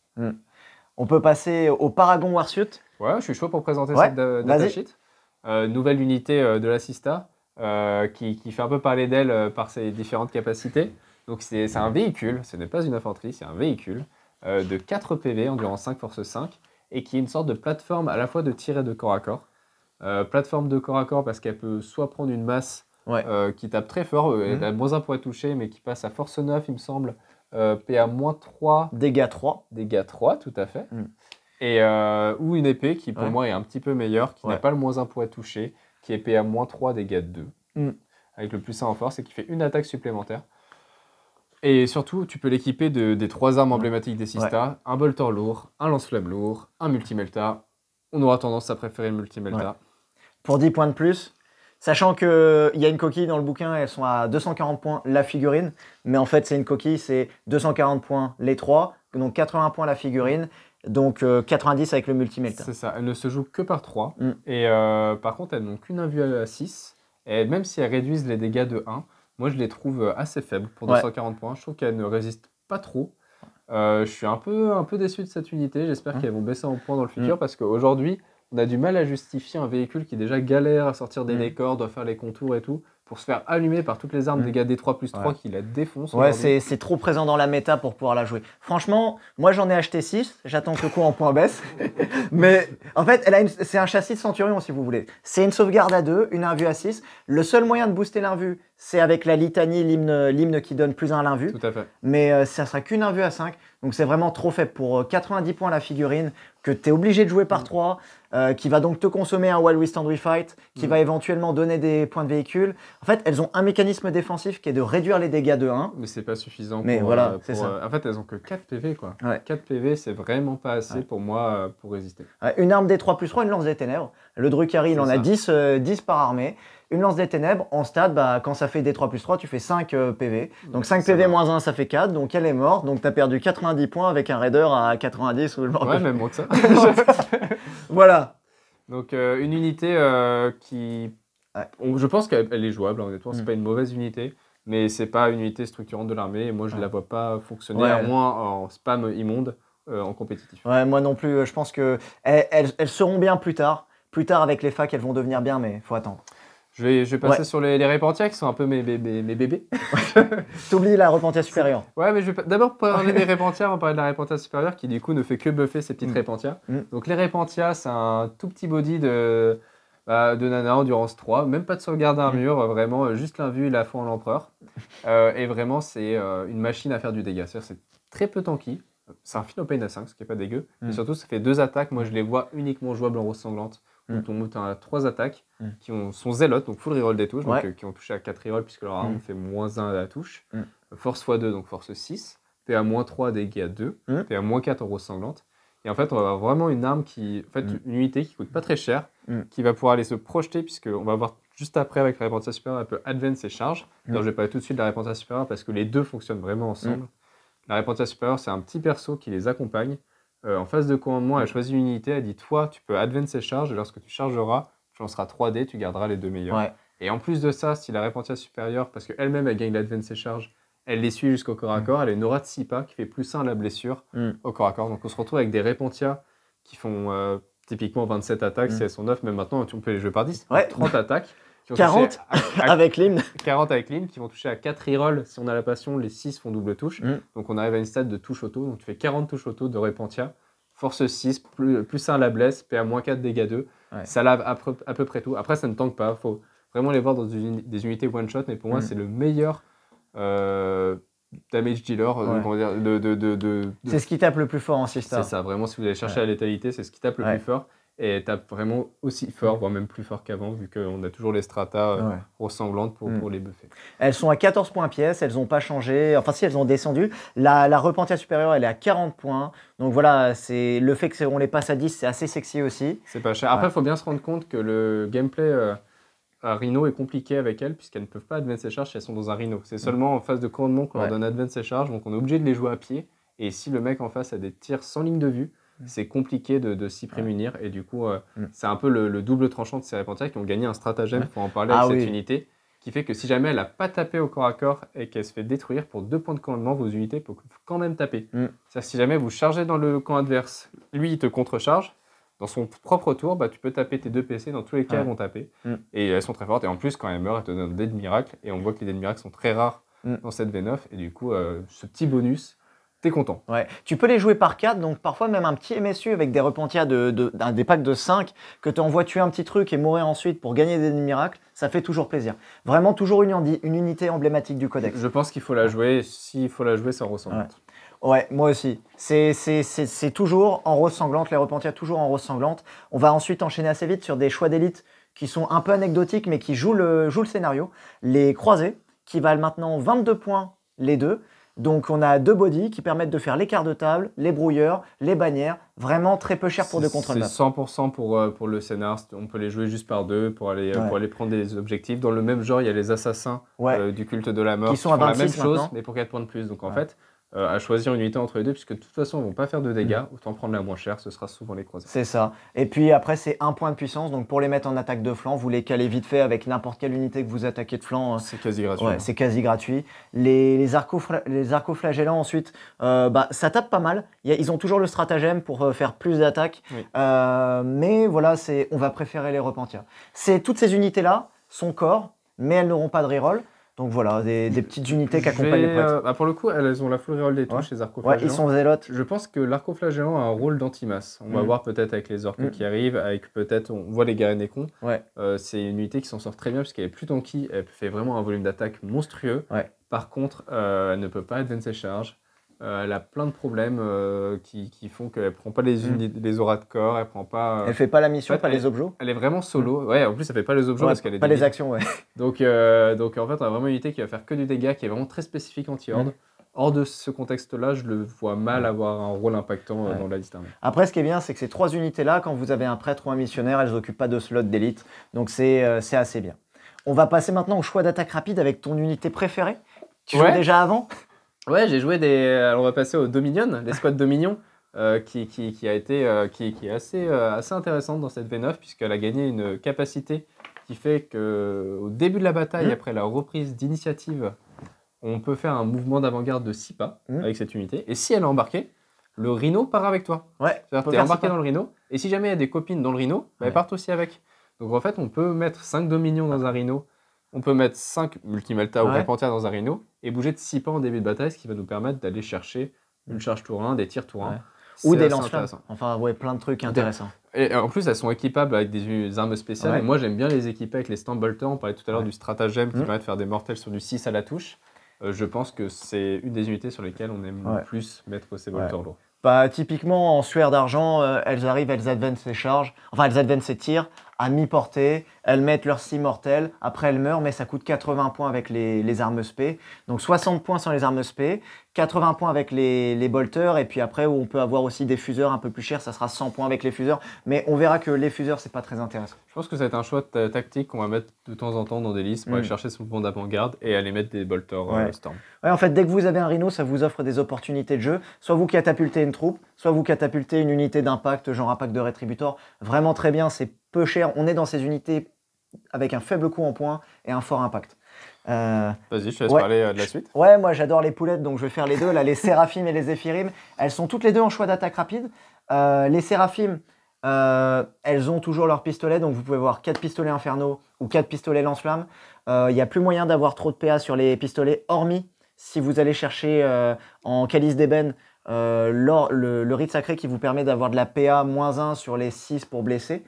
On peut passer au Paragon Warsuit. Ouais, je suis chaud pour présenter cette euh, datasheet. Euh, nouvelle unité euh, de l'Assista qui, fait un peu parler d'elle par ses différentes capacités. Donc c'est un véhicule, ce n'est pas une infanterie, c'est un véhicule de 4 PV, durant 5 force 5, et qui est une sorte de plateforme à la fois de tirer de corps à corps. plateforme de corps à corps parce qu'elle peut soit prendre une masse qui tape très fort, elle mhm. a moins un poids touché, mais qui passe à force 9, il me semble, PA-3. Dégâts 3. Dégâts 3, tout à fait. Mm. Et euh, ou une épée qui pour moi est un petit peu meilleure, qui n'a pas le moins 1 poids touché, qui est épée à moins 3 dégâts de 2, avec le plus 1 en force et qui fait une attaque supplémentaire. Et surtout, tu peux l'équiper des trois armes emblématiques des Sista, un bolter lourd, un lance-flamme lourd, un multimelta. On aura tendance à préférer le multimelta. Pour 10 points de plus, Sachant qu'il y a une coquille dans le bouquin, elles sont à 240 points la figurine, mais en fait c'est une coquille, c'est 240 points les trois, donc 80 points la figurine, donc 90 euh, avec le multimètre C'est ça, elle ne se joue que par 3. Mm. Et euh, par contre, elles n'ont qu'une invue à 6. Et même si elles réduisent les dégâts de 1, moi je les trouve euh, assez faibles pour 240 points. Je trouve qu'elles ne résistent pas trop. je suis un peu, un peu déçu de cette unité. J'espère mm. qu'elles vont baisser en points dans le futur mm. parce qu'aujourd'hui, on a du mal à justifier un véhicule qui déjà galère à sortir des mm. décors, doit faire les contours et tout, pour se faire allumer par toutes les armes mm. des gars des 3 plus 3 qui la défoncent. Ouais, c'est trop présent dans la méta pour pouvoir la jouer. Franchement, moi j'en ai acheté 6, j'attends que le coup en point baisse. Mais en fait, c'est un châssis de Centurion si vous voulez. C'est une sauvegarde à 2, une invue à 6. Le seul moyen de booster l'invue, c'est avec la litanie, l'hymne qui donne plus un à l'invue. Tout à fait. Mais ça euh, ça sera qu'une invue à 5. Donc c'est vraiment trop faible pour 90 euh, points la figurine, que tu es obligé de jouer par 3, mm. euh, qui va donc te consommer un Wild We Stand We Fight, qui mm. va éventuellement donner des points de véhicule. En fait, elles ont un mécanisme défensif qui est de réduire les dégâts de 1. Mais c'est pas suffisant. Mais pour, voilà, euh, euh, en fait, elles ont que 4 PV, quoi. 4 PV, c'est vraiment pas assez pour moi pour résister. une arme des 3 plus 3, une lance des ténèbres. Le Drucari, il en a 10, 10 par armée. Une lance des ténèbres, en stade, bah, quand ça fait D3 plus 3, tu fais 5 euh, PV. Donc 5 PV moins 1, ça fait 4. Donc elle est morte. Donc t'as perdu 90 points avec un raider à 90 ou le Ouais, même moins que ça. voilà. Donc euh, une unité euh, qui. je pense qu'elle est jouable, hein, honnêtement. C'est mm. pas une mauvaise unité. Mais c'est pas une unité structurante de l'armée. Et moi, je ne la vois pas fonctionner, à moins en spam immonde. en compétitif. Ouais, moi non plus. Je pense que eh, elles, seront bien plus tard. Plus tard, avec les facs, elles vont devenir bien, mais faut attendre. Je vais, passer sur les, les Repentia qui sont un peu mes, mes, mes bébés. T'oublies la Repentia supérieure. Ouais, mais je d'abord parler des Repentia, on va parler de la Repentia supérieure qui du coup ne fait que buffer ces petites mm. Repentia. Mm. Donc les Repentia, c'est un tout petit body de, bah, de Nana, Endurance 3, même pas de sauvegarde d'armure, mm. mur, euh, vraiment euh, juste l'invue et la fond en l'empereur. Euh, et vraiment, c'est une machine à faire du dégât. cest très peu tanky. C'est un pain à 5, ce qui est pas dégueu. Mais surtout, ça fait deux attaques. Moi, je les vois uniquement jouables en rose sanglante. Donc, mm. on mot, à trois attaques mm. qui ont, sont zélotes, donc full reroll des touches, euh, qui ont touché à 4 rerolls puisque leur arme mm. fait moins 1 à la touche. Force x2, donc force 6. T'es à moins 3 dégâts à 2. T'es à moins 4 en sanglante. Et en fait, on va avoir vraiment une arme qui. En fait, une unité qui coûte pas très cher, qui va pouvoir aller se projeter, puisqu'on va voir juste après avec la réponse à supérieure, elle peut advance et charge. Alors, je vais parler tout de suite de la réponse à supérieure parce que les deux fonctionnent vraiment ensemble. La réponse à supérieure, c'est un petit perso qui les accompagne. Euh, en phase de commandement, elle choisit une unité, elle dit toi, tu peux advance et charge, et lorsque tu chargeras, tu lanceras 3D, tu garderas les deux meilleurs. Et en plus de ça, si la répentia supérieure, parce qu'elle-même, elle gagne l'advance et charge, elle les suit jusqu'au corps à mm. corps, elle est Nora de pas, qui fait plus 1 la blessure mm. au corps à corps. Donc on se retrouve avec des répentia qui font euh, typiquement 27 attaques, mm. si elles sont 9, mais maintenant on peut les jouer par 10, 30 attaques. 40 avec l'hymne. 40 avec l'hymne, qui vont toucher à 4 rerolls si on a la passion, les 6 font double touche. Mm. Donc on arrive à une stade de touche auto, donc tu fais 40 touches auto de Repentia, force 6, plus, plus 1 la blesse, PA-4 dégâts 2. Ça lave à peu, près tout. Après, ça ne tank pas, faut vraiment les voir dans des unités one-shot, mais pour moi, mm. c'est le meilleur. Euh, damage dealer, euh, c'est ce qui tape le plus fort en 6 C'est ça, vraiment, si vous allez chercher la létalité, c'est ce qui tape le plus fort et tape vraiment aussi fort, voire même plus fort qu'avant, vu qu'on a toujours les stratas euh, ressemblantes pour, hmm. les buffer. Elles sont à 14 points pièce, elles n'ont pas changé, enfin si elles ont descendu. La, la Repentia supérieure, elle est à 40 points. Donc voilà, c'est le fait qu'on les passe à 10, c'est assez sexy aussi. C'est pas cher. Après, il faut bien se rendre compte que le gameplay. Euh, à Rhino est compliqué avec elles puisqu'elles ne peuvent pas advance et charge si elles sont dans un Rhino. C'est hmm. seulement en phase de commandement qu'on leur donne advance et charge, donc on est obligé de les jouer à pied. Et si le mec en face a des tirs sans ligne de vue, c'est compliqué de, s'y prémunir. Et du coup, euh, mm. c'est un peu le, double tranchant de ces qui ont gagné un stratagème pour en parler à ah cette unité, qui fait que si jamais elle n'a pas tapé au corps à corps et qu'elle se fait détruire pour deux points de commandement, vos unités peuvent quand même taper. Mm. C'est-à-dire si jamais vous chargez dans le camp adverse, lui, il te contrecharge. Dans son propre tour, bah, tu peux taper tes deux PC, dans tous les cas, elles vont taper. Mm. Et elles sont très fortes. Et en plus, quand elle meurt, elle te donne des de miracle. Et on voit que les dés de miracle sont très rares dans cette V9. Et du coup, euh, ce petit bonus t'es content. Ouais. Tu peux les jouer par quatre, donc parfois même un petit MSU avec des repentias de, des packs de 5 que tu envoies tuer un petit truc et mourir ensuite pour gagner des miracles, ça fait toujours plaisir. Vraiment toujours une, unité emblématique du codex. Je pense qu'il faut la jouer, s'il faut la jouer sans ressemble. Ouais. ouais. moi aussi. C'est toujours en sanglante, les repentias toujours en sanglante. On va ensuite enchaîner assez vite sur des choix d'élite qui sont un peu anecdotiques mais qui jouent le, jouent le scénario. Les croisés, qui valent maintenant 22 points les deux. Donc on a deux bodies qui permettent de faire les quarts de table, les brouilleurs, les bannières, vraiment très peu cher pour deux contre C'est 100% pour, euh, pour le scénar, on peut les jouer juste par deux pour aller, euh, pour aller prendre des objectifs. Dans le même genre, il y a les assassins euh, du culte de la mort qui, sont la même chose, mais pour 4 points de plus. Donc en fait, euh, à choisir une unité entre les deux, puisque de toute façon, ils ne vont pas faire de dégâts, mm. autant prendre la moins chère, ce sera souvent les croisés. C'est ça. Et puis après, c'est un point de puissance, donc pour les mettre en attaque de flanc, vous les calez vite fait avec n'importe quelle unité que vous attaquez de flanc. Hein. C'est quasi gratuit. Hein. c'est quasi gratuit. Les, les, flagellants ensuite, euh, bah, ça tape pas mal. ils ont toujours le stratagème pour euh, faire plus d'attaques, mais voilà, on va préférer les repentir. C'est toutes ces unités-là, sont corps, mais elles n'auront pas de reroll. Donc voilà, des, petites unités qui accompagnent les prêtres. Euh, ah, pour le coup, elles ont la fleuréole des touches, les arcoflagellants. Ouais, ils sont zélotes. Je pense que l'arcoflagellant a un rôle d'antimasse. On va mm. voir peut-être avec les orques mm. qui arrivent, avec peut-être, on voit les cons. Ouais. Euh, c'est une unité qui s'en sort très bien puisqu'elle est plus tanky, elle fait vraiment un volume d'attaque monstrueux. Par contre, euh, elle ne peut pas de ses charges. Euh, elle a plein de problèmes euh, qui, font qu'elle prend pas les, mm. les auras de corps, elle prend pas. Euh, elle fait pas la mission, pas les objets. Elle est vraiment solo. Mm. Ouais, en plus elle fait pas les objets parce qu'elle est. Pas les actions, ouais. Donc, donc en fait, on a vraiment une unité qui va faire que du dégât, qui est vraiment très spécifique anti-horde. Mm. Hors de ce contexte-là, je le vois mal avoir un rôle impactant dans la liste. Après, ce qui est bien, c'est que ces trois unités-là, quand vous avez un prêtre ou un missionnaire, elles n'occupent pas de slot d'élite. Donc c'est c'est assez bien. On va passer maintenant au choix d'attaque rapide avec ton unité préférée. Tu jouais déjà avant Ouais, j'ai joué des. Euh, on va passer au Dominion, l'escouade Dominion. Euh, qui, a été euh, qui, est assez, assez intéressante dans cette V9 puisqu'elle a gagné une capacité qui fait que au début de la bataille, hmm. après la reprise d'initiative, on peut faire un mouvement d'avant-garde de 6 pas hmm. avec cette unité. Et si elle est embarquée, le rhino part avec toi. Ouais. C'est-à-dire t'es embarqué dans le rhino. Et si jamais il y a des copines dans le rhino, bah, elles partent aussi avec. Donc en fait, on peut mettre 5 dominions dans un rhino on peut mettre 5 multimaltas ou ou panthère dans un Rhino et bouger de 6 pas en début de bataille, ce qui va nous permettre d'aller chercher une charge tour 1, des tirs tour 1. Ou des lanceurs. Enfin, ouais, plein de trucs intéressants. Et euh, en plus, elles sont équipables avec des armes spéciales. Et moi, j'aime bien les équiper avec les stambolters. On parlait tout à l'heure du stratagème qui mmh. permet de faire des mortels sur du 6 à la touche. Euh, je pense que c'est une des unités sur lesquelles on aime le plus mettre ces Bolter lourds. Bah, typiquement, en sueur d'argent, euh, elles arrivent, elles advancent ses charges, enfin elles advancent ses tirs à mi-portée, elles mettent leur 6 mortels, après elles meurent, mais ça coûte 80 points avec les, les armes SP. Donc 60 points sans les armes SP, 80 points avec les, les bolters et puis après on peut avoir aussi des fuseurs un peu plus chers, ça sera 100 points avec les fuseurs, mais on verra que les fuseurs c'est pas très intéressant. Je pense que ça être un choix tactique qu'on va mettre de temps en temps dans des listes pour mm. aller chercher son point d'avant-garde et aller mettre des bolters euh, storm. Ouais, en fait, dès que vous avez un rhino, ça vous offre des opportunités de jeu. Soit vous catapultez une troupe, soit vous catapultez une unité d'impact, genre pack de rétributeurs, Vraiment très bien, c'est peu cher. On est dans ces unités avec un faible coût en points et un fort impact. Euh, Vas-y, je te laisse parler euh, de la suite. Ouais, moi j'adore les poulettes, donc je vais faire les deux. Là, les Séraphim et les éphirim elles sont toutes les deux en choix d'attaque rapide. Euh, les Séraphim, elles ont toujours leur pistolet donc vous pouvez voir 4 pistolets infernaux ou 4 pistolets lance-flammes. Il n'y a plus moyen d'avoir trop de PA sur les pistolets, hormis si vous allez chercher en calice d'ébène le, le, rite sacré qui vous permet d'avoir de la PA moins 1 sur les 6 pour blesser.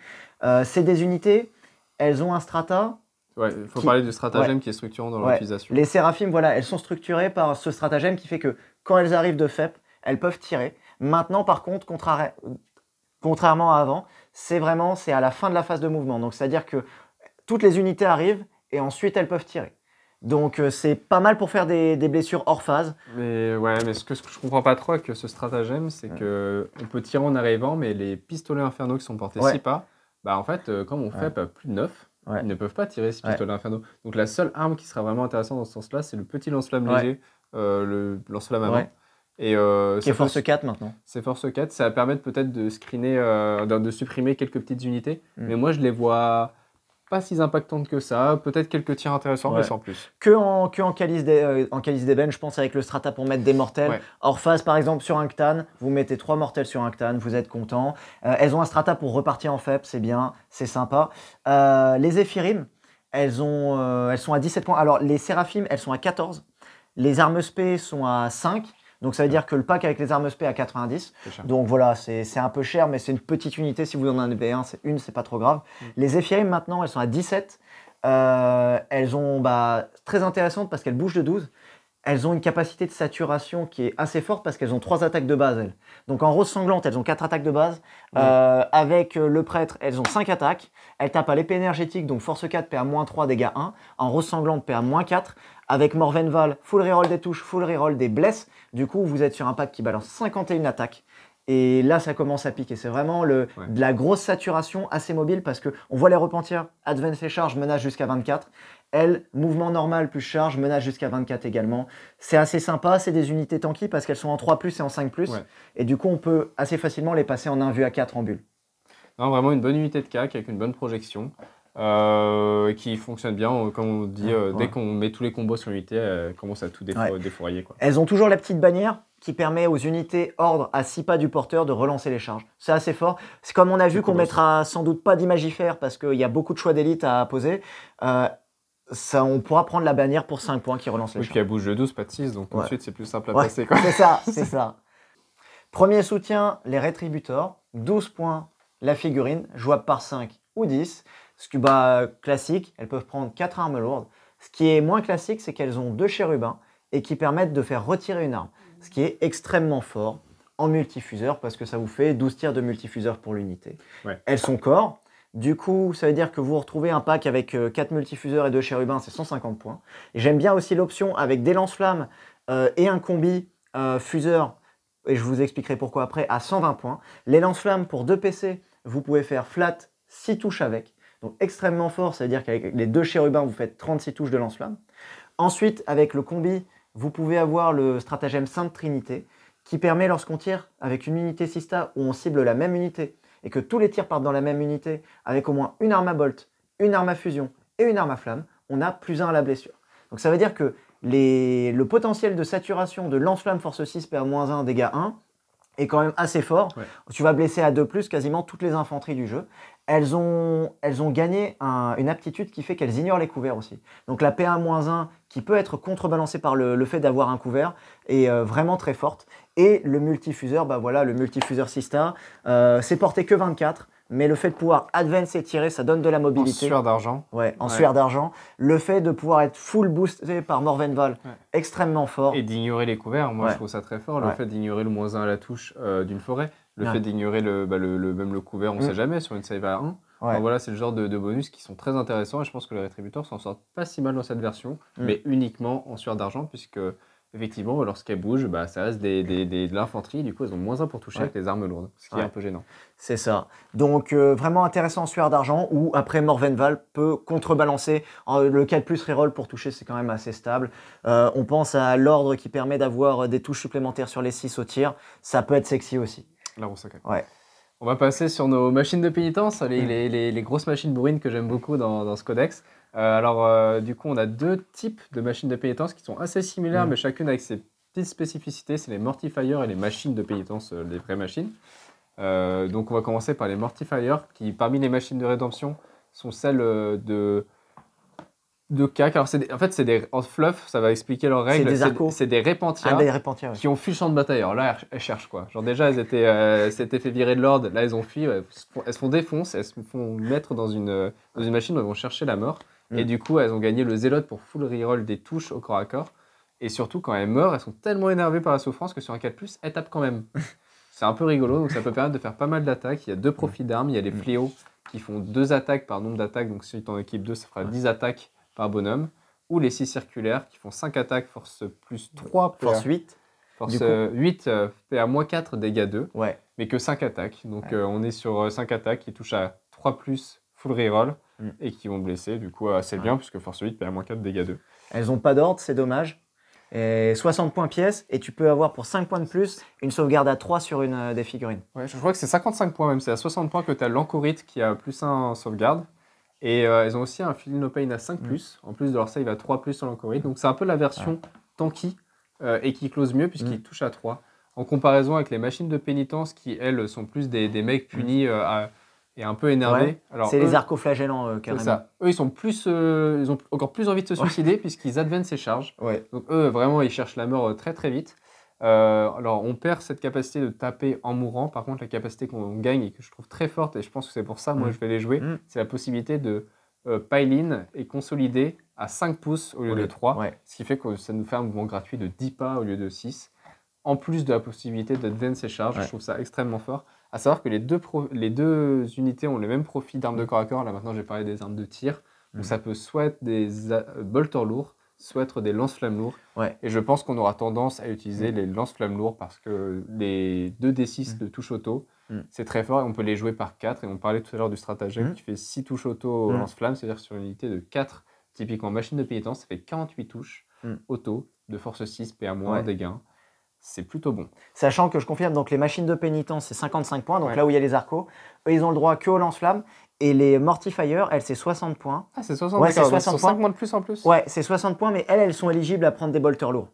C'est des unités, elles ont un strata, il faut parler du stratagème qui est structurant dans l'utilisation. Les séraphimes, voilà, elles sont structurées par ce stratagème qui fait que quand elles arrivent de FEP, elles peuvent tirer. Maintenant, par contre, contrairement à avant, c'est vraiment c'est à la fin de la phase de mouvement. Donc, c'est-à-dire que toutes les unités arrivent et ensuite elles peuvent tirer. Donc euh, c'est pas mal pour faire des, blessures hors phase. Mais ouais, mais ce que, ce que je comprends pas trop avec ce stratagème, c'est qu'on peut tirer en arrivant, mais les pistolets infernaux qui sont portés 6 pas, bah en fait, quand euh, comme on fait bah, plus de 9, ils ne peuvent pas tirer ce pistolets inferno. Donc la seule arme qui sera vraiment intéressante dans ce sens-là, c'est le petit lance-flamme léger, euh, le lance-flamme avant Et, euh, qui est force 4 maintenant. C'est force 4, ça va permettre peut-être de screener, euh, de, supprimer quelques petites unités. Mm. Mais moi je les vois pas si impactante que ça. Peut-être quelques tirs intéressants, en mais sans plus. Que en, que en calice des euh, je pense, avec le strata pour mettre des mortels. Ouais. par exemple, sur un Ctan, vous mettez trois mortels sur un Ctan, vous êtes content. Euh, elles ont un strata pour repartir en faible, c'est bien, c'est sympa. Euh, les Ephirim, elles, ont, elles sont à 17 points. Alors, les Séraphim, elles sont à 14. Les armes sont à 5. Donc ça veut dire que le pack avec les armes SP à 90. Donc voilà, c'est un peu cher, mais c'est une petite unité. Si vous en avez un, c'est une, c'est pas trop grave. Mm. Les FIM maintenant, elles sont à 17. Euh, elles ont bah, très intéressantes parce qu'elles bougent de 12 elles ont une capacité de saturation qui est assez forte parce qu'elles ont trois attaques de base. Elles. Donc en rose sanglante, elles ont quatre attaques de base. Mm. Euh, avec euh, le prêtre, elles ont cinq attaques. Elles tapent à l'épée énergétique, donc force 4 perd moins 3, dégâts 1. En rose sanglante, perd moins 4. Avec Morvenval, full reroll des touches, full reroll des blesses. Du coup, vous êtes sur un pack qui balance 51 attaques. Et là, ça commence à piquer. C'est vraiment de la grosse saturation assez mobile parce qu'on voit les repentir. Advance et charge, menace jusqu'à 24. Elle, mouvement normal plus charge, menace jusqu'à 24 également. C'est assez sympa. C'est des unités tanky parce qu'elles sont en 3 et en 5 Et du coup, on peut assez facilement les passer en 1 vue à 4 en bulle. vraiment une bonne unité de CAC avec une bonne projection. Euh, qui fonctionne bien. Euh, comme on dit, euh, dès qu'on met tous les combos sur l'unité, elle commence à tout défourailler. Elles ont toujours la petite bannière qui permet aux unités ordre à 6 pas du porteur de relancer les charges. C'est assez fort. C'est comme on a vu qu'on mettra sans doute pas d'imagifère parce qu'il y a beaucoup de choix d'élite à poser. ça, on pourra prendre la bannière pour 5 points qui relance les charges. Oui, puis bouge de 12, pas de 6, donc ensuite c'est plus simple à passer. C'est ça, c'est ça. Premier soutien, les rétributeurs. 12 points la figurine, jouable par 5 ou 10. Ce Scuba classique, elles peuvent prendre quatre armes lourdes. Ce qui est moins classique, c'est qu'elles ont deux chérubins et qui permettent de faire retirer une arme, mhm. ce qui est extrêmement fort en multifuseur parce que ça vous fait 12 tirs de multifuseur pour l'unité. Elles sont corps. Du coup, ça veut dire que vous retrouvez un pack avec 4 euh, multifuseurs et 2 chérubins, c'est 150 points. j'aime bien aussi l'option avec des lance-flammes euh, et un combi euh, fuseur, et je vous expliquerai pourquoi après, à 120 points. Les lance-flammes pour 2 PC, vous pouvez faire flat 6 touches avec. Donc extrêmement fort, ça veut dire qu'avec les deux chérubins, vous faites 36 touches de lance flammes Ensuite, avec le combi, vous pouvez avoir le stratagème Sainte Trinité, qui permet lorsqu'on tire avec une unité Sista où on cible la même unité, et que tous les tirs partent dans la même unité, avec au moins une arme à bolt, une arme à fusion et une arme à flamme, on a plus 1 à la blessure. Donc ça veut dire que le potentiel de saturation de lance-flamme force 6 par moins 1 dégâts 1 est quand même assez fort. Tu vas blesser à 2 plus quasiment toutes les infanteries du jeu elles ont, gagné une aptitude qui fait qu'elles ignorent les couverts aussi. Donc la PA-1 qui peut être contrebalancée par le, fait d'avoir un couvert est euh, vraiment très forte. Et le multifuseur, bah voilà, le multifuseur Sista, euh, c'est porté que 24 mais le fait de pouvoir advance et tirer, ça donne de la mobilité. En sueur d'argent. Ouais, en sueur d'argent. Le fait de pouvoir être full boosté par Morvenval, extrêmement fort. Et d'ignorer les couverts, moi je trouve ça très fort, le fait d'ignorer le moins 1 à la touche euh, d'une forêt. Le fait d'ignorer bah, même le couvert, on ne mm. sait jamais sur une save à 1. voilà, c'est le genre de, bonus qui sont très intéressants et je pense que les rétributeurs s'en sortent pas si mal dans cette version, mm. mais uniquement en sueur d'argent puisque effectivement, lorsqu'elle bouge, bah, ça reste de l'infanterie. Du coup, elles ont moins un pour toucher avec les armes lourdes, ce qui est un peu gênant. C'est ça. Donc, euh, vraiment intéressant en sueur d'argent où, après, Morvenval peut contrebalancer. le 4 plus reroll pour toucher, c'est quand même assez stable. Euh, on pense à l'ordre qui permet d'avoir euh, des touches supplémentaires sur les 6 au tir. Ça peut être sexy aussi. On va passer sur nos machines de pénitence, les, mm. les, grosses machines bourrines que j'aime beaucoup dans, ce codex. Euh, alors, euh, du coup, on a deux types de machines de pénitence qui sont assez similaires, mm. mais chacune avec ses petites spécificités. C'est les mortifiers et les machines de pénitence, euh, les vraies machines. donc, on va commencer par les mortifiers, qui, parmi les machines de rédemption, sont celles de de CAC. Alors, c'est en fait, c'est des. En fluff, ça va expliquer leurs règles. C'est des C'est ah, des qui ont fui le champ de bataille. Alors là, elles cherchent quoi. Genre, déjà, elles étaient, euh, fait virer de l'ordre. Là, elles ont fui. Elles se font, défoncer. Elles se font mettre dans une, dans une machine où elles vont chercher la mort. Et mm. du coup, elles ont gagné le zélote pour full reroll des touches au corps à corps. Et surtout, quand elles meurent, elles sont tellement énervées par la souffrance que sur un 4, elles tapent quand même. c'est un peu rigolo. Donc, ça peut permettre de faire pas mal d'attaques. Il y a deux profits d'armes. Il y a les mm. fléaux qui font deux attaques par nombre d'attaques. Donc, si tu en équipe deux ça fera 10 attaques par bonhomme, ou les 6 circulaires qui font 5 attaques, force plus 3, force 8. Force 8, à à moins 4, dégâts 2, mais que 5 attaques. Donc euh, on est sur 5 euh, attaques qui touchent à 3 plus full reroll mm. et qui vont blesser. Du coup, assez bien puisque force 8, à moins 4, dégâts 2. Elles n'ont pas d'ordre, c'est dommage. Et 60 points pièce et tu peux avoir pour 5 points de plus une sauvegarde à 3 sur une euh, des figurines. Ouais, je crois que c'est 55 points même, c'est à 60 points que tu as l'encorite qui a plus 1 sauvegarde et ils euh, ont aussi un Pain à 5, mm. en plus de leur save à 3 sur l'encorite. Donc c'est un peu la version tanky euh, et qui close mieux puisqu'il mm. touche à 3. En comparaison avec les machines de pénitence qui, elles, sont plus des, mecs mm. punis euh, et un peu énervés. c'est les arcoflagellants euh, carrément. Ça. Eux, ils sont plus, ils ont encore plus envie de se suicider puisqu'ils adviennent ces charges. Donc eux, vraiment, ils cherchent la mort très très vite. Euh, alors, on perd cette capacité de taper en mourant. Par contre, la capacité qu'on gagne et que je trouve très forte, et je pense que c'est pour ça, moi, mm. je vais les jouer, mm. c'est la possibilité de euh, pile-in et consolider à 5 pouces au lieu de 3. Ce qui fait que ça nous fait un mouvement gratuit de 10 pas au lieu de 6. En plus de la possibilité d'advance et charge, je trouve ça extrêmement fort. À savoir que les deux, unités ont le même profits d'armes de mm. corps à corps. Là, maintenant, j'ai parlé des armes de tir. Donc, ça peut soit être des euh, bolters lourds, soit être des lance-flammes lourds. Et je pense qu'on aura tendance à utiliser mm. les lance-flammes lourds parce que les 2d6 mm. de touche auto, mm. c'est très fort et on peut les jouer par 4. Et on parlait tout à l'heure du stratagème qui fait 6 touches auto lance flammes cest c'est-à-dire sur une unité de 4, typiquement machine de pénitence, ça fait 48 touches auto de force 6, PA-, ouais. dégâts. C'est plutôt bon. Sachant que je confirme, donc les machines de pénitence, c'est 55 points. Donc là où il y a les arcos, ils ont le droit que lance flammes et les Mortifiers, elles, c'est 60 points. Ah, c'est 60, ouais, 60 points. 5 points de plus en plus. Ouais, c'est 60 points, mais elles, elles sont éligibles à prendre des bolters lourds.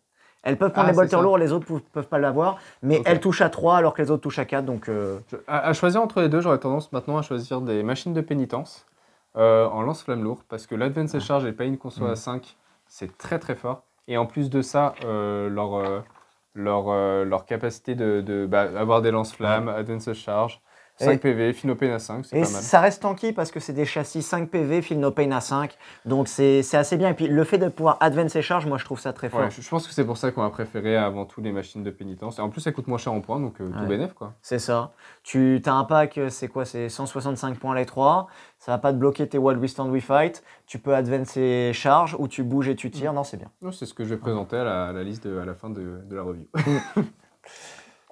Elles peuvent prendre ah, des bolters lourds, les autres ne peuvent pas l'avoir, mais elles touchent à 3 alors que les autres touchent à 4. Donc, euh. à, choisir entre les deux, j'aurais tendance maintenant à choisir des machines de pénitence euh, en lance flammes lourd, parce que l'Advanced ah. Charge et une qu'on soit à 5, mm. c'est très très fort. Et en plus de ça, euh, leur, leur, leur capacité de, de bah, avoir des lance-flammes, mm. Advanced Charge, 5 PV, pain à 5, c'est pas mal. Ça reste tanky parce que c'est des châssis 5 PV, pain à 5, donc c'est assez bien. Et puis le fait de pouvoir advance et charge, moi je trouve ça très fort. je, pense que c'est pour ça qu'on a préféré avant tout les machines de pénitence. Et en plus, ça coûte moins cher en points, donc euh, tout quoi. C'est ça. Tu as un pack, euh, c'est quoi C'est 165 points les trois. Ça va pas te bloquer tes Wild We Stand We Fight. Tu peux advance et charge, ou tu bouges et tu tires. Mm. Non, c'est bien. C'est ce que je vais présenter à la, liste à la fin de, de la review.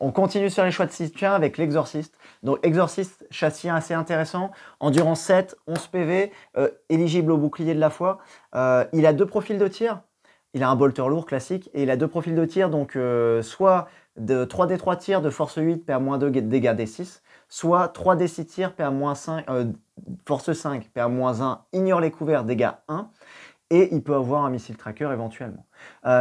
On continue sur les choix de Sitchin avec l'exorciste. Donc exorciste, châssis assez intéressant, endurance 7, 11 PV, éligible au bouclier de la foi. Euh, il a deux profils de tir. Il a un bolter lourd classique et il a deux profils de tir, donc euh, soit de 3D3 tirs de force 8 perd moins 2 dégâts D6, soit 3D6 tirs perd 5, euh, force 5 perd 1, ignore les couverts, dégâts 1 et il peut avoir un missile tracker éventuellement.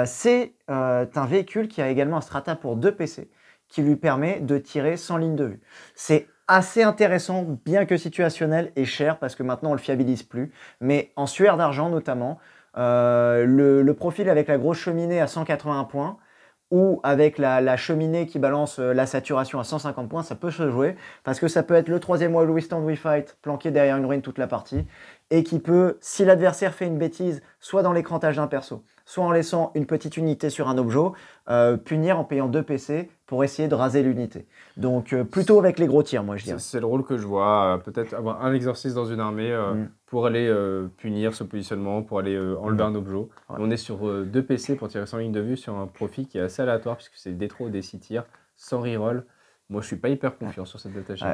c'est un véhicule qui a également un strata pour 2 PC, qui lui permet de tirer sans ligne de vue. C'est assez intéressant, bien que situationnel et cher, parce que maintenant on le fiabilise plus. Mais en sueur d'argent notamment, euh, le, profil avec la grosse cheminée à 181 points ou avec la, cheminée qui balance euh, la saturation à 150 points, ça peut se jouer, parce que ça peut être le troisième wall le stand, we fight, planqué derrière une ruine toute la partie, et qui peut, si l'adversaire fait une bêtise, soit dans l'écrantage d'un perso, soit en laissant une petite unité sur un objet, euh, punir en payant deux PC pour essayer de raser l'unité. Donc euh, plutôt avec les gros tirs, moi je dirais. C'est le rôle que je vois, euh, peut-être avoir un exercice dans une armée mm. pour aller punir ce positionnement, pour aller enlever mm. un objet. On est sur deux PC pour tirer sans ligne de vue sur un profit qui est assez aléatoire puisque c'est des des six tirs, sans reroll. Moi, je suis pas hyper confiant sur cette détachée.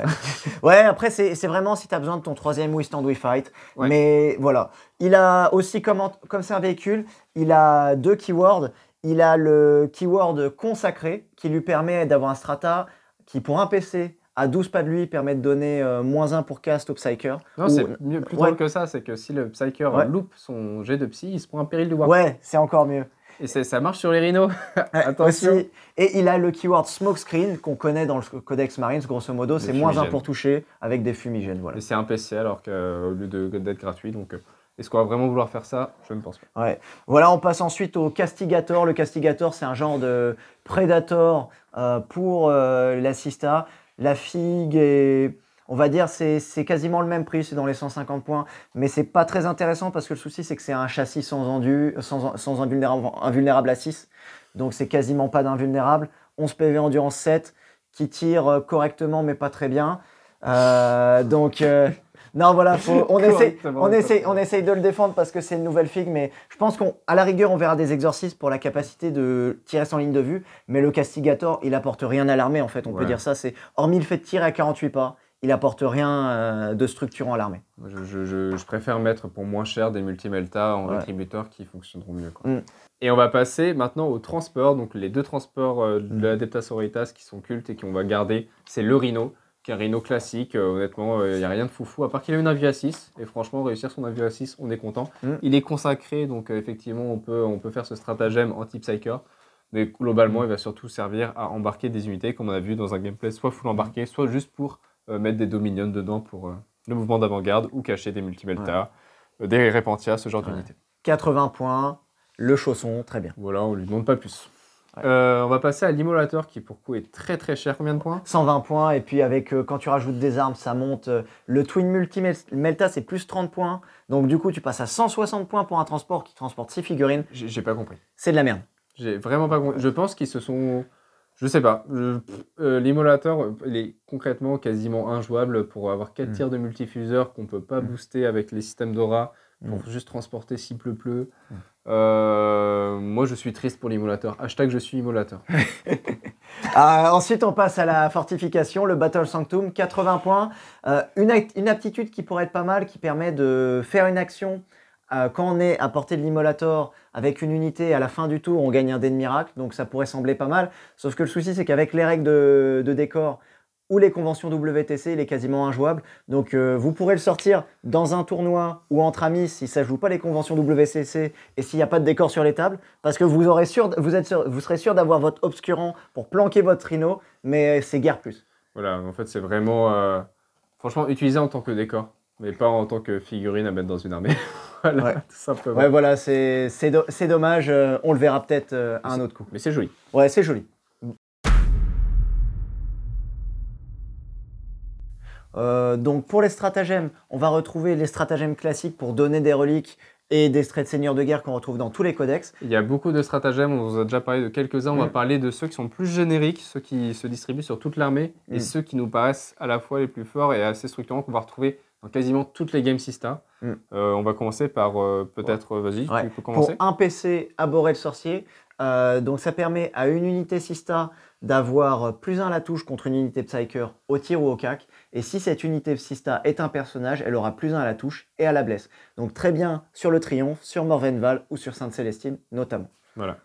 Ouais, après, c'est vraiment si tu as besoin de ton troisième ou Stand We Fight. Mais voilà. Il a aussi, comme, comme c'est un véhicule, il a deux keywords. Il a le keyword consacré qui lui permet d'avoir un strata qui, pour un PC, à 12 pas de lui, permet de donner euh, moins 1 pour cast au Psyker. Non, c'est mieux, plus que ça, c'est que si le Psyker loupe son jet de psy, il se prend un péril de voir. Ouais, c'est encore mieux. Et ça marche sur les rhinos. Et il a le keyword smokescreen qu'on connaît dans le Codex Marines. Grosso modo, c'est moins un pour toucher avec des fumigènes. Voilà. Et c'est un PC alors qu'au euh, lieu d'être gratuit. Donc, euh, est-ce qu'on va vraiment vouloir faire ça Je ne pense pas. Ouais. Voilà, on passe ensuite au Castigator. Le Castigator, c'est un genre de Predator euh, pour l'assista. La figue est on va dire c'est, c'est quasiment le même prix, c'est dans les 150 points, mais c'est pas très intéressant parce que le souci c'est que c'est un châssis sans endu, sans, invulnérable, à 6, donc c'est quasiment pas d'invulnérable. 11 PV endurance 7 qui tire euh, correctement mais pas très bien. Euh, donc euh, non voilà, on, essaie, on, essaie, on de le défendre parce que c'est une nouvelle figue, mais je pense qu'à la rigueur on verra des exercices pour la capacité de tirer sans ligne de vue, mais le Castigator il apporte rien à l'armée en fait, on peut dire ça, c'est hormis le fait de tirer à 48 pas il apporte rien euh, de structurant à l'armée. Je, préfère mettre pour moins cher des multimelta en ouais. qui fonctionneront mieux. Mm. Et on va passer maintenant au transport, donc les deux transports euh, de mm. l'Adepta qui sont cultes et qu'on va garder, c'est le Rhino, qui est un Rhino classique, euh, honnêtement, il n'y a rien de foufou, à part qu'il a une avion 6, et franchement, réussir son avion à 6, on est content. Mm. Il est consacré, donc effectivement, on peut, on peut faire ce stratagème anti-psyker, mais globalement, il va surtout servir à embarquer des unités, comme on a vu dans un gameplay, soit full embarqué, soit juste pour euh, mettre des Dominions dedans pour euh, le mouvement d'avant-garde ou cacher des Multimeltas, euh, des Repentia, ce genre d'unité. 80 points, le chausson, très bien. Voilà, on lui demande pas plus. on va passer à l'immolateur qui pour coup est très très cher. Combien de points 120 points et puis avec quand tu rajoutes des armes ça monte. le Twin Multi Melta c'est plus 30 points. Donc du coup tu passes à 160 points pour un transport qui transporte 6 figurines. J'ai pas compris. C'est de la merde. J'ai vraiment pas compris. Je pense qu'ils se sont... Je sais pas. Euh, L'immolateur, euh, il est concrètement quasiment injouable pour avoir 4 mm. tirs de multifuseur qu'on peut pas mm. booster avec les systèmes d'aura pour mm. juste transporter si pleu-pleu. Euh, moi, je suis triste pour l'émulateur. Hashtag je suis immolateur. ensuite, on passe à la fortification, le Battle Sanctum, 80 points. une, une aptitude qui pourrait être pas mal, qui permet de faire une action euh, quand on est à portée de l'immolator avec une unité à la fin du tour, on gagne un dé de miracle, donc ça pourrait sembler pas mal. Sauf que le souci, c'est qu'avec les règles de, décor ou les conventions WTC, il est quasiment injouable. Donc euh, vous pourrez le sortir dans un tournoi ou entre amis si ça joue pas les conventions WCC et s'il n'y a pas de décor sur les tables, parce que vous, aurez sûr, serez sûr d'avoir votre obscurant pour planquer votre trino, mais c'est guère plus. Voilà, en fait, c'est vraiment, euh, franchement, utilisé en tant que décor, mais pas en tant que figurine à mettre dans une armée. Voilà, ouais. tout simplement. voilà, c'est dommage. Euh, on le verra peut-être euh, à un autre coup. Mais c'est joli. Ouais, c'est joli. Mm. Euh, donc pour les stratagèmes, on va retrouver les stratagèmes classiques pour donner des reliques et des traits de seigneur de guerre qu'on retrouve dans tous les codex. Il y a beaucoup de stratagèmes, on vous a déjà parlé de quelques-uns, on va mm. parler de ceux qui sont plus génériques, ceux qui se distribuent sur toute l'armée, et mm. ceux qui nous paraissent à la fois les plus forts et assez structurants qu'on va retrouver dans quasiment toutes les games Sista. Mm. Euh, on va commencer par euh, peut-être, euh, vas-y, commencer. Pour un PC Aboré le Sorcier, donc ça permet à une unité Sista d'avoir plus un la touche contre une unité Psyker au tir ou au cac. Et si cette unité Sista est un personnage, elle aura plus un à la touche et à la blesse. Donc très bien sur le Triomphe, sur Morvenval ou sur Sainte-Célestine notamment. Voilà.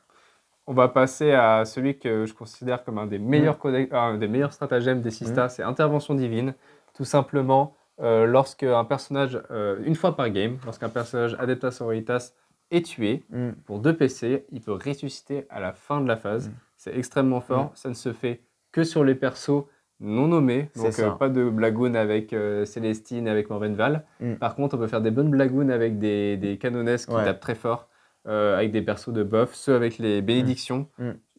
On va passer à celui que je considère comme un des meilleurs, mm. des meilleurs stratagèmes des Sistas, mm. c'est Intervention Divine. Tout simplement, Lorsqu'un euh, lorsque un personnage, euh, une fois par game, lorsqu'un personnage Adeptas soritas est tué, mm. pour deux PC, il peut ressusciter à la fin de la phase. Mm. C'est extrêmement fort. Mm. Ça ne se fait que sur les persos non nommés. Donc euh, pas de blagoon avec Célestine, avec Morvenval. Par contre, on peut faire des bonnes blagoons avec des, des canonesses qui tapent très fort. avec des persos de buff, ceux avec les bénédictions.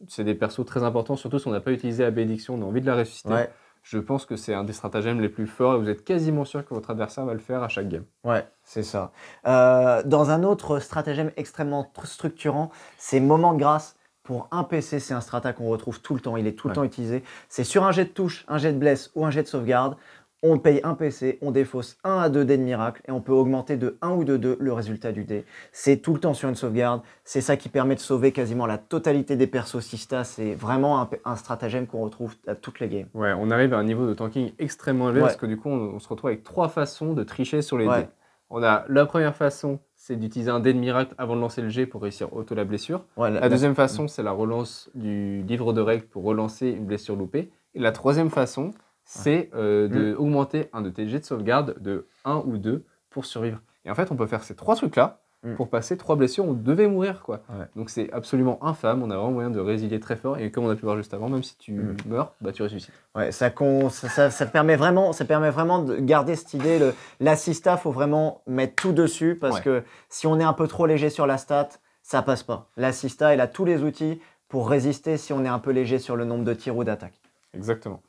C'est des persos très importants, surtout si on n'a pas utilisé la bénédiction, on a envie de la ressusciter je pense que c'est un des stratagèmes les plus forts et vous êtes quasiment sûr que votre adversaire va le faire à chaque game. Ouais, c'est ça. Euh, dans un autre stratagème extrêmement structurant, c'est moment de grâce. Pour un PC, c'est un strata qu'on retrouve tout le temps, il est tout le temps utilisé. C'est sur un jet de touche, un jet de blesse ou un jet de sauvegarde on paye un PC, on défausse 1 à 2 dés de miracle et on peut augmenter de 1 ou de 2 le résultat du dé. C'est tout le temps sur une sauvegarde, c'est ça qui permet de sauver quasiment la totalité des persos Sista, c'est vraiment un, stratagème qu'on retrouve à toutes les games. Ouais, on arrive à un niveau de tanking extrêmement élevé parce que du coup on, se retrouve avec trois façons de tricher sur les dés. On a la première façon, c'est d'utiliser un dé de miracle avant de lancer le jet pour réussir auto la blessure. la, deuxième façon, c'est la relance du livre de règles pour relancer une blessure loupée. Et la troisième façon, c'est euh, de d'augmenter mm. un de tes jets de sauvegarde de 1 ou 2 pour survivre. Et en fait, on peut faire ces trois trucs-là mm. pour passer trois blessures, on devait mourir quoi. Donc c'est absolument infâme, on a vraiment moyen de résilier très fort et comme on a pu voir juste avant, même si tu mm. meurs, bah tu ressuscites. Ouais, ça, permet vraiment, ça permet vraiment de garder cette idée, l'assista, faut vraiment mettre tout dessus parce que si on est un peu trop léger sur la stat, ça passe pas. L'assista, elle a tous les outils pour résister si on est un peu léger sur le nombre de tirs ou d'attaques. Exactement.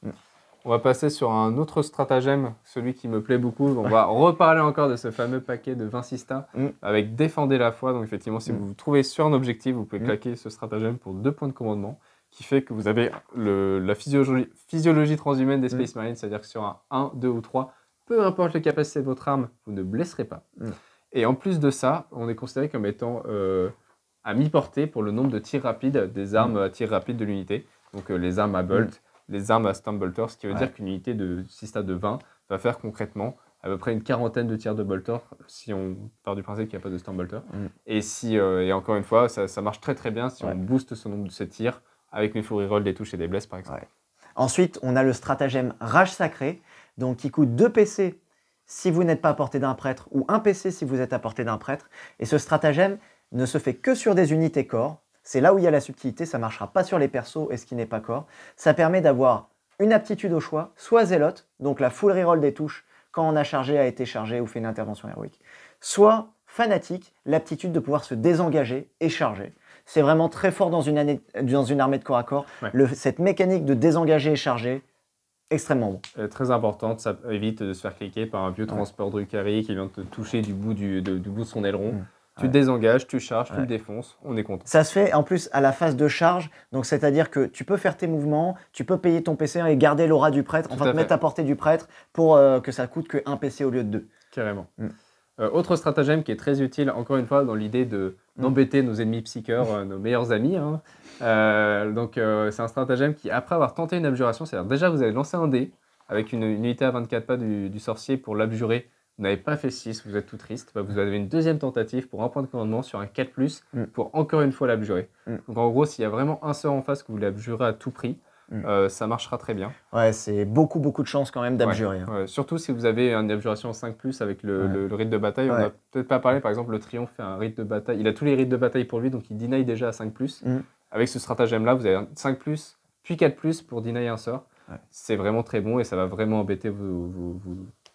On va passer sur un autre stratagème, celui qui me plaît beaucoup. On va reparler encore de ce fameux paquet de Vincista mm. avec Défendez la foi. Donc, effectivement, si mm. vous vous trouvez sur un objectif, vous pouvez mm. claquer ce stratagème pour deux points de commandement qui fait que vous avez la physiologie, transhumaine des Space Marines, c'est-à-dire que sur un 1, 2 ou 3, peu importe la capacité de votre arme, vous ne blesserez pas. Et en plus de ça, on est considéré comme étant euh, à mi-portée pour le nombre de tirs rapides des armes à tir rapide de l'unité. Donc euh, les armes à bolt, les armes à Stumbolter, ce qui veut dire qu'une unité de 6 stades de 20 va faire concrètement à peu près une quarantaine de tirs de bolter si on part du principe qu'il n'y a pas de Stumbolter. Mm. Et, si, euh, et encore une fois, ça, marche très très bien si on booste son nombre de ces tirs avec une fury roll des touches et des blesses par exemple. Ensuite, on a le stratagème Rage Sacré, donc qui coûte 2 PC si vous n'êtes pas à portée d'un prêtre ou 1 PC si vous êtes à portée d'un prêtre. Et ce stratagème ne se fait que sur des unités corps, c'est là où il y a la subtilité, ça marchera pas sur les persos et ce qui n'est pas corps. Ça permet d'avoir une aptitude au choix, soit zélote, donc la full reroll des touches quand on a chargé, a été chargé ou fait une intervention héroïque, soit fanatique, l'aptitude de pouvoir se désengager et charger. C'est vraiment très fort dans une, armée de corps à corps. cette mécanique de désengager et charger, extrêmement bon. très importante, ça évite de se faire cliquer par un vieux ouais. transport Drucari qui vient te toucher du bout, du, de, bout son aileron. Mm. Tu désengages, tu charges, tu le défonces, on est content. Ça se fait en plus à la phase de charge, donc c'est-à-dire que tu peux faire tes mouvements, tu peux payer ton PC et garder l'aura du prêtre, enfin te mettre à portée du prêtre pour euh, que ça coûte que un PC au lieu de deux. Carrément. Mm. Euh, autre stratagème qui est très utile, encore une fois, dans l'idée de mm. d'embêter nos ennemis psycheurs, euh, nos meilleurs amis. Hein. donc c'est un stratagème qui, après avoir tenté une abjuration, c'est-à-dire déjà vous avez lancé un dé avec une, unité à 24 pas du sorcier pour l'abjurer vous n'avez pas fait 6, vous êtes tout triste, bah, vous avez une deuxième tentative pour un point de commandement sur un 4 mm. pour encore une fois l'abjurer. Mm. Donc en gros, s'il y a vraiment un sort en face que vous l'abjurez à tout prix, mm. euh, ça marchera très bien. Ouais, c'est beaucoup, beaucoup de chance quand même d'abjurer. Hein. Surtout si vous avez une abjuration 5 avec le, le, rite de bataille. On n'a peut-être pas parlé, par exemple, le triomphe fait un rite de bataille. Il a tous les rites de bataille pour lui, donc il deny déjà à 5 Avec ce stratagème-là, vous avez 5 puis 4 pour deny un sort. C'est vraiment très bon et ça va vraiment embêter vos... vous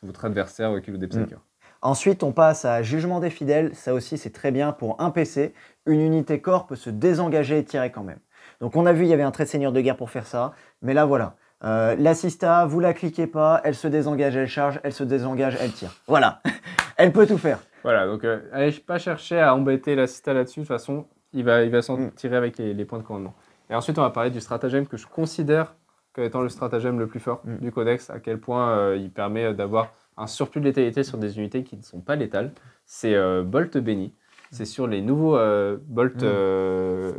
votre adversaire ou qui des cœur. Ensuite, on passe à Jugement des fidèles. Ça aussi, c'est très bien pour un PC. Une unité corps peut se désengager et tirer quand même. Donc, on a vu, il y avait un trait de seigneur de guerre pour faire ça. Mais là, voilà. Euh, l'assista, vous la cliquez pas, elle se désengage, elle charge, elle se désengage, elle tire. Voilà. elle peut tout faire. Voilà, donc euh, allez pas chercher à embêter l'assista là-dessus. De toute façon, il va, il va s'en mm. tirer avec les points de commandement. Et ensuite, on va parler du stratagème que je considère étant le stratagème le plus fort mm. du codex, à quel point euh, il permet euh, d'avoir un surplus de létalité sur des unités qui ne sont pas létales. C'est euh, Bolt Béni. C'est sur les nouveaux Bolt mm.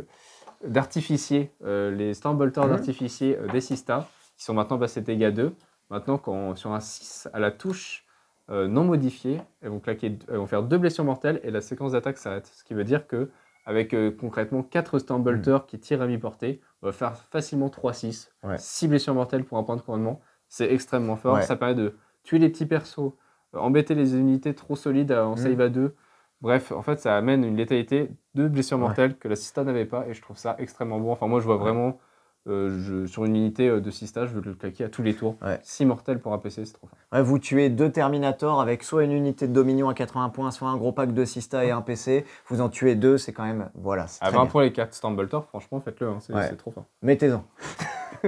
d'artificier, les Stormbolters mm. d'artificier des Sista qui sont maintenant passés dégâts 2. Maintenant, quand sur un 6 à la touche non modifiée, elles vont, claquer, vont faire deux blessures mortelles et la séquence d'attaque s'arrête. Ce qui veut dire que avec euh, concrètement 4 Stumbleteurs hmm. qui tirent à mi-portée. On va faire facilement 3-6, 6 blessures mortelles pour un point de commandement. C'est extrêmement fort. Ça permet de tuer les petits persos, euh, embêter les unités trop solides euh, en hmm. save à 2. Bref, en fait, ça amène une létalité de blessures mortelles que la Sista n'avait pas et je trouve ça extrêmement bon. Enfin, moi, je vois vraiment euh, sur une unité euh, de 6 je veux le claquer à tous les tours. 6 mortels pour APC, c'est trop fort. vous tuez deux Terminators avec soit une unité de Dominion à 80 points, soit un gros pack de 6 et un PC. Vous en tuez deux, c'est quand même. Voilà. À 20 points les 4 Stumbletor, franchement, faites-le, hein, c'est trop fort. Mettez-en.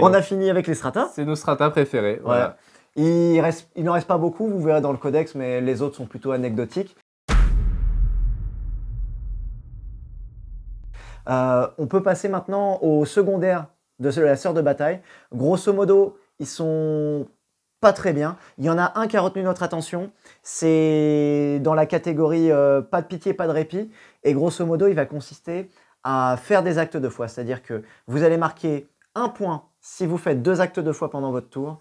on a fini avec les stratas. C'est nos stratas préférés. Voilà. Il, reste, il n'en reste pas beaucoup, vous verrez dans le codex, mais les autres sont plutôt anecdotiques. Euh, on peut passer maintenant au secondaire de la sœur de bataille. Grosso modo, ils sont pas très bien. Il y en a un qui a retenu notre attention. C'est dans la catégorie euh, pas de pitié, pas de répit. Et grosso modo, il va consister à faire des actes de foi. C'est-à-dire que vous allez marquer un point si vous faites deux actes de foi pendant votre tour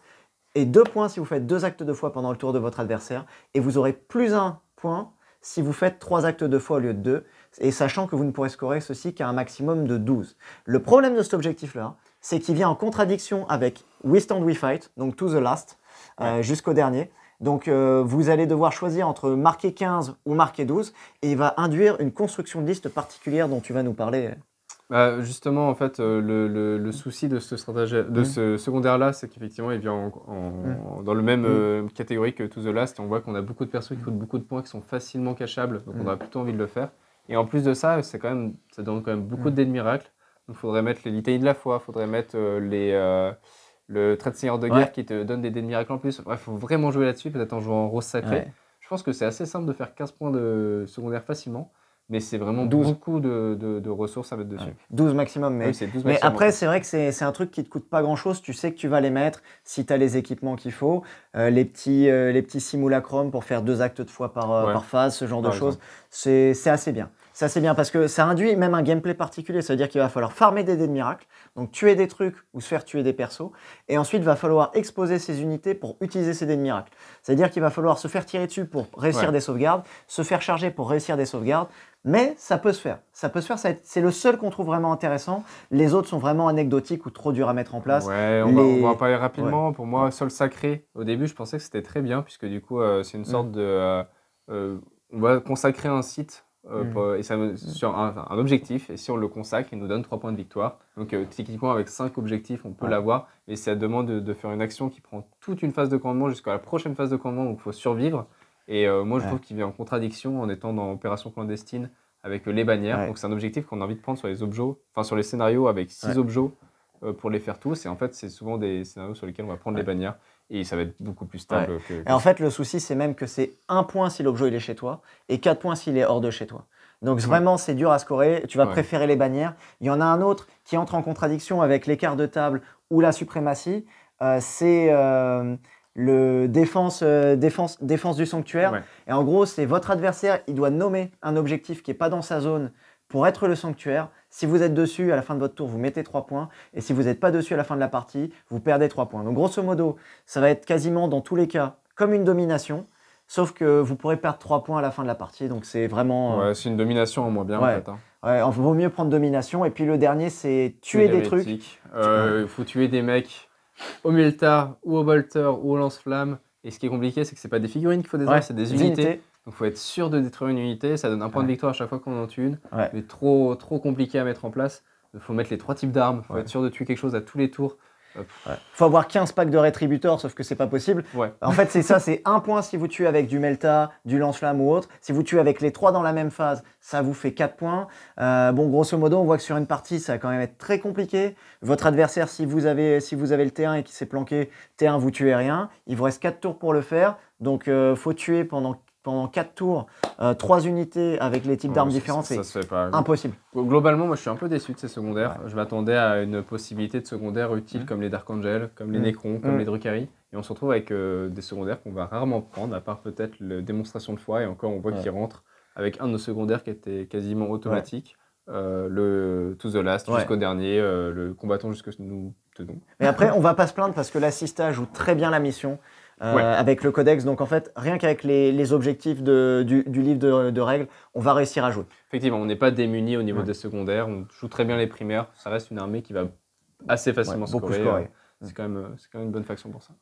et deux points si vous faites deux actes de foi pendant le tour de votre adversaire. Et vous aurez plus un point si vous faites trois actes de foi au lieu de deux et sachant que vous ne pourrez scorer ceci qu'à un maximum de 12. Le problème de cet objectif-là, c'est qu'il vient en contradiction avec We Stand, We Fight, donc to the last, euh, jusqu'au dernier. Donc euh, vous allez devoir choisir entre marquer 15 ou marquer 12, et il va induire une construction de liste particulière dont tu vas nous parler. Euh. Bah, justement, en fait, le, souci de ce, de mmh. ce secondaire-là, c'est qu'effectivement, il vient mmh. dans le même mmh. catégorie que To The Last, et on voit qu'on a beaucoup de persos qui font beaucoup de points qui sont facilement cachables, donc on a plutôt envie de le faire. Et en plus de ça, c'est quand même, ça donne quand même beaucoup de dés de miracle. il faudrait mettre les litanies de la foi, il faudrait mettre euh, les, euh, le trait de seigneur de guerre qui te donne des dés de miracle en plus. Bref, il faut vraiment jouer là-dessus, peut-être en jouant en rose sacré. Je pense que c'est assez simple de faire 15 points de secondaire facilement. Mais c'est vraiment beaucoup de, ressources à mettre dessus. 12 maximum, mais, ah mais après, c'est vrai que c'est un truc qui ne te coûte pas grand-chose. Tu sais que tu vas les mettre si tu as les équipements qu'il faut, euh, les, petits, les petits simulacrums pour faire deux actes de fois par, phase, ce genre de choses. C'est assez bien. Ça, c'est bien parce que ça induit même un gameplay particulier. Ça veut dire qu'il va falloir farmer des dés de miracle, donc tuer des trucs ou se faire tuer des persos. Et ensuite, il va falloir exposer ses unités pour utiliser ses dés de miracle. C'est-à-dire qu'il va falloir se faire tirer dessus pour réussir des sauvegardes, se faire charger pour réussir des sauvegardes. Mais ça peut se faire. Ça peut se faire. C'est le seul qu'on trouve vraiment intéressant. Les autres sont vraiment anecdotiques ou trop durs à mettre en place. Ouais, on, va, en parler rapidement. Pour moi, Sol Sacré, au début, je pensais que c'était très bien, puisque du coup, euh, c'est une mm. sorte de. Euh, euh, on va consacrer un site euh, mm. et sur un, objectif, et si on le consacre, il nous donne 3 points de victoire. Donc euh, techniquement, avec 5 objectifs, on peut l'avoir, mais ça demande de, faire une action qui prend toute une phase de commandement jusqu'à la prochaine phase de commandement, où il faut survivre. Et euh, moi, je trouve qu'il vient en contradiction en étant dans Opération clandestine avec les bannières. Donc c'est un objectif qu'on a envie de prendre sur les objets, enfin sur les scénarios avec 6 objets pour les faire tous. Et en fait, c'est souvent des scénarios sur lesquels on va prendre les bannières et ça va être beaucoup plus stable. Et en fait, le souci, c'est même que c'est un point si l'objet il est chez toi et quatre points s'il est hors de chez toi. Donc vraiment, c'est dur à scorer. Tu vas préférer les bannières. Il y en a un autre qui entre en contradiction avec l'écart de table ou la suprématie. Euh, c'est euh, le euh, défense, du sanctuaire. Et en gros, c'est votre adversaire, il doit nommer un objectif qui n'est pas dans sa zone pour être le sanctuaire. Si vous êtes dessus à la fin de votre tour, vous mettez 3 points. Et si vous n'êtes pas dessus à la fin de la partie, vous perdez 3 points. Donc grosso modo, ça va être quasiment dans tous les cas comme une domination. Sauf que vous pourrez perdre 3 points à la fin de la partie. Donc c'est vraiment... Euh, ouais, c'est une domination au moins bien hein. ouais. en fait. Ouais, il vaut mieux prendre domination. Et puis le dernier, c'est tuer des trucs. Euh, il faut tuer des mecs au Milta ou au Bolter ou au Lance-Flamme. Et ce qui est compliqué, c'est que ce c'est pas des figurines qu'il faut désormais, c'est des unités faut être sûr de détruire une unité, ça donne un point de victoire à chaque fois qu'on en tue une, mais trop, trop compliqué à mettre en place. Il faut mettre les trois types d'armes, faut être sûr de tuer quelque chose à tous les tours. Il Faut avoir 15 packs de rétributeurs, sauf que c'est pas possible. En fait, c'est ça, c'est un point si vous tuez avec du Melta, du lance-flamme ou autre. Si vous tuez avec les trois dans la même phase, ça vous fait 4 points. Euh, bon, grosso modo, on voit que sur une partie, ça va quand même être très compliqué. Votre adversaire, si vous avez, si vous avez le T1 et qu'il s'est planqué, T1, vous tuez rien. Il vous reste 4 tours pour le faire. Donc, euh, faut tuer pendant pendant 4 tours, 3 euh, unités avec les types d'armes différents, c'est impossible. Globalement, moi je suis un peu déçu de ces secondaires. Je m'attendais à une possibilité de secondaires utiles mmh. comme les Dark Angel, comme les mmh. Necrons, comme mmh. les Drucari. Et on se retrouve avec euh, des secondaires qu'on va rarement prendre, à part peut-être la démonstration de foi. Et encore, on voit qu'ils rentrent avec un de nos secondaires qui était quasiment automatique. Euh, le To the Last jusqu'au dernier, le combattant jusqu'à ce que nous tenons. Mais après, on va pas se plaindre parce que l'assista joue très bien la mission. Euh, avec le codex. Donc en fait, rien qu'avec les, objectifs du, livre de, règles, on va réussir à jouer. Effectivement, on n'est pas démuni au niveau des secondaires, on joue très bien les primaires, ça reste une armée qui va assez facilement ouais, scorer. Euh, c'est quand, même, euh, quand même une bonne faction pour ça.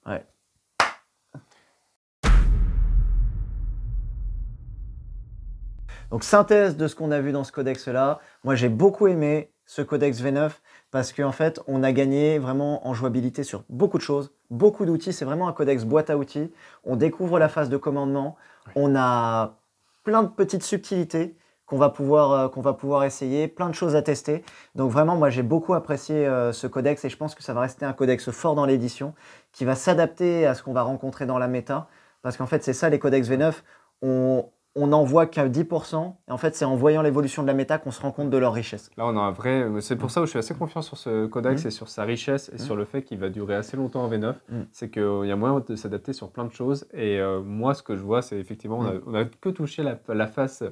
Donc synthèse de ce qu'on a vu dans ce codex-là. Moi j'ai beaucoup aimé ce codex V9 parce qu'en fait, on a gagné vraiment en jouabilité sur beaucoup de choses, beaucoup d'outils. C'est vraiment un codex boîte à outils. On découvre la phase de commandement. On a plein de petites subtilités qu'on va, pouvoir, euh, qu'on va pouvoir essayer, plein de choses à tester. Donc vraiment, moi, j'ai beaucoup apprécié euh, ce codex et je pense que ça va rester un codex fort dans l'édition qui va s'adapter à ce qu'on va rencontrer dans la méta. Parce qu'en fait, c'est ça les codex V9. On, on n'en voit qu'à 10%. Et en fait, c'est en voyant l'évolution de la méta qu'on se rend compte de leur richesse. Là, on a un vrai. C'est pour ça où je suis assez confiant sur ce Kodak, c'est mmh. et sur sa richesse et mmh. sur le fait qu'il va durer assez longtemps en V9. Mmh. C'est qu'il euh, y a moyen de s'adapter sur plein de choses. Et euh, moi, ce que je vois, c'est effectivement, on n'a que touché la, face,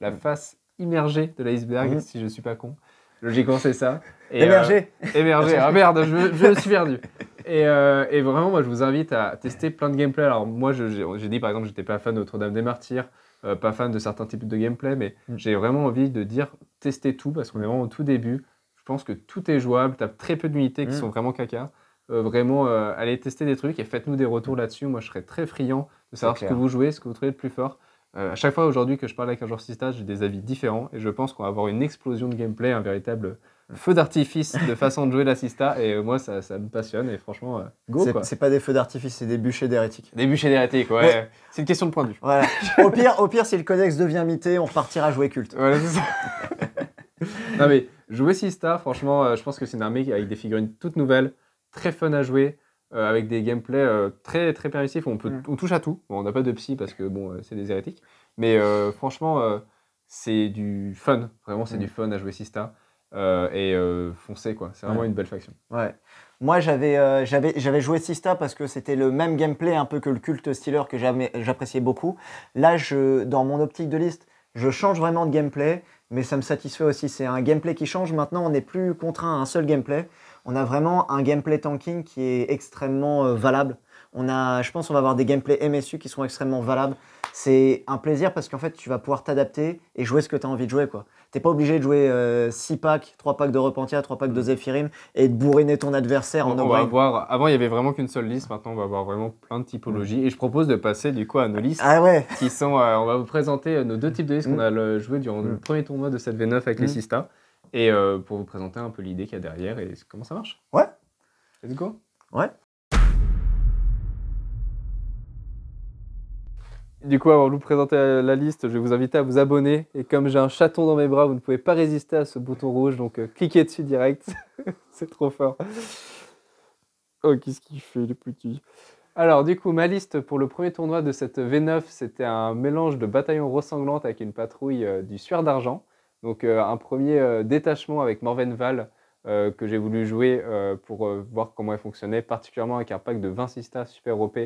la face immergée de l'iceberg, si je ne suis pas con. Logiquement, c'est ça. Émergée euh, émergé. ah merde, je, je suis perdu. Et, vraiment, moi, je vous invite à tester plein de gameplay. Alors, moi, j'ai dit, par exemple, j'étais pas fan de Notre-Dame des Martyrs. Euh, pas fan de certains types de gameplay, mais mm. j'ai vraiment envie de dire tester tout parce qu'on est vraiment au tout début. Je pense que tout est jouable, tu as très peu d'unités qui mm. sont vraiment caca. Euh, vraiment, euh, allez tester des trucs et faites-nous des retours mm. là-dessus. Moi, je serais très friand de savoir ce que vous jouez, ce que vous trouvez le plus fort. à chaque fois aujourd'hui que je parle avec un joueur sista, j'ai des avis différents et je pense qu'on va avoir une explosion de gameplay, un véritable feu d'artifice de façon de jouer la sista et euh, moi ça, me passionne et franchement euh, C'est pas des feux d'artifice, c'est des bûchers d'hérétiques. Des bûchers d'hérétiques, ouais. C'est une question de point de vue. au pire, au pire si le codex devient mité, on repartira jouer culte. Voilà, c'est ça. non mais jouer sista, franchement, euh, je pense que c'est une armée avec des figurines toutes nouvelles, très fun à jouer. avec des gameplays très très permissifs, on, peut, mm. on touche à tout. on n'a pas de psy parce que bon, c'est des hérétiques. Mais franchement, c'est du fun. Vraiment, c'est mm. du fun à jouer Sista. Euh, et euh, foncé quoi. C'est vraiment une belle faction. Ouais. Moi, j'avais, euh, j'avais, j'avais joué Sista parce que c'était le même gameplay un peu que le culte Stealer que j'appréciais beaucoup. Là, dans mon optique de liste, je change vraiment de gameplay, mais ça me satisfait aussi. C'est un gameplay qui change. Maintenant, on n'est plus contraint à un seul gameplay. On a vraiment un gameplay tanking qui est extrêmement valable. On a, je pense qu'on va avoir des gameplays MSU qui sont extrêmement valables c'est un plaisir parce qu'en fait, tu vas pouvoir t'adapter et jouer ce que tu as envie de jouer. quoi. n'es pas obligé de jouer 6 euh, packs, 3 packs de Repentia, 3 packs de mm. Zephyrim et de bourriner ton adversaire en no va Avant, il y avait vraiment qu'une seule liste. Maintenant, on va avoir vraiment plein de typologies. Mm. Et je propose de passer du coup à nos listes. Ah ouais qui sont, euh, On va vous présenter euh, nos deux types de listes qu'on mm. a jouées durant le premier tournoi de cette v 9 avec les Sista. Et pour vous présenter un peu l'idée qu'il y a derrière et comment ça marche. Ouais. Let's go. Ouais. Du coup, avant de vous présenter euh, la liste, je vais vous inviter à vous abonner. Et comme j'ai un chaton dans mes bras, vous ne pouvez pas résister à ce bouton rouge, donc euh, cliquez dessus direct. c'est trop fort. Oh, qu'est-ce qu'il fait, le petit. Alors, du coup, ma liste pour le premier tournoi de cette V9, c'était un mélange de bataillon ressanglantes avec une patrouille euh, du Sueur d'Argent. Donc, un premier détachement avec Morvenval que j'ai voulu jouer pour voir comment elle fonctionnait, particulièrement avec un pack de 26 stars super OP.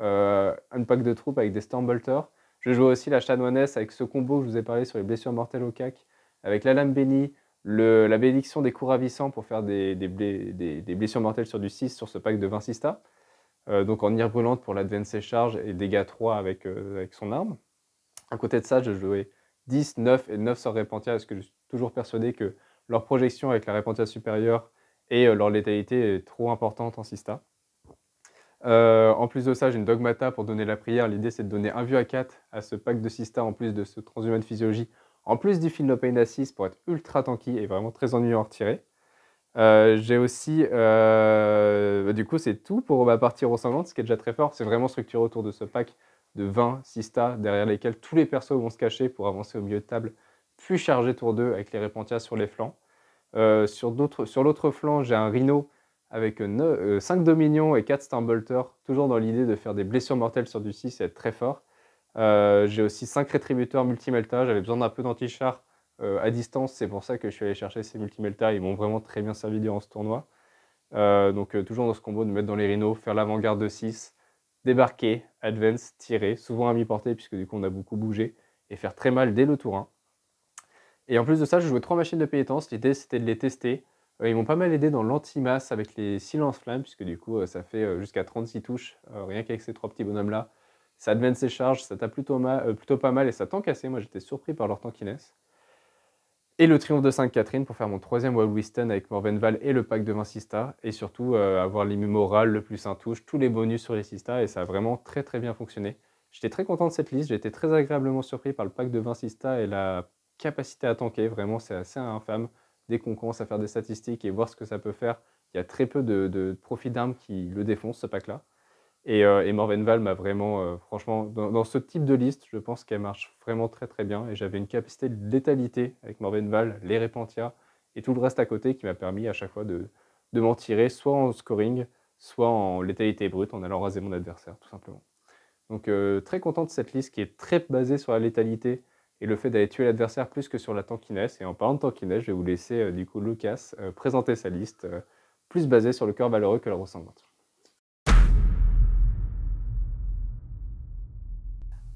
Euh, un pack de troupes avec des Stormbolters. Je joue aussi la chanoinesse avec ce combo que je vous ai parlé sur les blessures mortelles au cac, avec la lame bénie, la bénédiction des coups ravissants pour faire des, blessures mortelles sur du 6 sur ce pack de 20 Sista, euh, donc en ire brûlante pour l'advance charge et dégâts 3 euh, avec, son arme. À côté de ça, je jouais 10, 9 et 9 sur Repentia parce que je suis toujours persuadé que leur projection avec la Repentia supérieure et leur létalité est trop importante en 6 euh, en plus de ça, j'ai une dogmata pour donner la prière. L'idée, c'est de donner un vieux à 4 à ce pack de Sista, en plus de ce transhuman de physiologie, en plus du film Pain 6 pour être ultra tanky et vraiment très ennuyant à retirer. Euh, j'ai aussi, euh, bah, du coup, c'est tout pour ma partie ressemblante, ce qui est déjà très fort. C'est vraiment structuré autour de ce pack de 20 Sista, derrière lesquels tous les persos vont se cacher pour avancer au milieu de table, puis charger tour 2 avec les Repentias sur les flancs. sur l'autre flanc, j'ai un Rhino avec 5 euh, euh, Dominions et 4 Stormbolter, toujours dans l'idée de faire des blessures mortelles sur du 6 et être très fort. Euh, j'ai aussi 5 rétributeurs multimelta, j'avais besoin d'un peu d'antichars à distance, c'est pour ça que je suis allé chercher ces multimelta, ils m'ont vraiment très bien servi durant ce tournoi. donc toujours dans ce combo de mettre dans les rhinos, faire l'avant-garde de 6, débarquer, advance, tirer, souvent à mi-portée puisque du coup on a beaucoup bougé, et faire très mal dès le tour 1. Et en plus de ça, je jouais 3 machines de pénitence, l'idée c'était de les tester, euh, ils m'ont pas mal aidé dans l'anti-masse avec les silences-flammes, puisque du coup, euh, ça fait euh, jusqu'à 36 touches, rien qu'avec ces trois petits bonhommes-là. Ça advance ses charges, ça tape plutôt, plutôt pas mal et ça tank assez. Moi, j'étais surpris par leur tankiness. Et le triomphe de Sainte-Catherine pour faire mon troisième Wild Wiston avec Morvenval et le pack de 26 Et surtout, avoir l'immémoral, le plus 1 touche, tous les bonus sur les 6 Et ça a vraiment très très bien fonctionné. J'étais très content de cette liste. J'ai été très agréablement surpris par le pack de 26 et la capacité à tanker. Vraiment, c'est assez infâme dès qu'on commence à faire des statistiques et voir ce que ça peut faire, il y a très peu de, profits d'armes qui le défoncent, ce pack-là. Et, euh, Morvenval m'a vraiment, euh, franchement, dans, ce type de liste, je pense qu'elle marche vraiment très très bien. Et j'avais une capacité de létalité avec Morvenval, les Repentia et tout le reste à côté qui m'a permis à chaque fois de, m'en tirer, soit en scoring, soit en létalité brute, en allant raser mon adversaire, tout simplement. Donc euh, très content de cette liste qui est très basée sur la létalité et le fait d'aller tuer l'adversaire plus que sur la tankiness. Et en parlant de tankiness, je vais vous laisser euh, du coup Lucas euh, présenter sa liste euh, plus basée sur le cœur valeureux que la ressemblance.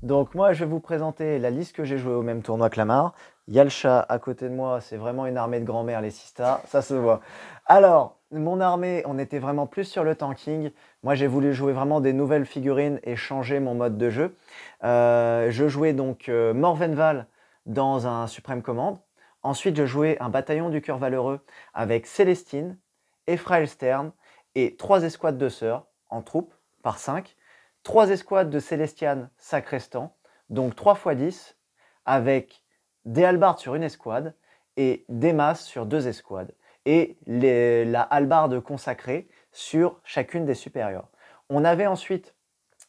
Donc moi je vais vous présenter la liste que j'ai jouée au même tournoi que Lamar. Il à côté de moi, c'est vraiment une armée de grand-mère les stars, ça se voit. Alors, mon armée, on était vraiment plus sur le tanking. Moi, j'ai voulu jouer vraiment des nouvelles figurines et changer mon mode de jeu. Euh, je jouais donc euh, Morvenval dans un Suprême commande. Ensuite, je jouais un bataillon du cœur valeureux avec Célestine, Ephraël Stern et trois escouades de sœurs en troupe par cinq. Trois escouades de Célestiane Sacrestan, donc 3 x 10, avec des sur une escouade et des masses sur deux escouades et la hallebarde consacrée sur chacune des supérieures. On avait ensuite,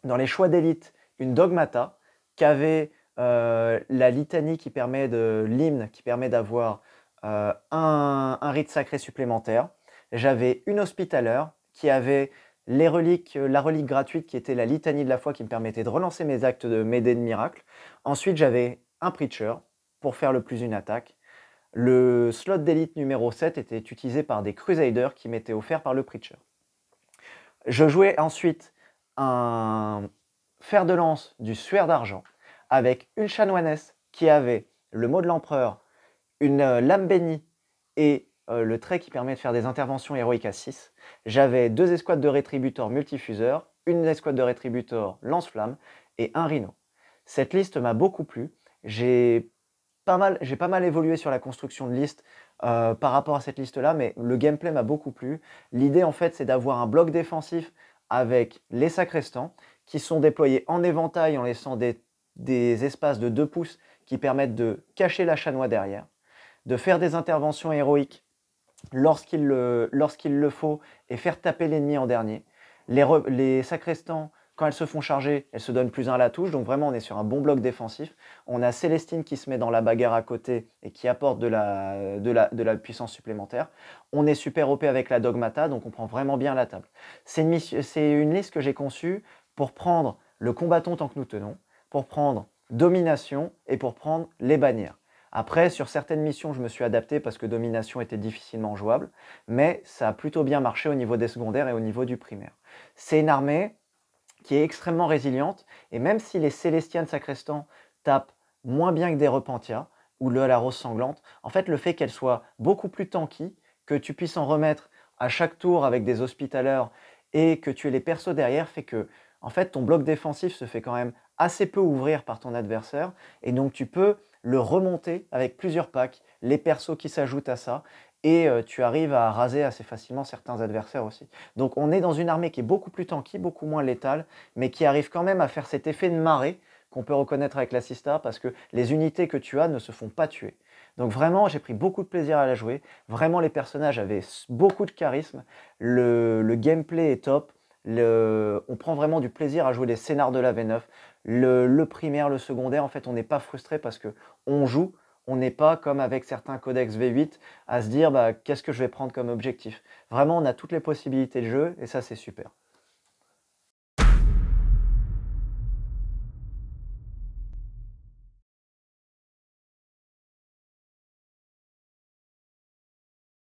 dans les choix d'élite, une dogmata qui avait euh, la litanie qui permet de l'hymne, qui permet d'avoir euh, un, rite sacré supplémentaire. J'avais une hospitaleur qui avait les reliques, la relique gratuite qui était la litanie de la foi qui me permettait de relancer mes actes de m'aider de miracle. Ensuite, j'avais un preacher pour faire le plus une attaque. Le slot d'élite numéro 7 était utilisé par des Crusaders qui m'étaient offerts par le Preacher. Je jouais ensuite un fer de lance du suaire d'argent avec une chanoinesse qui avait le mot de l'empereur, une euh, lame bénie et euh, le trait qui permet de faire des interventions héroïques à 6. J'avais deux escouades de rétributeurs multifuseurs, une escouade de rétributeurs lance flammes et un rhino. Cette liste m'a beaucoup plu. J'ai pas mal, j'ai pas mal évolué sur la construction de liste euh, par rapport à cette liste-là, mais le gameplay m'a beaucoup plu. L'idée, en fait, c'est d'avoir un bloc défensif avec les sacrestants qui sont déployés en éventail en laissant des, espaces de 2 pouces qui permettent de cacher la chanois derrière, de faire des interventions héroïques lorsqu'il le, faut et faire taper l'ennemi en dernier. Les, quand elles se font charger, elles se donnent plus un à la touche. Donc vraiment, on est sur un bon bloc défensif. On a Célestine qui se met dans la bagarre à côté et qui apporte de la, puissance supplémentaire. On est super OP avec la Dogmata, donc on prend vraiment bien la table. C'est une, une, liste que j'ai conçue pour prendre le combattant tant que nous tenons, pour prendre domination et pour prendre les bannières. Après, sur certaines missions, je me suis adapté parce que domination était difficilement jouable, mais ça a plutôt bien marché au niveau des secondaires et au niveau du primaire. C'est une armée qui est extrêmement résiliente. Et même si les de Sacrestan tapent moins bien que des Repentia ou le la rose sanglante, en fait, le fait qu'elle soit beaucoup plus tanky, que tu puisses en remettre à chaque tour avec des hospitaleurs et que tu aies les persos derrière fait que, en fait, ton bloc défensif se fait quand même assez peu ouvrir par ton adversaire et donc tu peux le remonter avec plusieurs packs, les persos qui s'ajoutent à ça et euh, tu arrives à raser assez facilement certains adversaires aussi. Donc on est dans une armée qui est beaucoup plus tanky, beaucoup moins létale, mais qui arrive quand même à faire cet effet de marée qu'on peut reconnaître avec l'Assista parce que les unités que tu as ne se font pas tuer. Donc vraiment, j'ai pris beaucoup de plaisir à la jouer. Vraiment, les personnages avaient beaucoup de charisme. Le, gameplay est top. on prend vraiment du plaisir à jouer les scénars de la V9. Le, le primaire, le secondaire, en fait, on n'est pas frustré parce que on joue on n'est pas comme avec certains codex V8 à se dire bah, qu'est-ce que je vais prendre comme objectif. Vraiment, on a toutes les possibilités de jeu et ça, c'est super.